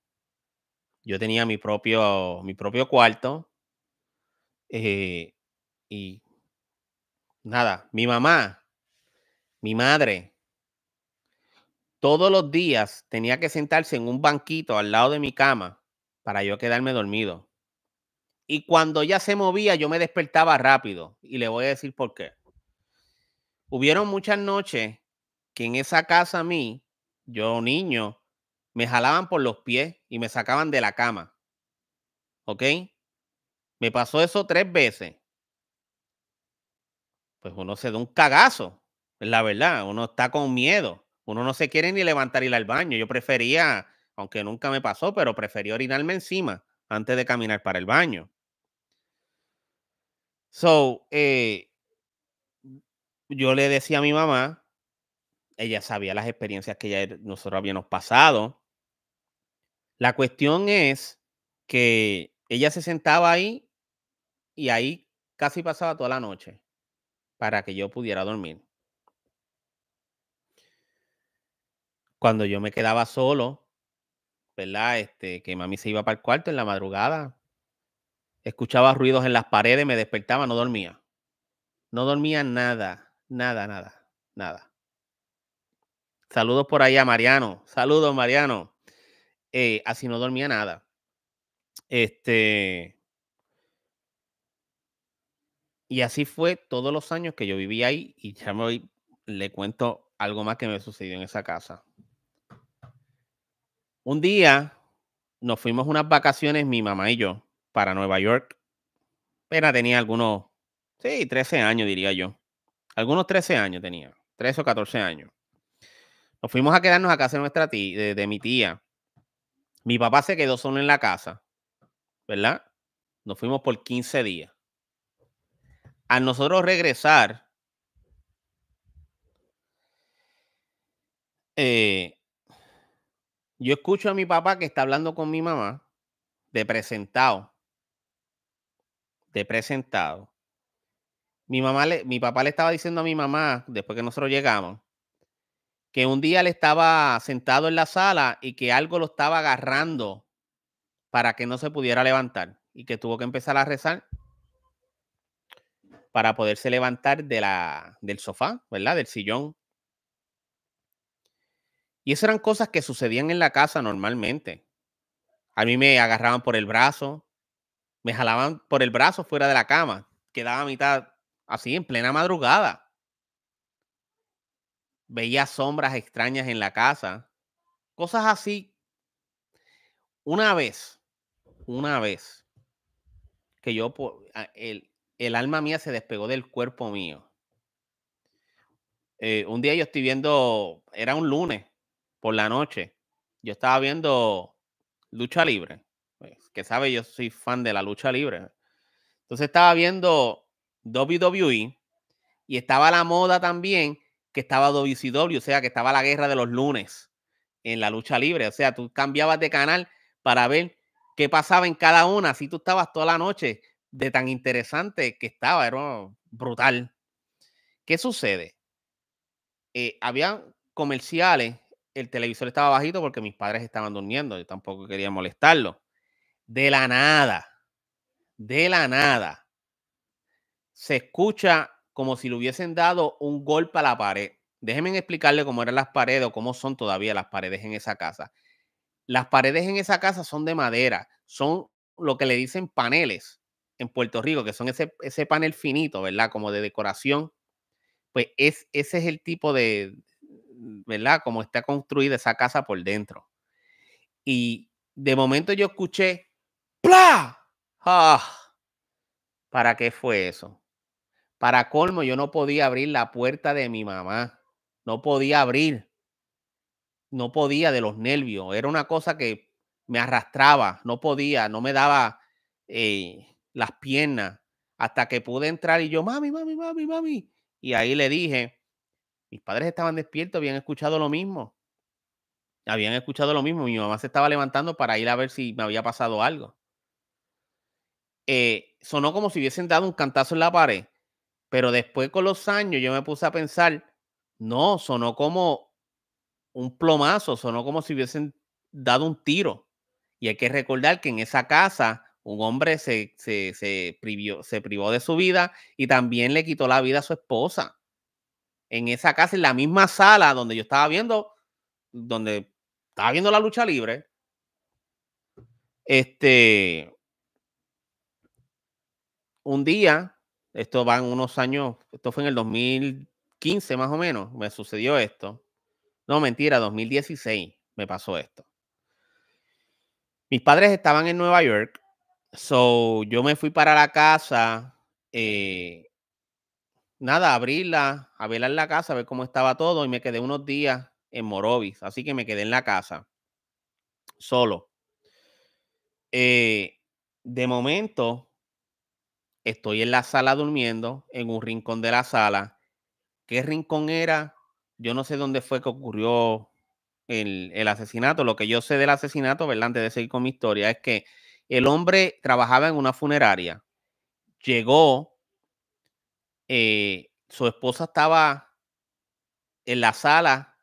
S1: Yo tenía mi propio, mi propio cuarto. Eh, y nada, mi mamá, mi madre, todos los días tenía que sentarse en un banquito al lado de mi cama para yo quedarme dormido. Y cuando ya se movía, yo me despertaba rápido. Y le voy a decir por qué. Hubieron muchas noches que en esa casa a mí, yo niño, me jalaban por los pies y me sacaban de la cama. ¿Ok? Me pasó eso tres veces. Pues uno se da un cagazo, es la verdad. Uno está con miedo. Uno no se quiere ni levantar y ir al baño. Yo prefería, aunque nunca me pasó, pero prefería orinarme encima antes de caminar para el baño. So, eh, yo le decía a mi mamá, ella sabía las experiencias que ya er, nosotros habíamos pasado. La cuestión es que ella se sentaba ahí y ahí casi pasaba toda la noche para que yo pudiera dormir. Cuando yo me quedaba solo, ¿verdad? Este, que mami se iba para el cuarto en la madrugada, escuchaba ruidos en las paredes, me despertaba, no dormía. No dormía nada, nada, nada, nada. Saludos por ahí a Mariano. Saludos, Mariano. Eh, así no dormía nada. Este. Y así fue todos los años que yo viví ahí. Y ya me voy, le cuento algo más que me sucedió en esa casa. Un día nos fuimos unas vacaciones, mi mamá y yo, para Nueva York. Pero tenía algunos, sí, 13 años diría yo. Algunos 13 años tenía, 13 o 14 años. Nos fuimos a quedarnos a casa de, nuestra mi tía. Mi papá se quedó solo en la casa, ¿verdad? Nos fuimos por 15 días. A nosotros regresar, eh, yo escucho a mi papá que está hablando con mi mamá de presentado. De presentado. Mi, mamá le, mi papá le estaba diciendo a mi mamá, después que nosotros llegamos, que un día le estaba sentado en la sala y que algo lo estaba agarrando para que no se pudiera levantar y que tuvo que empezar a rezar para poderse levantar de la, del sofá, ¿verdad? Del sillón y esas eran cosas que sucedían en la casa normalmente. A mí me agarraban por el brazo, me jalaban por el brazo fuera de la cama, quedaba a mitad así en plena madrugada. Veía sombras extrañas en la casa, cosas así. Una vez, una vez que yo, el, el alma mía se despegó del cuerpo mío. Eh, un día yo estoy viendo, era un lunes, por la noche, yo estaba viendo lucha libre. Eh, que sabe, yo soy fan de la lucha libre. Entonces estaba viendo WWE y estaba la moda también que estaba WCW, o sea, que estaba la guerra de los lunes en la lucha libre. O sea, tú cambiabas de canal para ver qué pasaba en cada una. Así tú estabas toda la noche de tan interesante que estaba, era brutal. ¿Qué sucede? Eh, había comerciales el televisor estaba bajito porque mis padres estaban durmiendo, yo tampoco quería molestarlo. De la nada, de la nada, se escucha como si le hubiesen dado un golpe a la pared. Déjenme explicarle cómo eran las paredes o cómo son todavía las paredes en esa casa. Las paredes en esa casa son de madera, son lo que le dicen paneles en Puerto Rico, que son ese, ese panel finito, ¿verdad? Como de decoración. Pues es, ese es el tipo de, ¿verdad? Como está construida esa casa por dentro. Y de momento yo escuché, ¡pla! ¡Ah! ¿Para qué fue eso? Para colmo, yo no podía abrir la puerta de mi mamá. No podía abrir. No podía de los nervios. Era una cosa que me arrastraba. No podía, no me daba eh, las piernas. Hasta que pude entrar y yo, mami, mami, mami, mami. Y ahí le dije, mis padres estaban despiertos, habían escuchado lo mismo. Habían escuchado lo mismo. Mi mamá se estaba levantando para ir a ver si me había pasado algo. Eh, sonó como si hubiesen dado un cantazo en la pared, pero después con los años yo me puse a pensar, no, sonó como un plomazo, sonó como si hubiesen dado un tiro. Y hay que recordar que en esa casa un hombre se, se privó de su vida y también le quitó la vida a su esposa en esa casa, en la misma sala donde yo estaba viendo, donde estaba viendo la lucha libre. Este, un día, esto van unos años, esto fue en el 2015 más o menos, me sucedió esto. No, mentira, 2016 me pasó esto. Mis padres estaban en Nueva York, so yo me fui para la casa eh, nada, abrirla, a verla en la casa, a ver cómo estaba todo y me quedé unos días en Morovis, así que me quedé en la casa, solo. Eh, de momento, estoy en la sala durmiendo, en un rincón de la sala. ¿Qué rincón era? Yo no sé dónde fue que ocurrió el, el, asesinato. Lo que yo sé del asesinato, ¿verdad? Antes de seguir con mi historia, es que el hombre trabajaba en una funeraria. Llegó eh, su esposa estaba en la sala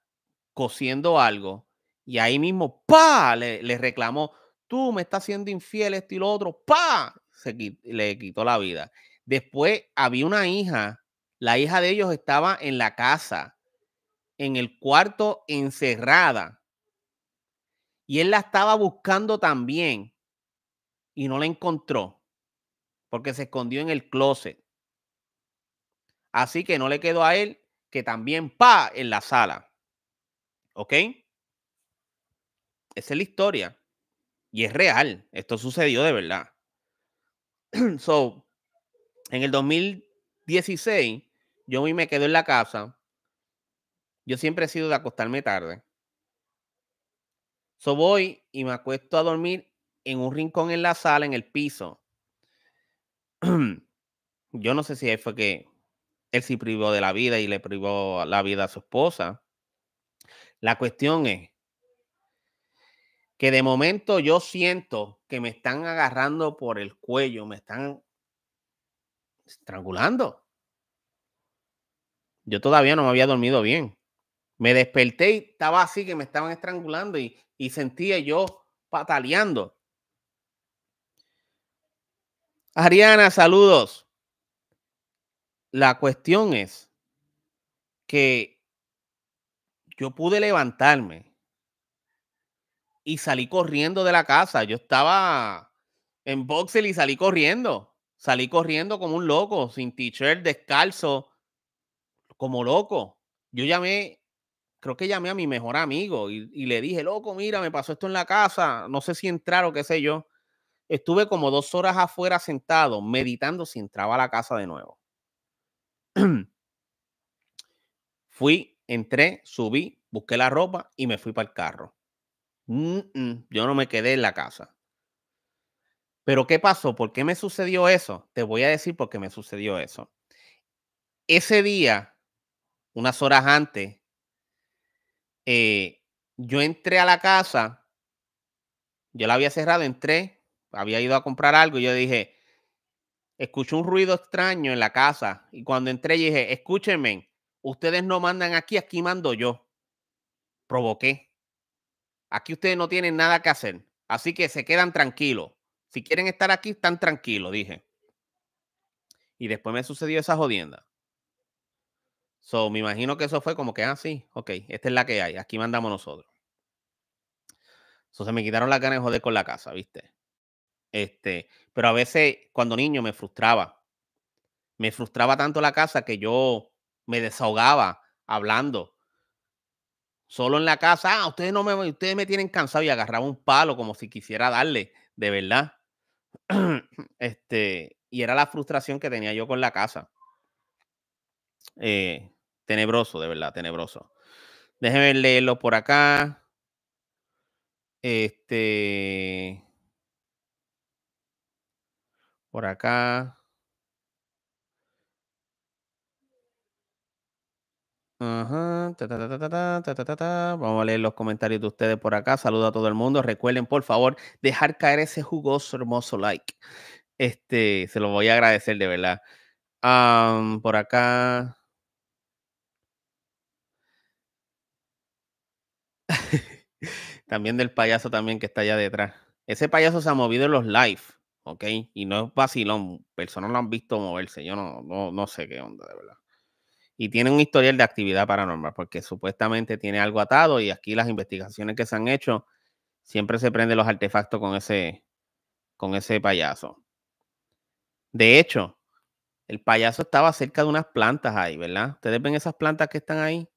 S1: cosiendo algo y ahí mismo, pa, le, reclamó, tú me estás siendo infiel, esto y lo otro, pa, se, le quitó la vida. Después había una hija, la hija de ellos estaba en la casa, en el cuarto encerrada. Y él la estaba buscando también y no la encontró porque se escondió en el closet. Así que no le quedó a él que también pa en la sala. ¿Ok? Esa es la historia. Y es real. Esto sucedió de verdad. so, en el 2016, yo me quedo en la casa. Yo siempre he sido de acostarme tarde. So voy y me acuesto a dormir en un rincón en la sala, en el piso. yo no sé si ahí fue que él sí privó de la vida y le privó la vida a su esposa. La cuestión es que de momento yo siento que me están agarrando por el cuello, me están estrangulando. Yo todavía no me había dormido bien. Me desperté y estaba así que me estaban estrangulando y, y sentía yo pataleando. Ariana, saludos. La cuestión es que yo pude levantarme y salí corriendo de la casa. Yo estaba en boxel y salí corriendo. Salí corriendo como un loco, sin t-shirt, descalzo, como loco. Yo llamé, creo que llamé a mi mejor amigo y, y le dije, loco, mira, me pasó esto en la casa, no sé si entrar o qué sé yo. Estuve como dos horas afuera sentado, meditando si entraba a la casa de nuevo. fui, entré, subí, busqué la ropa y me fui para el carro. yo no me quedé en la casa. Pero ¿qué pasó? ¿Por qué me sucedió eso? Te voy a decir por qué me sucedió eso. Ese día, unas horas antes, eh, yo entré a la casa, yo la había cerrado, entré, había ido a comprar algo y yo dije, escuché un ruido extraño en la casa y cuando entré dije, escúchenme, ustedes no mandan aquí, aquí mando yo. Provoqué. Aquí ustedes no tienen nada que hacer, así que se quedan tranquilos. Si quieren estar aquí, están tranquilos, dije. Y después me sucedió esa jodienda. So, me imagino que eso fue como que, ah, sí, ok, esta es la que hay, aquí mandamos nosotros. Entonces se me quitaron las ganas de joder con la casa, ¿viste? Este, pero a veces cuando niño me frustraba. Me frustraba tanto la casa que yo me desahogaba hablando. Solo en la casa, ah, ustedes no me ustedes me tienen cansado y agarraba un palo como si quisiera darle, de verdad. Este, y era la frustración que tenía yo con la casa. Eh, tenebroso, de verdad, tenebroso. Déjenme leerlo por acá. Este. Por acá. Vamos a leer los comentarios de ustedes por acá. Saludos a todo el mundo. Recuerden, por favor, dejar caer ese jugoso, hermoso like. Este, se lo voy a agradecer de verdad. por acá. también del payaso también que está allá detrás. Ese payaso se ha movido en los live. ¿ok? Y no es vacilón, personas lo han visto moverse, yo no, no, no sé qué onda, de verdad. Y tiene un historial de actividad paranormal, porque supuestamente tiene algo atado y aquí las investigaciones que se han hecho, siempre se prende los artefactos con ese, con ese payaso. De hecho, el payaso estaba cerca de unas plantas ahí, ¿verdad? Ustedes ven esas plantas que están ahí.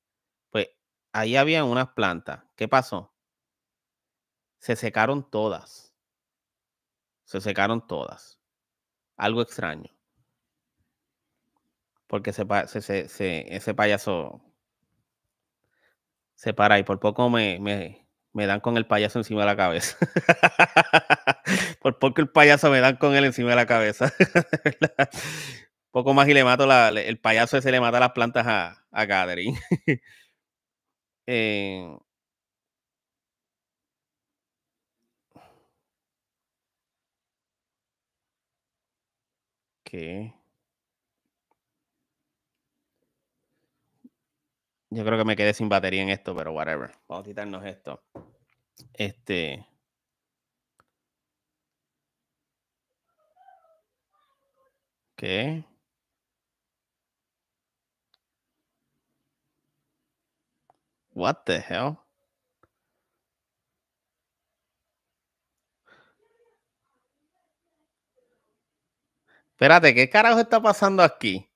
S1: Pues ahí había unas plantas. ¿Qué pasó? Se secaron todas se secaron todas. Algo extraño. Porque ese, payaso se para y por poco me, dan con el payaso encima de la cabeza. por poco el payaso me dan con él encima de la cabeza. poco más y le mato la, el payaso ese le mata las plantas a, a Gathering. eh, Yo creo que me quedé sin batería en esto, pero whatever. Vamos a quitarnos esto. Este. ¿Qué? What the hell? Espérate, ¿qué carajo está pasando aquí?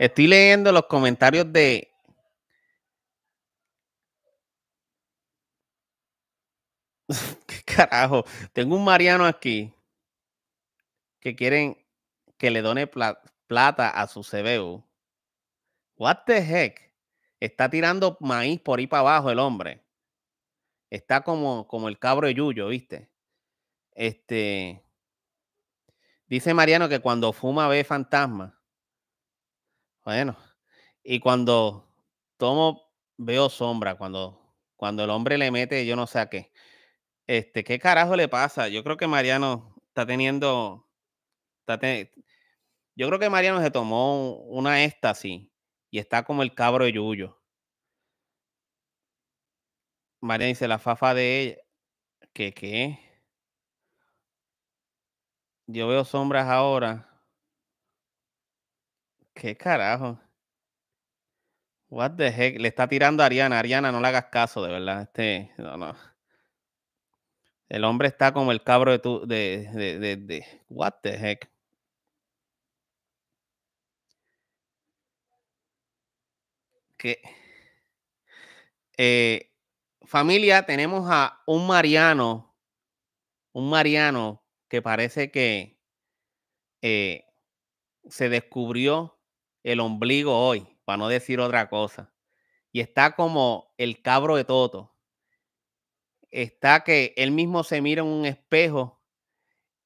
S1: Estoy leyendo los comentarios de. ¿Qué carajo? Tengo un Mariano aquí que quieren que le done plata a su CBU. What the heck? Está tirando maíz por ahí para abajo el hombre. Está como, como el cabro de Yuyo, ¿viste? Este. Dice Mariano que cuando fuma ve fantasmas. Bueno, y cuando tomo veo sombra, cuando, cuando el hombre le mete yo no sé a qué. Este, ¿qué carajo le pasa? Yo creo que Mariano está teniendo yo creo que Mariano se tomó una éxtasis y está como el cabro de Yuyo. Mariano dice la fafa de ella. ¿Qué qué? Yo veo sombras ahora. ¿Qué carajo? What the heck? Le está tirando a Ariana. Ariana, no le hagas caso, de verdad. Este, no, no. El hombre está como el cabro de tu. What the heck? ¿Qué? Eh, familia, tenemos a un Mariano. Un Mariano parece que eh, se descubrió el ombligo hoy, para no decir otra cosa. Y está como el cabro de Toto. Está que él mismo se mira en un espejo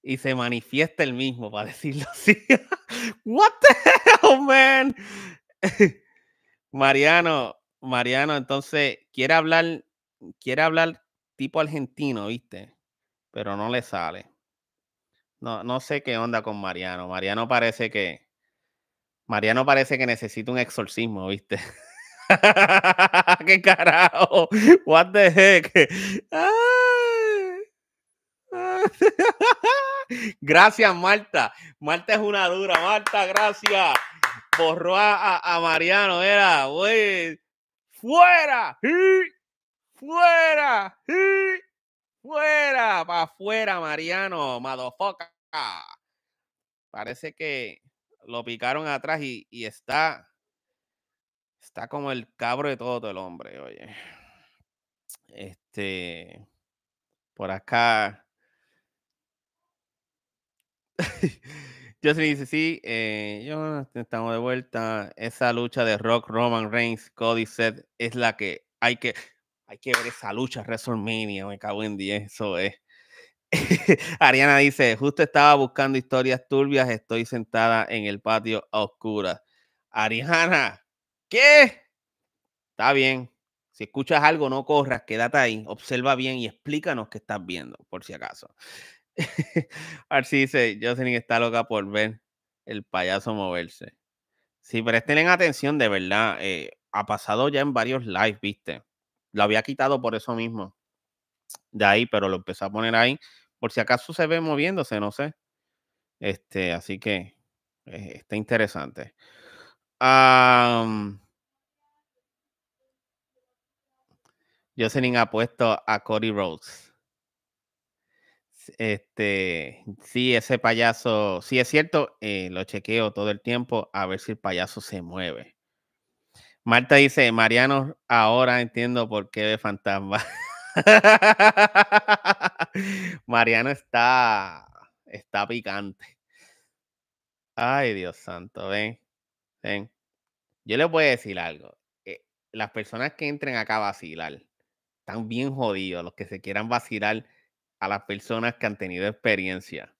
S1: y se manifiesta el mismo, para decirlo así. What the hell, man? Mariano, Mariano, entonces quiere hablar, quiere hablar tipo argentino, ¿viste? Pero no le sale. No, sé qué onda con Mariano. Mariano parece que. Mariano parece que necesita un exorcismo, ¿viste? ¡Qué carajo! ¡What the heck! gracias, Marta. Marta es una dura. Marta, gracias. Borró a, Mariano, era, fuera ¡Fuera! ¡Fuera! ¡Fuera! para afuera, Mariano, Madofoca. Parece que lo picaron atrás y, está, está como el cabro de todo el hombre, oye. Este, por acá. Yo dice, sí, eh, yo, estamos de vuelta. Esa lucha de Rock, Roman Reigns, Cody Seth es la que hay que hay que ver esa lucha WrestleMania, me cago en 10, eso es. Ariana dice, justo estaba buscando historias turbias, estoy sentada en el patio a oscuras. Ariana, ¿qué? Está bien. Si escuchas algo, no corras, quédate ahí, observa bien y explícanos qué estás viendo, por si acaso. si dice, Jocelyn está loca por ver el payaso moverse. Sí, presten atención, de verdad. Eh, ha pasado ya en varios lives, viste. Lo había quitado por eso mismo. De ahí, pero lo empecé a poner ahí. Por si acaso se ve moviéndose, no sé. Este, así que eh, está interesante. Jocelyn ha puesto a Cody Rhodes. Este, sí, ese payaso, sí es cierto, eh, lo chequeo todo el tiempo a ver si el payaso se mueve. Marta dice, Mariano, ahora entiendo por qué ve fantasma. Mariano está, está picante. Ay, Dios santo, ven, ven. Yo les voy a decir algo. Eh, las personas que entren acá a vacilar, están bien jodidos los que se quieran vacilar a las personas que han tenido experiencia,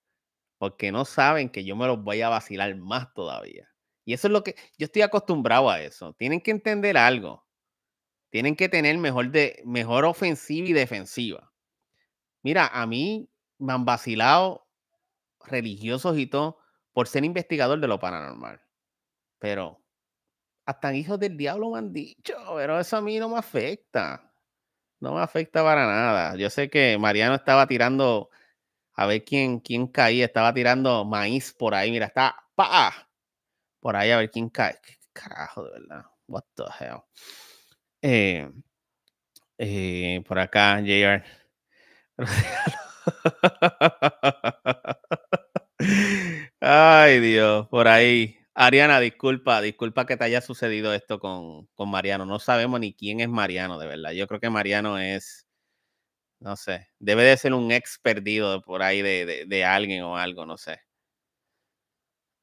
S1: porque no saben que yo me los voy a vacilar más todavía. Y eso es lo que yo estoy acostumbrado a eso. Tienen que entender algo. Tienen que tener mejor, de, mejor ofensiva y defensiva. Mira, a mí me han vacilado religiosos y todo por ser investigador de lo paranormal. Pero hasta hijos del diablo me han dicho, pero eso a mí no me afecta. No me afecta para nada. Yo sé que Mariano estaba tirando, a ver quién, quién caía, estaba tirando maíz por ahí. Mira, está, pa, por ahí a ver quién cae. carajo, de verdad. What the hell. Eh, eh, por acá, JR. Ay, Dios, por ahí. Ariana, disculpa, disculpa que te haya sucedido esto con, con, Mariano. No sabemos ni quién es Mariano, de verdad. Yo creo que Mariano es, no sé, debe de ser un ex perdido por ahí de alguien o algo, no sé.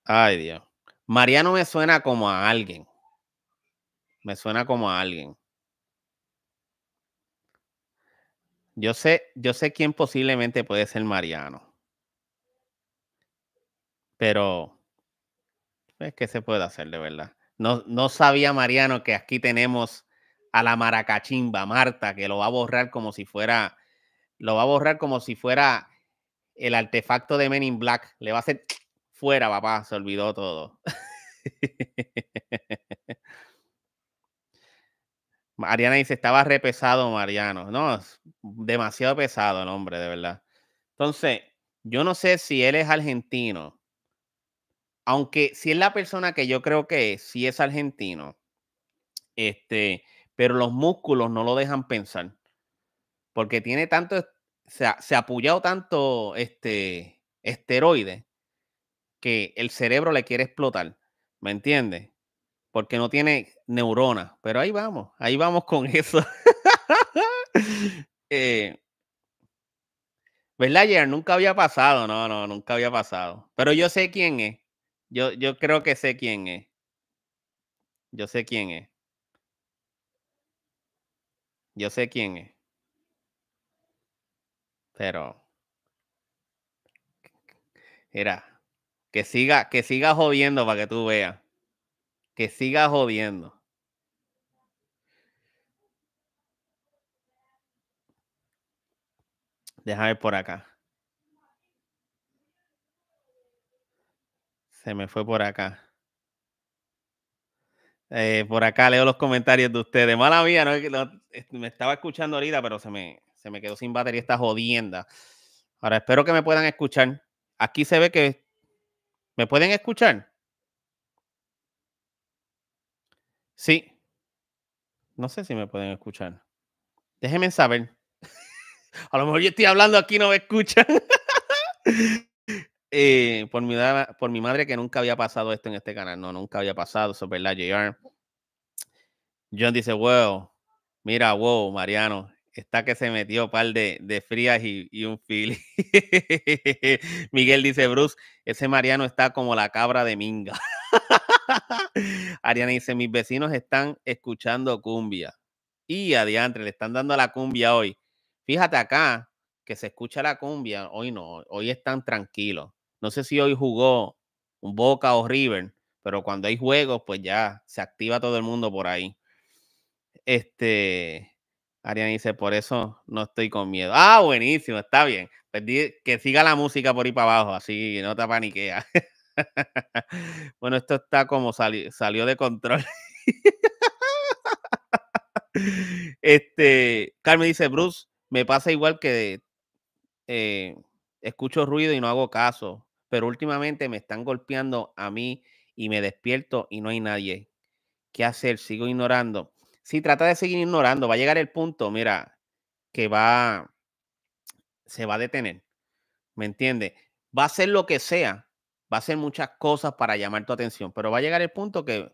S1: Ay, Dios. Mariano me suena como a alguien. Me suena como a alguien. Yo sé, yo sé quién posiblemente puede ser Mariano. Pero es que se puede hacer de verdad. No, no sabía Mariano que aquí tenemos a la maracachimba Marta, que lo va a borrar como si fuera, lo va a borrar como si fuera el artefacto de Men in Black. Le va a hacer Fuera, papá, se olvidó todo. Mariana dice, estaba repesado Mariano. No, es demasiado pesado el hombre, de verdad. Entonces, yo no sé si él es argentino. Aunque si es la persona que yo creo que es, si es argentino. Este, pero los músculos no lo dejan pensar. Porque tiene tanto, se ha, se ha apoyado tanto este, esteroide que el cerebro le quiere explotar, ¿me entiendes? Porque no tiene neuronas, pero ahí vamos, ahí vamos con eso. eh, ¿Verdad, Nunca había pasado, no, no, nunca había pasado. Pero yo sé quién es. Yo, yo creo que sé quién es. Yo sé quién es. Yo sé quién es. Pero. Era. Que siga, que siga jodiendo para que tú veas. Que siga jodiendo. deja por acá. Se me fue por acá. Eh, por acá leo los comentarios de ustedes. Mala mía, me estaba escuchando ahorita, pero se me, se me quedó sin batería esta jodienda. Ahora espero que me puedan escuchar. Aquí se ve que ¿Me pueden escuchar? Sí. No sé si me pueden escuchar. Déjenme saber. A lo mejor yo estoy hablando aquí y no me escuchan. Eh, por, mi, por mi madre que nunca había pasado esto en este canal. No, nunca había pasado. Eso es verdad, JR. John dice, wow. Mira, wow, Mariano está que se metió par de, frías y, un fili. Miguel dice, Bruce, ese Mariano está como la cabra de Minga. Ariana dice, mis vecinos están escuchando cumbia. Y adiantre, le están dando la cumbia hoy. Fíjate acá que se escucha la cumbia. Hoy no, hoy están tranquilos. No sé si hoy jugó Boca o River, pero cuando hay juegos, pues ya se activa todo el mundo por ahí. Este, Arián dice, por eso no estoy con miedo. Ah, buenísimo, está bien. Pues que siga la música por ahí para abajo, así no te paniquea. bueno, esto está como salió de control. este, Carmen dice, Bruce, me pasa igual que eh, escucho ruido y no hago caso, pero últimamente me están golpeando a mí y me despierto y no hay nadie. ¿Qué hacer? Sigo ignorando si trata de seguir ignorando, va a llegar el punto, mira, que va, se va a detener. ¿Me entiendes? Va a ser lo que sea, va a ser muchas cosas para llamar tu atención, pero va a llegar el punto que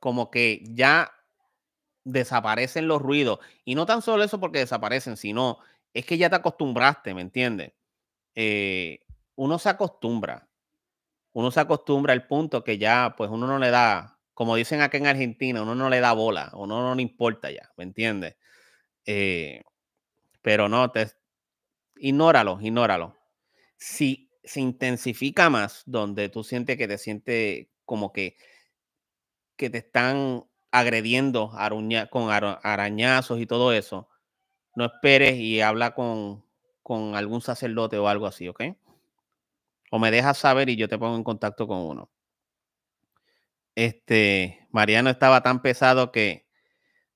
S1: como que ya desaparecen los ruidos. Y no tan solo eso porque desaparecen, sino es que ya te acostumbraste, ¿me entiendes? Eh, uno se acostumbra, uno se acostumbra al punto que ya pues uno no le da como dicen aquí en Argentina, uno no le da bola, uno no le importa ya, ¿me entiendes? Eh, pero no, te, ignóralo, ignóralo. Si se intensifica más, donde tú sientes que te sientes como que, que te están agrediendo con arañazos y todo eso, no esperes y habla con, con algún sacerdote o algo así, ¿ok? O me dejas saber y yo te pongo en contacto con uno. Este, Mariano estaba tan pesado que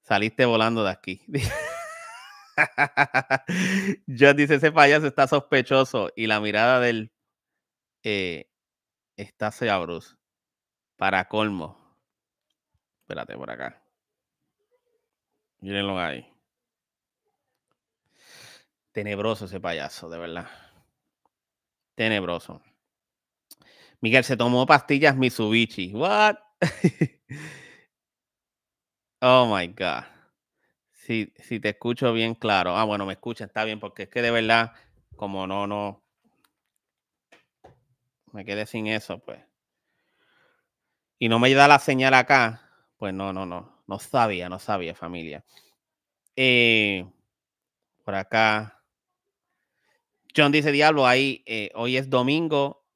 S1: saliste volando de aquí. John dice, ese payaso está sospechoso y la mirada del eh, está bruce Para colmo. Espérate por acá. Mírenlo ahí. Tenebroso ese payaso, de verdad. Tenebroso. Miguel se tomó pastillas Mitsubishi. What? oh my God. Si, si te escucho bien claro. Ah, bueno, me escucha, está bien, porque es que de verdad, como no, no. Me quedé sin eso, pues. Y no me da la señal acá. Pues no, no, no. No sabía, no sabía, familia. Eh, por acá. John dice, diablo, ahí eh, hoy es domingo.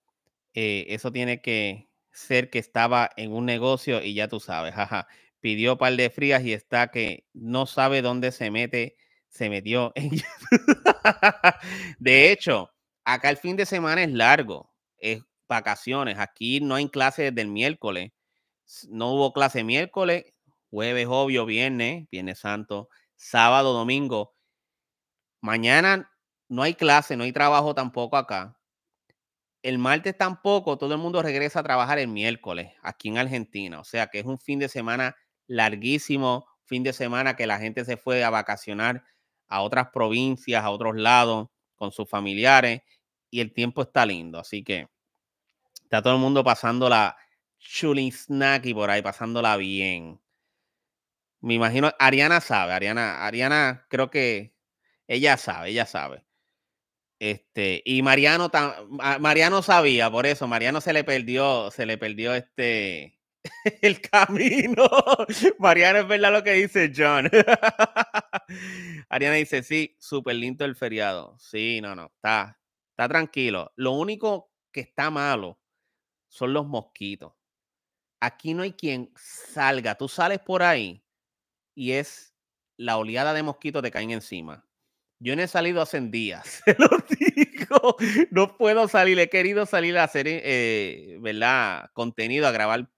S1: Eh, eso tiene que, ser que estaba en un negocio y ya tú sabes, jaja, pidió par de frías y está que no sabe dónde se mete, se metió en De hecho, acá el fin de semana es largo, es vacaciones, aquí no hay clase desde el miércoles, no hubo clase miércoles, jueves, obvio, viernes, viernes santo, sábado, domingo. Mañana no hay clase, no hay trabajo tampoco acá. El martes tampoco, todo el mundo regresa a trabajar el miércoles aquí en Argentina. O sea que es un fin de semana larguísimo, fin de semana que la gente se fue a vacacionar a otras provincias, a otros lados, con sus familiares, y el tiempo está lindo. Así que está todo el mundo pasando la snack y por ahí, pasándola bien. Me imagino, Ariana sabe, Ariana, Ariana creo que ella sabe, ella sabe. Este, y Mariano, Mariano sabía, por eso Mariano se le perdió, se le perdió este el camino. Mariano es verdad lo que dice John. Ariana dice, sí, súper lindo el feriado. Sí, no, no, está, está tranquilo. Lo único que está malo son los mosquitos. Aquí no hay quien salga. Tú sales por ahí y es la oleada de mosquitos te caen encima. Yo no he salido hace días, se lo digo. No puedo salir, he querido salir a hacer, eh, ¿verdad? Contenido, a grabar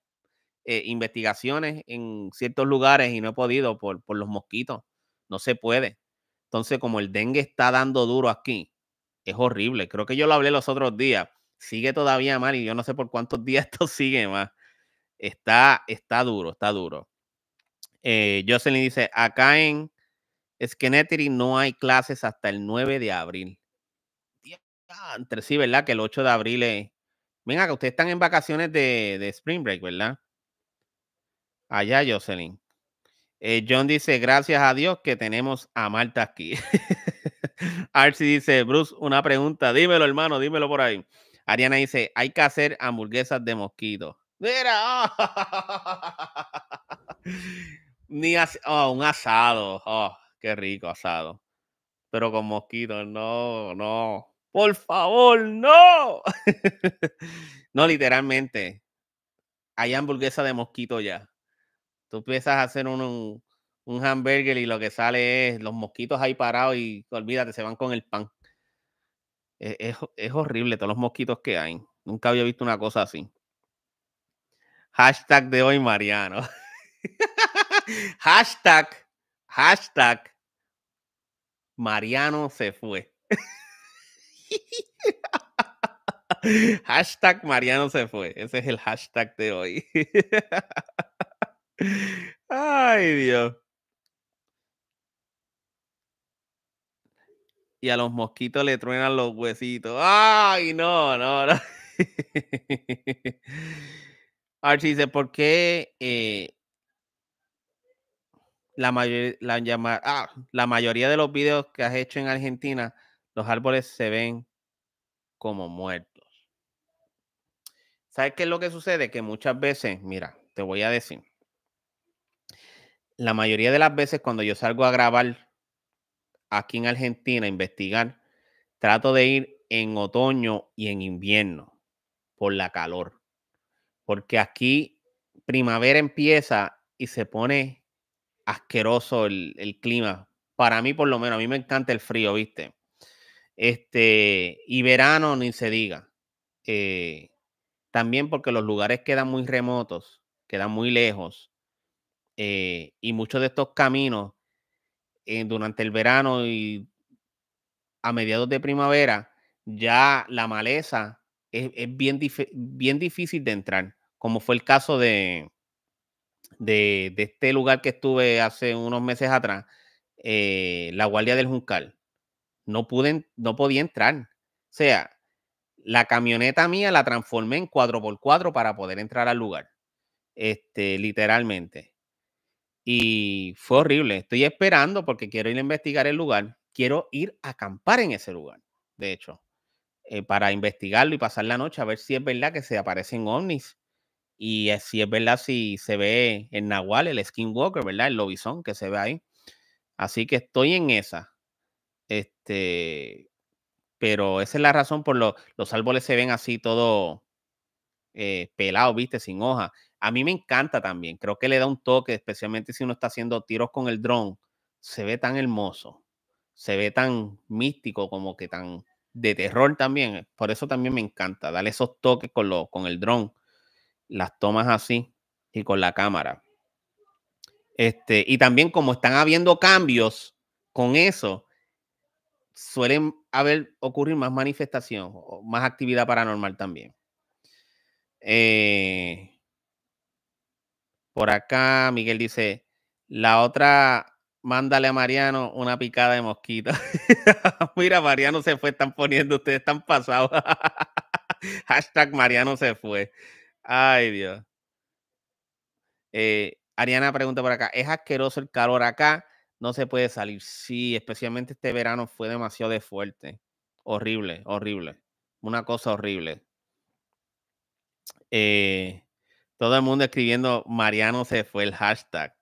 S1: eh, investigaciones en ciertos lugares y no he podido por, los mosquitos. No se puede. Entonces, como el dengue está dando duro aquí, es horrible. Creo que yo lo hablé los otros días. Sigue todavía mal y yo no sé por cuántos días esto sigue más. Está, está duro, está duro. Eh, Jocelyn dice, acá en que Schenectady no hay clases hasta el 9 de abril. Entre sí, ¿verdad? Que el 8 de abril es. Venga, que ustedes están en vacaciones de, Spring Break, ¿verdad? Allá, Jocelyn. Eh, John dice, gracias a Dios que tenemos a Marta aquí. Archie dice, Bruce, una pregunta. Dímelo, hermano, dímelo por ahí. Ariana dice, hay que hacer hamburguesas de mosquito. Mira. Ni oh, un asado. Oh qué rico asado. Pero con mosquitos, no, no. Por favor, no. no, literalmente. Hay hamburguesa de mosquito ya. Tú empiezas a hacer un, hamburger y lo que sale es los mosquitos ahí parados y olvídate, se van con el pan. E, es, es horrible todos los mosquitos que hay. Nunca había visto una cosa así. Hashtag de hoy, Mariano. Hashtag Hashtag Mariano se fue. hashtag Mariano se fue. Ese es el hashtag de hoy. Ay, Dios. Y a los mosquitos le truenan los huesitos. Ay, no, no, no. Archie dice, ¿por qué eh, la, la, ah, la mayoría de los videos que has hecho en Argentina, los árboles se ven como muertos. ¿Sabes qué es lo que sucede? Que muchas veces, mira, te voy a decir, la mayoría de las veces cuando yo salgo a grabar aquí en Argentina, a investigar, trato de ir en otoño y en invierno por la calor. Porque aquí primavera empieza y se pone asqueroso el, clima. Para mí, por lo menos, a mí me encanta el frío, ¿viste? Este, y verano ni se diga. Eh, también porque los lugares quedan muy remotos, quedan muy lejos. Eh, y muchos de estos caminos eh, durante el verano y a mediados de primavera, ya la maleza es, bien, bien difícil de entrar, como fue el caso de, de, este lugar que estuve hace unos meses atrás, eh, la guardia del Juncal. No, pude, no podía entrar. O sea, la camioneta mía la transformé en 4 por 4 para poder entrar al lugar. Este, literalmente. Y fue horrible. Estoy esperando porque quiero ir a investigar el lugar. Quiero ir a acampar en ese lugar, de hecho, eh, para investigarlo y pasar la noche a ver si es verdad que se aparecen ovnis y así es verdad, si se ve en Nahual, el Skinwalker, ¿verdad? El lobizón que se ve ahí. Así que estoy en esa. Este, pero esa es la razón por lo los árboles se ven así todo eh, pelado, viste, sin hoja. A mí me encanta también, creo que le da un toque, especialmente si uno está haciendo tiros con el dron, se ve tan hermoso, se ve tan místico, como que tan de terror también. Por eso también me encanta, darle esos toques con, con el dron las tomas así y con la cámara. Este, y también como están habiendo cambios con eso, suelen haber ocurrir más manifestación, más actividad paranormal también. Eh, por acá, Miguel dice, la otra, mándale a Mariano una picada de mosquito. Mira, Mariano se fue, están poniendo, ustedes están pasados. Hashtag Mariano se fue. Ay, Dios. Eh, Ariana pregunta por acá, ¿es asqueroso el calor acá? No se puede salir. Sí, especialmente este verano fue demasiado de fuerte. Horrible, horrible. Una cosa horrible. Eh, todo el mundo escribiendo, Mariano se fue el hashtag.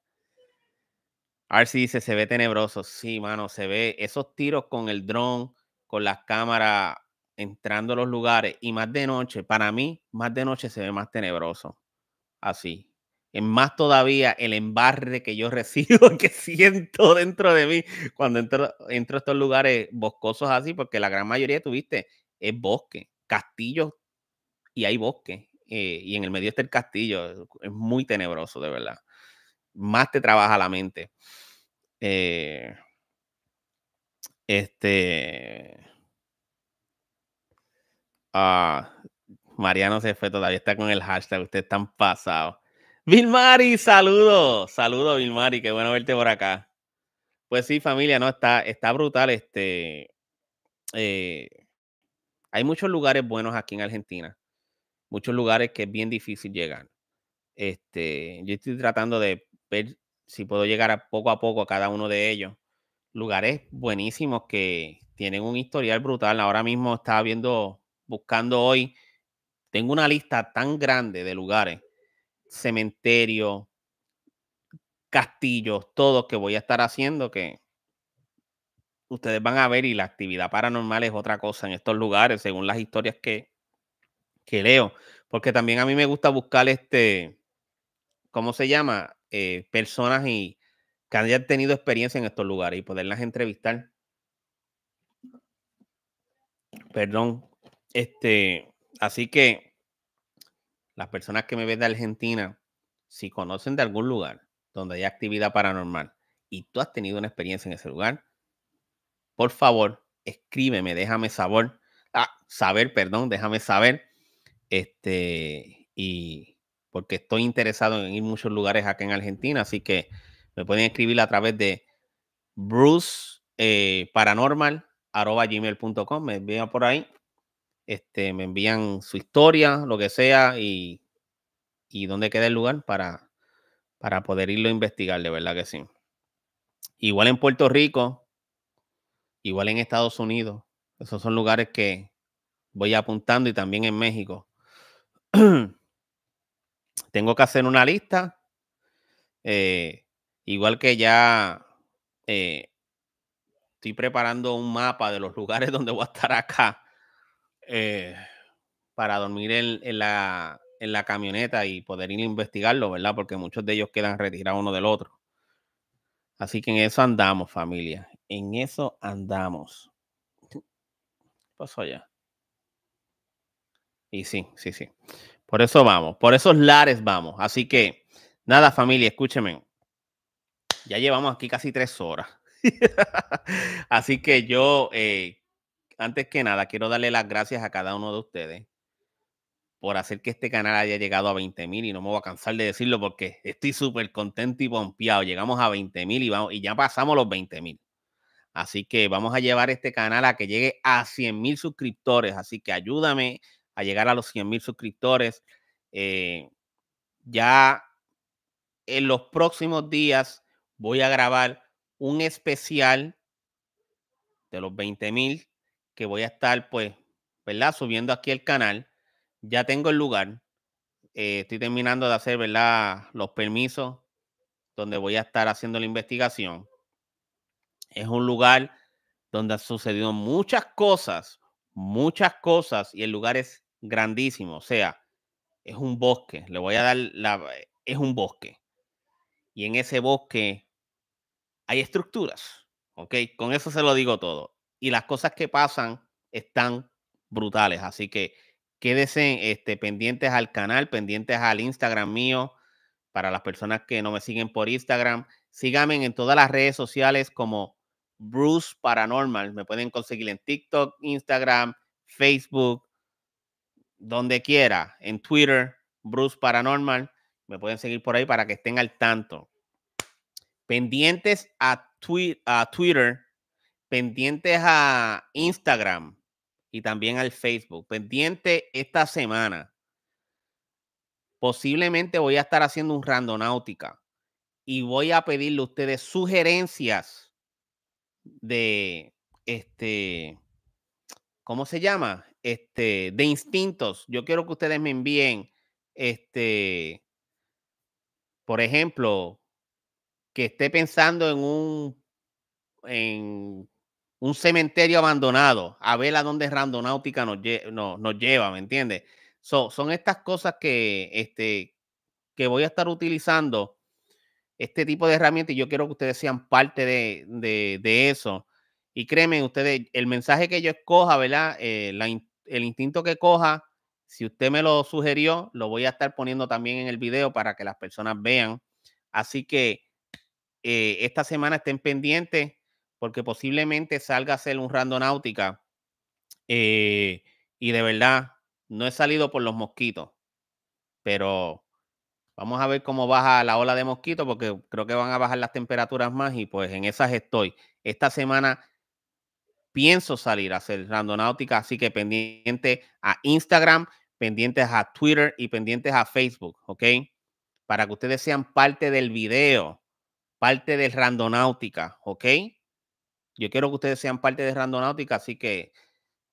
S1: si dice, se ve tenebroso. Sí, mano, se ve esos tiros con el dron, con las cámaras entrando a los lugares y más de noche, para mí, más de noche se ve más tenebroso. Así. Es más todavía el embarre que yo recibo, que siento dentro de mí cuando entro, entro a estos lugares boscosos así, porque la gran mayoría, tuviste, es bosque, castillo y hay bosque. Eh, y en el medio está el castillo. Es muy tenebroso, de verdad. Más te trabaja la mente. Eh, este. Ah, Mariano se fue, todavía está con el hashtag, ustedes están pasados. Vilmari, saludos, saludos Vilmari, qué bueno verte por acá. Pues sí, familia, no, está, está brutal. Este, eh, hay muchos lugares buenos aquí en Argentina, muchos lugares que es bien difícil llegar. Este, yo estoy tratando de ver si puedo llegar a poco a poco a cada uno de ellos. Lugares buenísimos que tienen un historial brutal. Ahora mismo estaba viendo buscando hoy, tengo una lista tan grande de lugares, cementerios, castillos, todos que voy a estar haciendo que ustedes van a ver y la actividad paranormal es otra cosa en estos lugares, según las historias que, que leo. Porque también a mí me gusta buscar este, ¿cómo se llama? Eh, personas y que hayan tenido experiencia en estos lugares y poderlas entrevistar. Perdón, este, así que las personas que me ven de Argentina, si conocen de algún lugar donde hay actividad paranormal y tú has tenido una experiencia en ese lugar, por favor, escríbeme, déjame saber, ah, saber, perdón, déjame saber, este, y porque estoy interesado en ir muchos lugares acá en Argentina, así que me pueden escribir a través de bruce eh, paranormal, gmail.com, me vean por ahí este, me envían su historia, lo que sea, y, y dónde queda el lugar para, para poder irlo a investigar, de verdad que sí. Igual en Puerto Rico, igual en Estados Unidos, esos son lugares que voy apuntando y también en México. Tengo que hacer una lista, eh, igual que ya eh, estoy preparando un mapa de los lugares donde voy a estar acá eh, para dormir en, la, camioneta y poder ir a investigarlo, ¿verdad? Porque muchos de ellos quedan retirados uno del otro. Así que en eso andamos, familia. En eso andamos. pasó ya? Y sí, sí, sí. Por eso vamos, por esos lares vamos. Así que, nada, familia, escúcheme. Ya llevamos aquí casi tres horas. Así que yo eh, antes que nada, quiero darle las gracias a cada uno de ustedes por hacer que este canal haya llegado a 20 mil y no me voy a cansar de decirlo porque estoy súper contento y pompeado. Llegamos a 20 mil y, y ya pasamos los 20 mil. Así que vamos a llevar este canal a que llegue a 100 mil suscriptores. Así que ayúdame a llegar a los 100 mil suscriptores. Eh, ya en los próximos días voy a grabar un especial de los 20 mil que voy a estar, pues, ¿verdad? Subiendo aquí el canal. Ya tengo el lugar. Eh, estoy terminando de hacer, ¿verdad? Los permisos donde voy a estar haciendo la investigación. Es un lugar donde han sucedido muchas cosas, muchas cosas, y el lugar es grandísimo. O sea, es un bosque. Le voy a dar la. Es un bosque. Y en ese bosque hay estructuras. ¿Ok? Con eso se lo digo todo y las cosas que pasan están brutales. Así que quédense este, pendientes al canal, pendientes al Instagram mío. Para las personas que no me siguen por Instagram, síganme en todas las redes sociales como Bruce Paranormal. Me pueden conseguir en TikTok, Instagram, Facebook, donde quiera, en Twitter, Bruce Paranormal. Me pueden seguir por ahí para que estén al tanto. Pendientes a, a Twitter pendientes a Instagram y también al Facebook. Pendiente esta semana. Posiblemente voy a estar haciendo un randonáutica y voy a pedirle a ustedes sugerencias de este ¿cómo se llama? Este de instintos. Yo quiero que ustedes me envíen este por ejemplo, que esté pensando en un en un cementerio abandonado, a ver a dónde Randonáutica nos, nos lleva, ¿me entiendes? So, son estas cosas que, este, que voy a estar utilizando, este tipo de herramientas, y yo quiero que ustedes sean parte de, de, eso. Y créeme, ustedes, el mensaje que yo escoja, ¿verdad? Eh, el instinto que coja, si usted me lo sugirió, lo voy a estar poniendo también en el video para que las personas vean. Así que eh, esta semana estén pendientes porque posiblemente salga a hacer un randonáutica eh, y de verdad no he salido por los mosquitos, pero vamos a ver cómo baja la ola de mosquitos porque creo que van a bajar las temperaturas más y pues en esas estoy. Esta semana pienso salir a hacer randonáutica, así que pendiente a Instagram, pendientes a Twitter y pendientes a Facebook, ¿ok? Para que ustedes sean parte del video, parte del randonáutica, ¿ok? Yo quiero que ustedes sean parte de Randonáutica, así que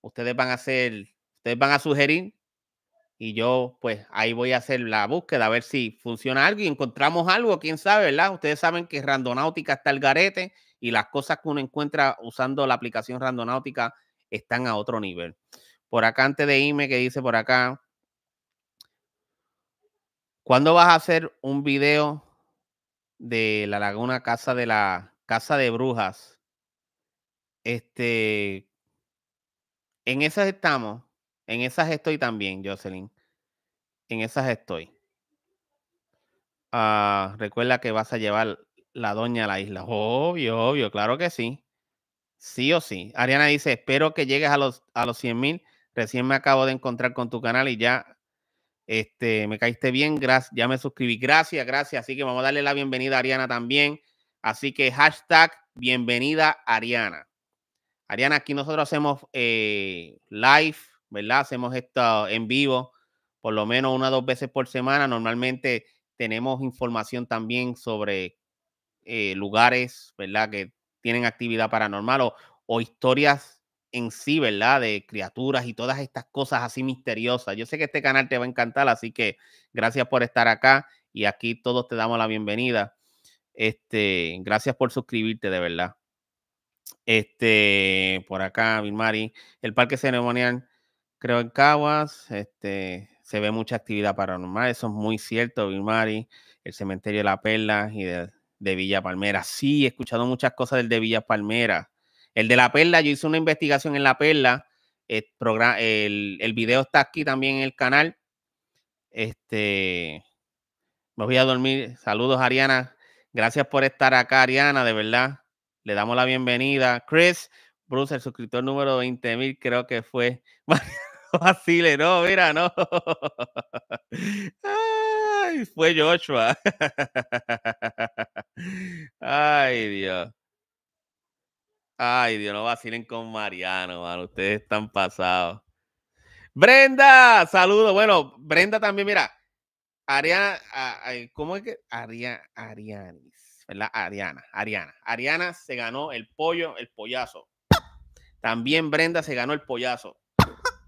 S1: ustedes van a hacer, ustedes van a sugerir y yo pues ahí voy a hacer la búsqueda a ver si funciona algo y encontramos algo, quién sabe, ¿verdad? Ustedes saben que Randonáutica está el garete y las cosas que uno encuentra usando la aplicación Randonáutica están a otro nivel. Por acá antes de irme que dice por acá, ¿cuándo vas a hacer un video de la laguna Casa de la Casa de Brujas? Este, en esas estamos, en esas estoy también, Jocelyn. En esas estoy. Ah, recuerda que vas a llevar la doña a la isla. Obvio, obvio, claro que sí. Sí o sí. Ariana dice, espero que llegues a los, a los 100 mil. Recién me acabo de encontrar con tu canal y ya este, me caíste bien. Gracias, ya me suscribí. Gracias, gracias. Así que vamos a darle la bienvenida a Ariana también. Así que hashtag bienvenida Ariana. Ariana, aquí nosotros hacemos eh, live, ¿verdad? Hacemos esto en vivo por lo menos una o dos veces por semana. Normalmente tenemos información también sobre eh, lugares, ¿verdad? Que tienen actividad paranormal o, historias en sí, ¿verdad? De criaturas y todas estas cosas así misteriosas. Yo sé que este canal te va a encantar, así que gracias por estar acá y aquí todos te damos la bienvenida. Este, gracias por suscribirte, de verdad. Este, por acá, Vilmari. El parque ceremonial, creo en Caguas, este, se ve mucha actividad paranormal. Eso es muy cierto, Vilmari. El cementerio de La Perla y de, Villa Palmera. Sí, he escuchado muchas cosas del de Villa Palmera. El de La Perla, yo hice una investigación en La Perla. Eh, el, el, video está aquí también en el canal. Este, me voy a dormir. Saludos, Ariana. Gracias por estar acá, Ariana, de verdad le damos la bienvenida. Chris, Bruce, el suscriptor número 20.000, creo que fue. Vacile, no, mira, no. Ay, fue Joshua. Ay, Dios. Ay, Dios, no vacilen con Mariano, Ustedes están pasados. Brenda, saludo. Bueno, Brenda también, mira. Ariana, ¿cómo es que? Ariana, Arianis. ¿verdad? Ariana, Ariana. Ariana se ganó el pollo, el pollazo. También Brenda se ganó el pollazo.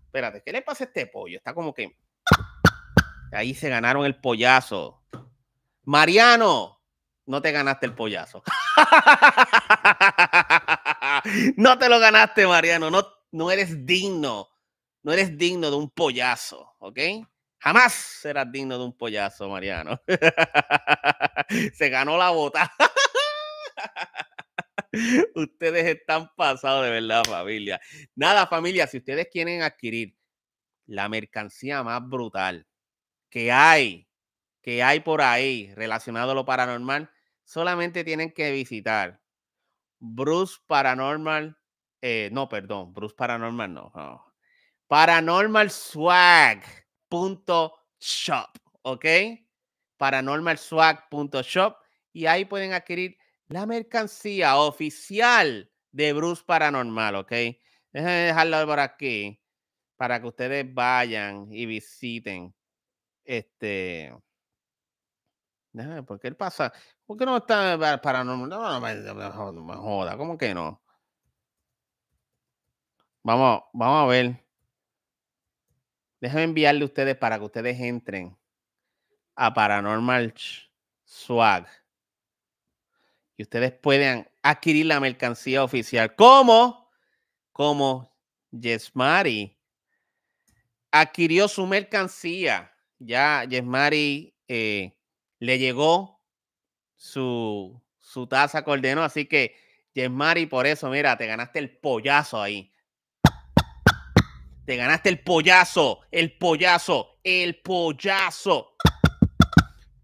S1: Espérate, ¿qué le pasa a este pollo? Está como que. Ahí se ganaron el pollazo. Mariano, no te ganaste el pollazo. no te lo ganaste, Mariano. No, no eres digno. No eres digno de un pollazo, ¿ok? Jamás serás digno de un pollazo, Mariano. Se ganó la bota. ustedes están pasados de verdad, familia. Nada, familia, si ustedes quieren adquirir la mercancía más brutal que hay, que hay por ahí relacionado a lo paranormal, solamente tienen que visitar Bruce Paranormal, eh, no, perdón, Bruce Paranormal no. Paranormal Swag shop, ¿ok? Paranormalswag.shop y ahí pueden adquirir la mercancía oficial de Bruce Paranormal, ¿ok? Déjenme dejarlo por aquí para que ustedes vayan y visiten este ¿por qué él pasa? ¿Por qué no está paranormal? No, no, no, joda, ¿cómo que no? Vamos, vamos a ver. Déjenme enviarle a ustedes para que ustedes entren a Paranormal Swag y ustedes puedan adquirir la mercancía oficial. ¿Cómo? Como Yesmari adquirió su mercancía. Ya Yesmari eh, le llegó su, su taza Así que, Yesmari, por eso, mira, te ganaste el pollazo ahí. Te ganaste el pollazo, el pollazo, el pollazo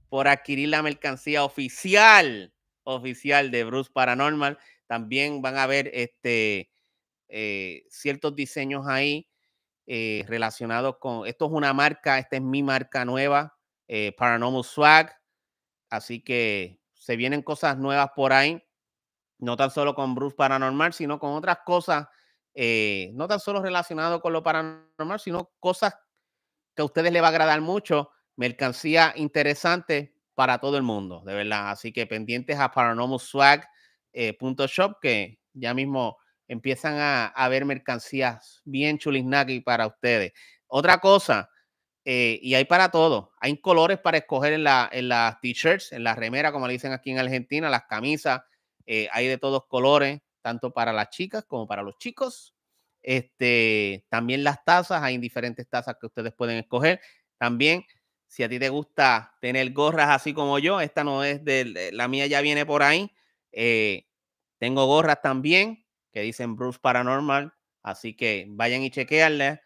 S1: por adquirir la mercancía oficial, oficial de Bruce Paranormal. También van a ver este, eh, ciertos diseños ahí eh, relacionados con, esto es una marca, esta es mi marca nueva, eh, Paranormal Swag. Así que se vienen cosas nuevas por ahí, no tan solo con Bruce Paranormal, sino con otras cosas eh, no tan solo relacionado con lo paranormal, sino cosas que a ustedes les va a agradar mucho, mercancía interesante para todo el mundo, de verdad. Así que pendientes a paranormalswag.shop, que ya mismo empiezan a, ver mercancías bien chulisnaki para ustedes. Otra cosa, eh, y hay para todo. Hay colores para escoger en, la, las t-shirts, en la remera como le dicen aquí en Argentina, las camisas, eh, hay de todos colores tanto para las chicas como para los chicos. Este, también las tazas, hay diferentes tazas que ustedes pueden escoger. También, si a ti te gusta tener gorras así como yo, esta no es de eh, la mía, ya viene por ahí. Eh, tengo gorras también que dicen Bruce Paranormal, así que vayan y chequearla,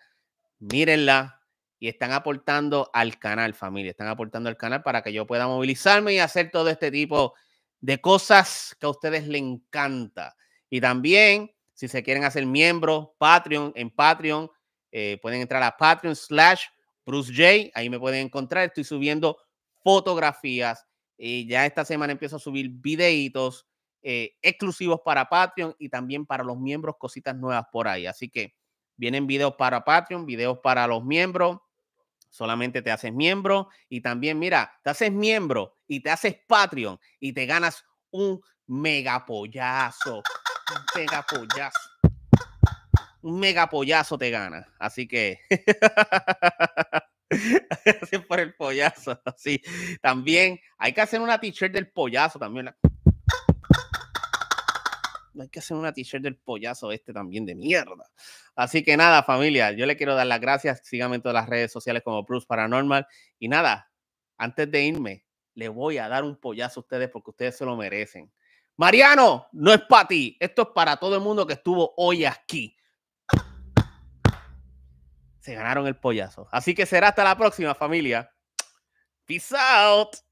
S1: mírenlas, y están aportando al canal, familia, están aportando al canal para que yo pueda movilizarme y hacer todo este tipo de cosas que a ustedes les encanta. Y también, si se quieren hacer miembros, Patreon, en Patreon, eh, pueden entrar a Patreon slash Bruce J. Ahí me pueden encontrar. Estoy subiendo fotografías. Y eh, ya esta semana empiezo a subir videitos eh, exclusivos para Patreon y también para los miembros, cositas nuevas por ahí. Así que vienen videos para Patreon, videos para los miembros. Solamente te haces miembro y también, mira, te haces miembro y te haces Patreon y te ganas un mega megapollazo un megapollazo. Un pollazo te gana. Así que. Gracias por el pollazo. Sí. También hay que hacer una t-shirt del pollazo también. Hay que hacer una t-shirt del pollazo este también de mierda. Así que nada, familia, yo le quiero dar las gracias. Síganme en todas las redes sociales como Plus Paranormal. Y nada, antes de irme, le voy a dar un pollazo a ustedes porque ustedes se lo merecen. Mariano, no es para ti. Esto es para todo el mundo que estuvo hoy aquí. Se ganaron el pollazo. Así que será hasta la próxima, familia. Peace out.